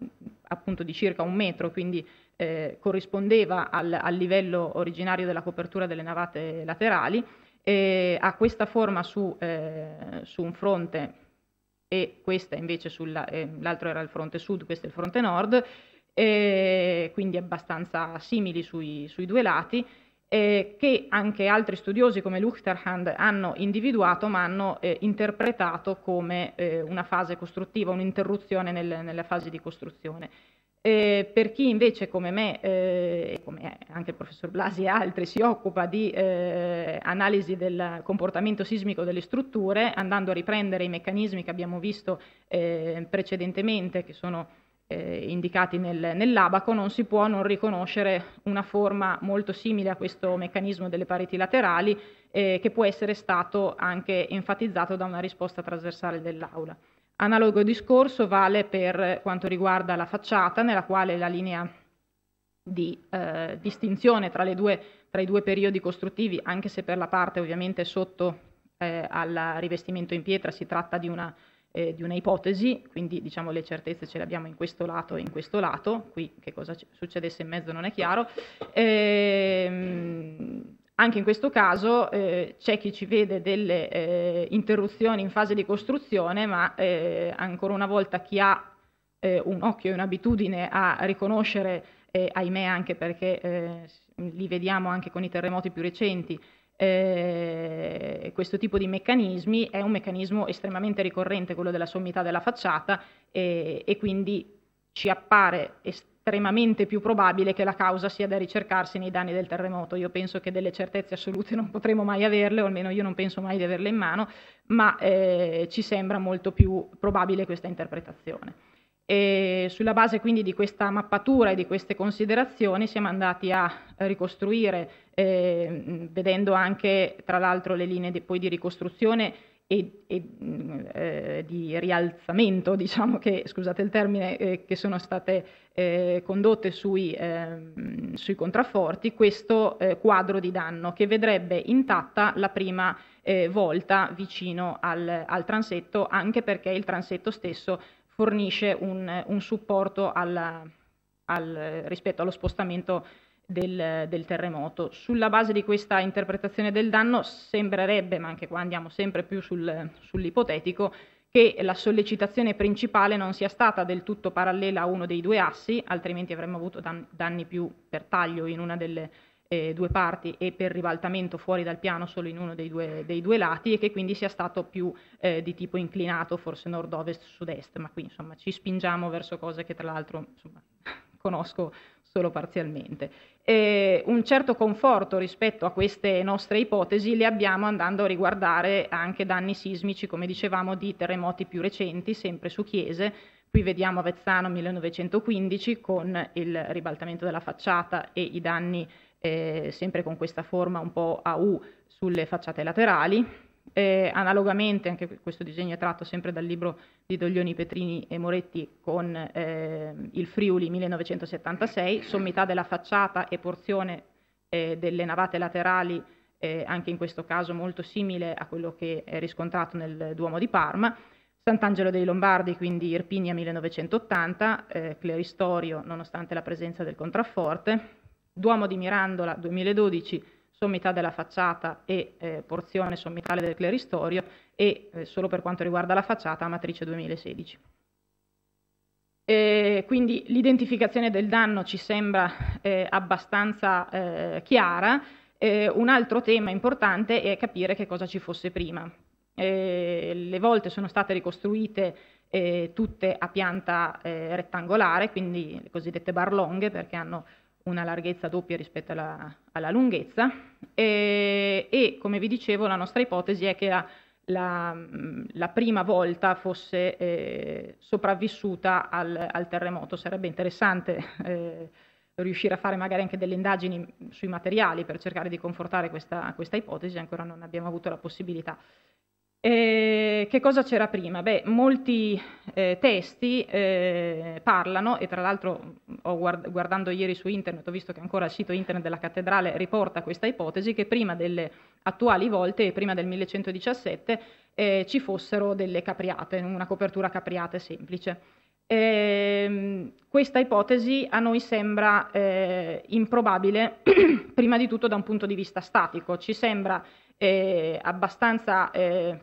appunto di circa un metro, quindi eh, corrispondeva al, al livello originario della copertura delle navate laterali, eh, ha questa forma su, eh, su, un fronte e questa invece sull'altro ehm, eh, era il fronte sud, questo è il fronte nord, eh, quindi abbastanza simili sui, sui due lati, eh, che anche altri studiosi come Luchterhand hanno individuato ma hanno eh, interpretato come eh, una fase costruttiva, un'interruzione nel, nella fase di costruzione. Eh, per chi invece come me, eh, come anche il professor Blasi e altri, si occupa di eh, analisi del comportamento sismico delle strutture, andando a riprendere i meccanismi che abbiamo visto eh, precedentemente, che sono eh, indicati nel, nell'abaco, non si può non riconoscere una forma molto simile a questo meccanismo delle pareti laterali, eh, che può essere stato anche enfatizzato da una risposta trasversale dell'aula. Analogo discorso vale per quanto riguarda la facciata, nella quale la linea di eh, distinzione tra, due, tra, i due periodi costruttivi, anche se per la parte ovviamente sotto eh, al rivestimento in pietra si tratta di una, eh, di una ipotesi, quindi diciamo le certezze ce le abbiamo in questo lato e in questo lato, qui che cosa succedesse in mezzo non è chiaro. Ehm, anche in questo caso eh, c'è chi ci vede delle eh, interruzioni in fase di costruzione, ma eh, ancora una volta chi ha eh, un occhio e un'abitudine a riconoscere, eh, ahimè anche perché eh, li vediamo anche con i terremoti più recenti, eh, questo tipo di meccanismi è un meccanismo estremamente ricorrente, quello della sommità della facciata, eh, e quindi ci appare estremamente estremamente più probabile che la causa sia da ricercarsi nei danni del terremoto. Io penso che delle certezze assolute non potremo mai averle, o almeno io non penso mai di averle in mano, ma eh, ci sembra molto più probabile questa interpretazione. E sulla base quindi di questa mappatura e di queste considerazioni siamo andati a ricostruire, eh, vedendo anche tra l'altro le linee di, poi di ricostruzione e, e mm, eh, di rialzamento, diciamo che, scusate il termine, eh, che sono state eh, condotte sui, ehm, sui, contrafforti, questo eh, quadro di danno che vedrebbe intatta la prima eh, volta vicino al, al, transetto, anche perché il transetto stesso fornisce un, un supporto alla, al, rispetto allo spostamento del, del, terremoto. Sulla base di questa interpretazione del danno sembrerebbe, ma anche qua andiamo sempre più sul, sull'ipotetico, che la sollecitazione principale non sia stata del tutto parallela a uno dei due assi, altrimenti avremmo avuto danni più per taglio in una delle eh, due parti e per ribaltamento fuori dal piano solo in uno dei due, dei due lati e che quindi sia stato più eh, di tipo inclinato, forse nord-ovest-sud-est, ma qui insomma ci spingiamo verso cose che tra l'altro conosco solo parzialmente. E un certo conforto rispetto a queste nostre ipotesi le abbiamo andando a riguardare anche danni sismici, come dicevamo, di terremoti più recenti, sempre su chiese. Qui vediamo Avezzano 1915 con il ribaltamento della facciata e i danni eh, sempre con questa forma un po' a U sulle facciate laterali eh, analogamente, anche questo disegno è tratto sempre dal libro di Doglioni, Petrini e Moretti con eh, il Friuli 1976, sommità della facciata e porzione eh, delle navate laterali, eh, anche in questo caso molto simile a quello che è riscontrato nel Duomo di Parma. Sant'Angelo dei Lombardi, quindi Irpinia 1980, eh, Cleristorio, nonostante la presenza del contrafforte, Duomo di Mirandola 2012, sommità della facciata e eh, porzione sommitale del cleristorio e eh, solo per quanto riguarda la facciata matrice 2016. E quindi l'identificazione del danno ci sembra eh, abbastanza eh, chiara. un altro tema importante è capire che cosa ci fosse prima. le volte sono state ricostruite eh, tutte a pianta eh, rettangolare, quindi le cosiddette barlonghe, perché hanno una larghezza doppia rispetto alla, alla lunghezza e, e, come vi dicevo la nostra ipotesi è che la, la, la prima volta fosse eh, sopravvissuta al, al, terremoto. Sarebbe interessante eh, riuscire a fare magari anche delle indagini sui materiali per cercare di confortare questa, questa ipotesi, ancora non abbiamo avuto la possibilità. Eh, che cosa c'era prima? Beh, molti eh, testi eh, parlano, e tra l'altro guard- guardando ieri su internet ho visto che ancora il sito internet della cattedrale riporta questa ipotesi, che prima delle attuali volte, prima del 1117, eh, ci fossero delle capriate, una copertura capriate semplice. Ehm, questa ipotesi a noi sembra eh, improbabile, prima di tutto da un punto di vista statico. Ci sembra eh, abbastanza eh,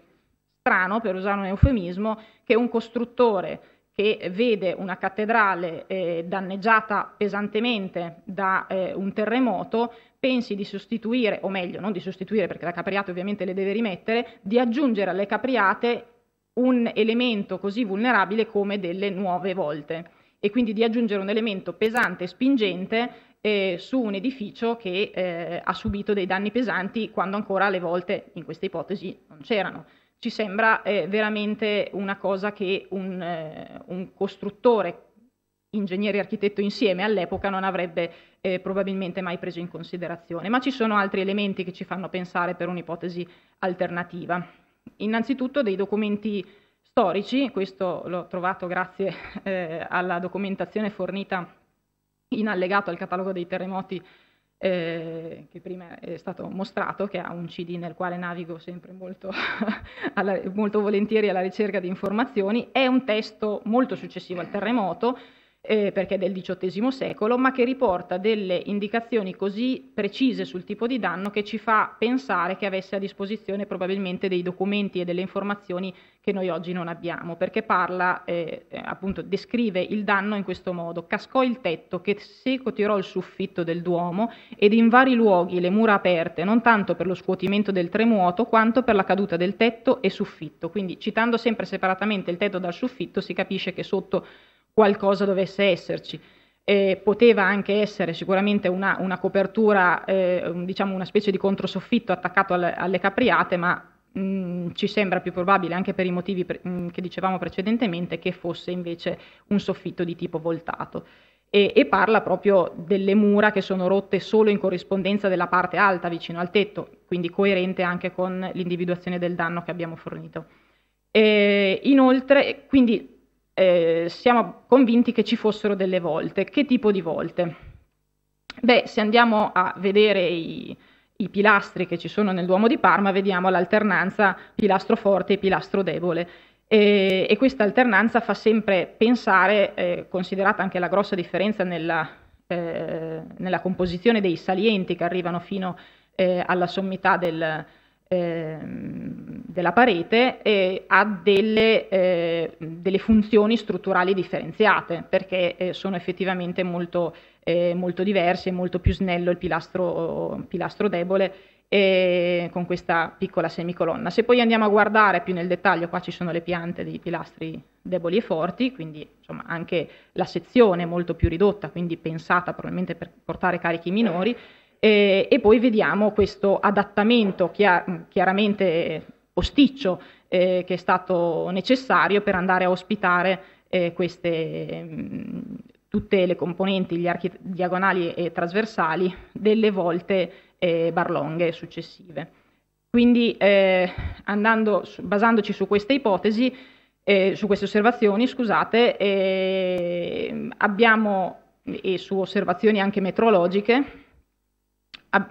strano, per usare un eufemismo, che un costruttore che vede una cattedrale eh, danneggiata pesantemente da eh, un terremoto pensi di sostituire, o meglio, non di sostituire perché la capriata ovviamente le deve rimettere, di aggiungere alle capriate un elemento così vulnerabile come delle nuove volte e quindi di aggiungere un elemento pesante e spingente eh, su un edificio che eh, ha subito dei danni pesanti quando ancora le volte in questa ipotesi non c'erano ci sembra eh, veramente una cosa che un, eh, un costruttore, ingegnere e architetto insieme all'epoca non avrebbe eh, probabilmente mai preso in considerazione. Ma ci sono altri elementi che ci fanno pensare per un'ipotesi alternativa. Innanzitutto dei documenti storici, questo l'ho trovato grazie eh, alla documentazione fornita in allegato al catalogo dei terremoti eh, che prima è stato mostrato, che ha un CD nel quale navigo sempre molto, alla, molto volentieri alla ricerca di informazioni, è un testo molto successivo al terremoto, eh, perché è del XVIII secolo, ma che riporta delle indicazioni così precise sul tipo di danno che ci fa pensare che avesse a disposizione probabilmente dei documenti e delle informazioni che noi oggi non abbiamo, perché parla, eh, eh, appunto, descrive il danno in questo modo. Cascò il tetto che seco tirò il soffitto del Duomo ed in vari luoghi le mura aperte, non tanto per lo scuotimento del tremuoto quanto per la caduta del tetto e soffitto. Quindi citando sempre separatamente il tetto dal soffitto si capisce che sotto qualcosa dovesse esserci. Eh, poteva anche essere sicuramente una, una copertura, eh, diciamo una specie di controsoffitto attaccato al, alle capriate, ma mh, mm, ci sembra più probabile, anche per i motivi pre- mh, mm, che dicevamo precedentemente, che fosse invece un soffitto di tipo voltato. E, e, parla proprio delle mura che sono rotte solo in corrispondenza della parte alta vicino al tetto, quindi coerente anche con l'individuazione del danno che abbiamo fornito. Eh, inoltre, quindi eh, siamo convinti che ci fossero delle volte. Che tipo di volte? Beh, se andiamo a vedere i, i pilastri che ci sono nel Duomo di Parma, vediamo l'alternanza pilastro forte e pilastro debole. E, e questa alternanza fa sempre pensare, eh, considerata anche la grossa differenza nella, eh, nella composizione dei salienti che arrivano fino eh, alla sommità del, Ehm, della parete eh, ha delle, eh, delle, funzioni strutturali differenziate perché eh, sono effettivamente molto, eh, molto diverse, è molto più snello il pilastro, pilastro debole con questa piccola semicolonna. Se poi andiamo a guardare più nel dettaglio, qua ci sono le piante dei pilastri deboli e forti, quindi insomma, anche la sezione è molto più ridotta, quindi pensata probabilmente per portare carichi minori eh, e poi vediamo questo adattamento chiar- chiaramente posticcio eh, che è stato necessario per andare a ospitare eh, queste, mh, tutte le componenti, gli archi diagonali e trasversali delle volte eh, barlonghe successive. Quindi eh, andando, basandoci su queste ipotesi, eh, su queste osservazioni, scusate, eh, abbiamo e su osservazioni anche metrologiche,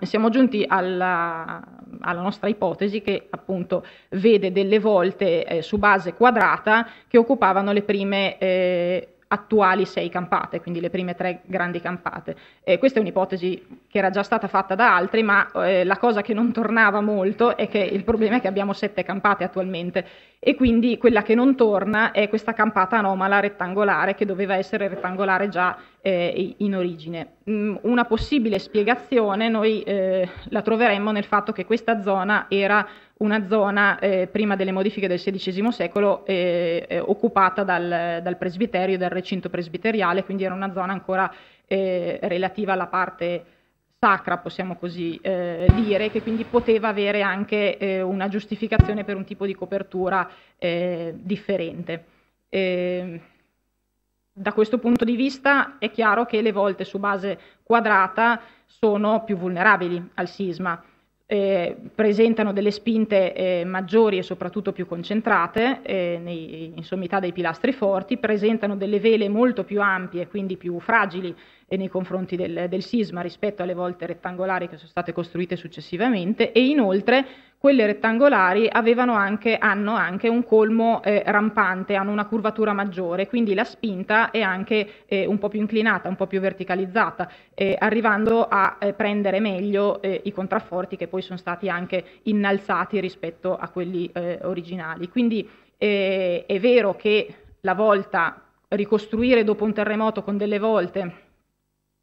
siamo giunti alla, alla, nostra ipotesi che appunto vede delle volte eh, su base quadrata che occupavano le prime eh, attuali sei campate, quindi le prime tre grandi campate. Eh, questa è un'ipotesi che era già stata fatta da altri, ma eh, la cosa che non tornava molto è che il problema è che abbiamo sette campate attualmente e quindi quella che non torna è questa campata anomala rettangolare che doveva essere rettangolare già eh, in origine. Mm, una possibile spiegazione noi eh, la troveremmo nel fatto che questa zona era una zona eh, prima delle modifiche del XVI secolo eh, eh, occupata dal, dal, presbiterio, dal recinto presbiteriale, quindi era una zona ancora eh, relativa alla parte sacra, possiamo così eh, dire, che quindi poteva avere anche eh, una giustificazione per un tipo di copertura eh, differente. Ehm, da questo punto di vista è chiaro che le volte su base quadrata sono più vulnerabili al sisma eh, presentano delle spinte eh, maggiori e soprattutto più concentrate eh, nei, in sommità dei pilastri forti, presentano delle vele molto più ampie, quindi più fragili eh, nei confronti del, del sisma rispetto alle volte rettangolari che sono state costruite successivamente e inoltre quelle rettangolari anche, hanno anche un colmo eh, rampante, hanno una curvatura maggiore, quindi la spinta è anche eh, un po' più inclinata, un po' più verticalizzata, eh, arrivando a eh, prendere meglio eh, i contrafforti che poi sono stati anche innalzati rispetto a quelli eh, originali. Quindi è vero che la volta ricostruire dopo un terremoto con delle volte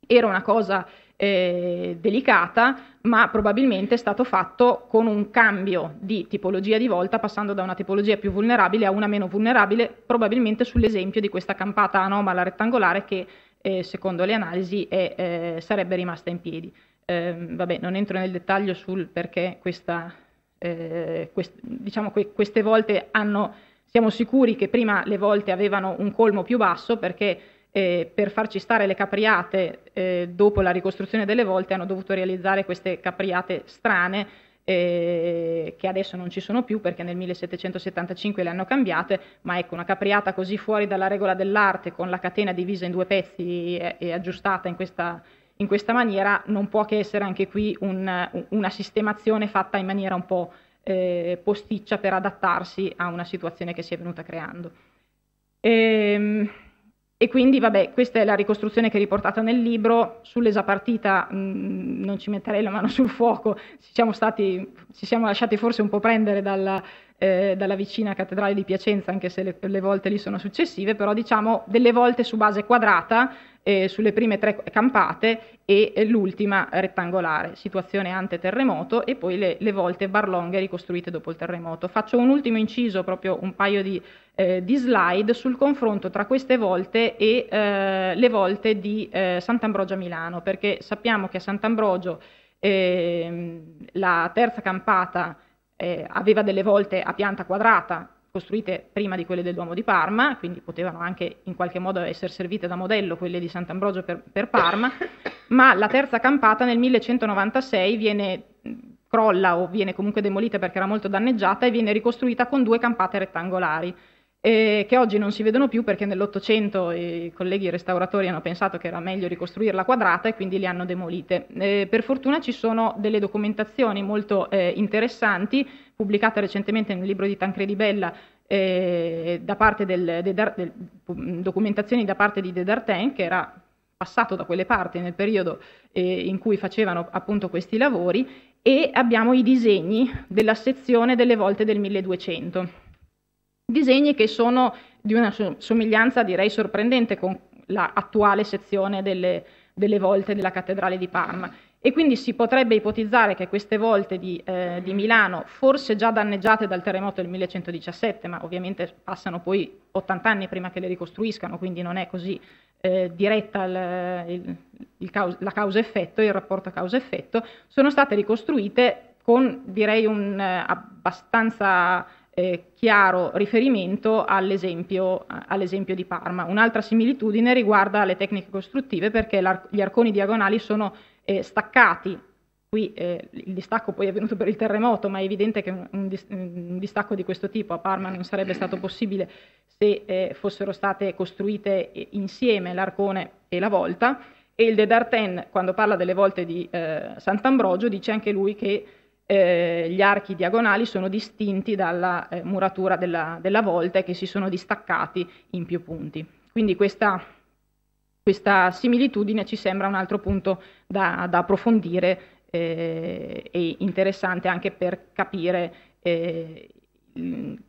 era una cosa eh, delicata, ma probabilmente è stato fatto con un cambio di tipologia di volta, passando da una tipologia più vulnerabile a una meno vulnerabile, probabilmente sull'esempio di questa campata anomala rettangolare che eh, secondo le analisi è, eh, sarebbe rimasta in piedi. Ehm, vabbè, non entro nel dettaglio sul perché questa, eh, quest- diciamo que- queste volte hanno, siamo sicuri che prima le volte avevano un colmo più basso perché eh, per farci stare le capriate eh, dopo la ricostruzione delle volte hanno dovuto realizzare queste capriate strane eh, che adesso non ci sono più perché nel 1775 le hanno cambiate, ma ecco una capriata così fuori dalla regola dell'arte con la catena divisa in due pezzi e, e aggiustata in questa, in questa, maniera non può che essere anche qui un, una sistemazione fatta in maniera un po' eh, posticcia per adattarsi a una situazione che si è venuta creando. Ehm, e quindi, vabbè, questa è la ricostruzione che è riportata nel libro, sull'esapartita mm, non ci metterei la mano sul fuoco, ci siamo, stati, ci siamo lasciati forse un po' prendere dalla, eh, dalla vicina cattedrale di Piacenza, anche se le, le, volte lì sono successive, però diciamo delle volte su base quadrata, eh, sulle prime tre campate e eh, l'ultima rettangolare, situazione ante-terremoto e poi le, le volte barlonghe ricostruite dopo il terremoto. Faccio un ultimo inciso, proprio un paio di eh, di slide sul confronto tra queste volte e eh, le volte di eh, Sant'Ambrogio a Milano, perché sappiamo che a Sant'Ambrogio ehm, la terza campata eh, aveva delle volte a pianta quadrata costruite prima di quelle del Duomo di Parma, quindi potevano anche in qualche modo essere servite da modello quelle di Sant'Ambrogio per, per Parma, ma la terza campata nel 1196 viene crolla o viene comunque demolita perché era molto danneggiata e viene ricostruita con due campate rettangolari eh, che oggi non si vedono più perché nell'Ottocento i colleghi restauratori hanno pensato che era meglio ricostruirla quadrata e quindi le hanno demolite. Eh, per fortuna ci sono delle documentazioni molto eh, interessanti, pubblicate recentemente nel libro di Tancredi Bella, eh, da parte del, de, de, de, documentazioni da parte di De Dartin, che era passato da quelle parti nel periodo eh, in cui facevano appunto questi lavori, e abbiamo i disegni della sezione delle volte del 1200. Disegni che sono di una somiglianza direi sorprendente con l'attuale la sezione delle, delle volte della cattedrale di Parma e quindi si potrebbe ipotizzare che queste volte di, eh, di, Milano, forse già danneggiate dal terremoto del 1117, ma ovviamente passano poi 80 anni prima che le ricostruiscano, quindi non è così eh, diretta il, il, il caus la causa-effetto, il rapporto causa-effetto, sono state ricostruite con direi un eh, abbastanza eh, chiaro riferimento all'esempio, eh, all'esempio, di Parma. Un'altra similitudine riguarda le tecniche costruttive perché gli arconi diagonali sono eh, staccati. Qui eh, il distacco poi è avvenuto per il terremoto, ma è evidente che un, un, un, distacco di questo tipo a Parma non sarebbe stato possibile se eh, fossero state costruite eh, insieme l'arcone e la volta. E il De Darten, quando parla delle volte di Sant'Ambrogio, dice anche lui che eh, gli archi diagonali sono distinti dalla eh, muratura della, della, volta e che si sono distaccati in più punti. Quindi questa, questa similitudine ci sembra un altro punto da, da approfondire eh, e interessante anche per capire eh,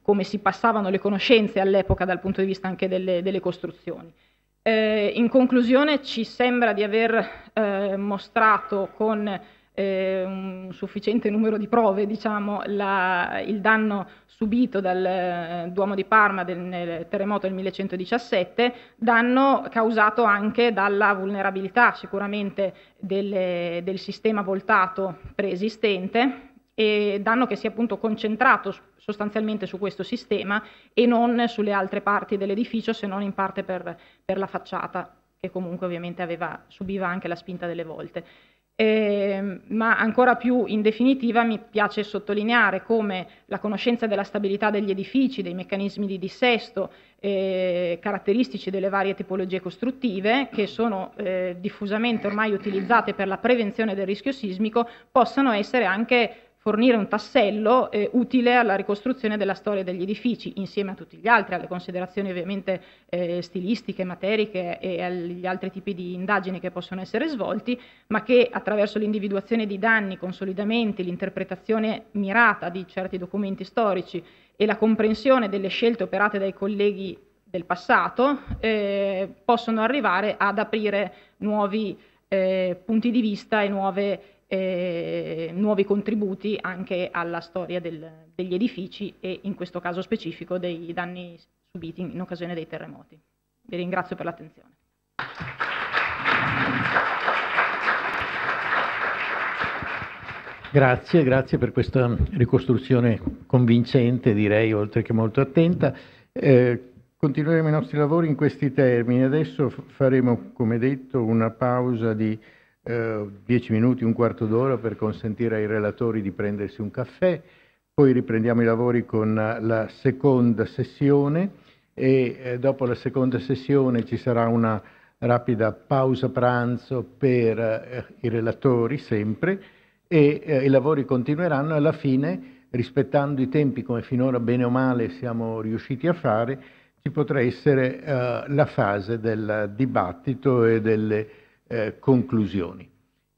come si passavano le conoscenze all'epoca dal punto di vista anche delle, delle costruzioni. Eh, in conclusione ci sembra di aver eh, mostrato con eh, un sufficiente numero di prove, diciamo, la, il danno subito dal eh, Duomo di Parma del, nel terremoto del 1117, danno causato anche dalla vulnerabilità sicuramente delle, del sistema voltato preesistente e danno che si è appunto concentrato sostanzialmente su questo sistema e non sulle altre parti dell'edificio se non in parte per, per la facciata che comunque ovviamente aveva, subiva anche la spinta delle volte. Eh, ma ancora più in definitiva mi piace sottolineare come la conoscenza della stabilità degli edifici, dei meccanismi di dissesto eh, caratteristici delle varie tipologie costruttive, che sono eh, diffusamente ormai utilizzate per la prevenzione del rischio sismico, possano essere anche fornire un tassello eh, utile alla ricostruzione della storia degli edifici, insieme a tutti gli altri, alle considerazioni ovviamente eh, stilistiche, materiche e agli altri tipi di indagini che possono essere svolti, ma che attraverso l'individuazione di danni, consolidamenti, l'interpretazione mirata di certi documenti storici e la comprensione delle scelte operate dai colleghi del passato, eh, possono arrivare ad aprire nuovi eh, punti di vista e nuove eh, nuovi contributi anche alla storia del, degli edifici e in questo caso specifico dei danni subiti in occasione dei terremoti. Vi ringrazio per l'attenzione. Grazie, grazie per questa ricostruzione convincente, direi, oltre che molto attenta. Eh, continueremo i nostri lavori in questi termini. Adesso faremo, come detto, una pausa di eh, dieci minuti, un quarto d'ora per consentire ai relatori di prendersi un caffè, poi riprendiamo i lavori con la seconda sessione e eh, dopo la seconda sessione ci sarà una rapida pausa pranzo per eh, i relatori sempre e eh, i lavori continueranno alla fine rispettando i tempi come finora bene o male siamo riusciti a fare ci potrà essere eh, la fase del dibattito e delle eh, conclusioni.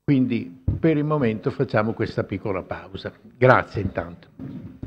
Quindi per il momento facciamo questa piccola pausa. Grazie intanto.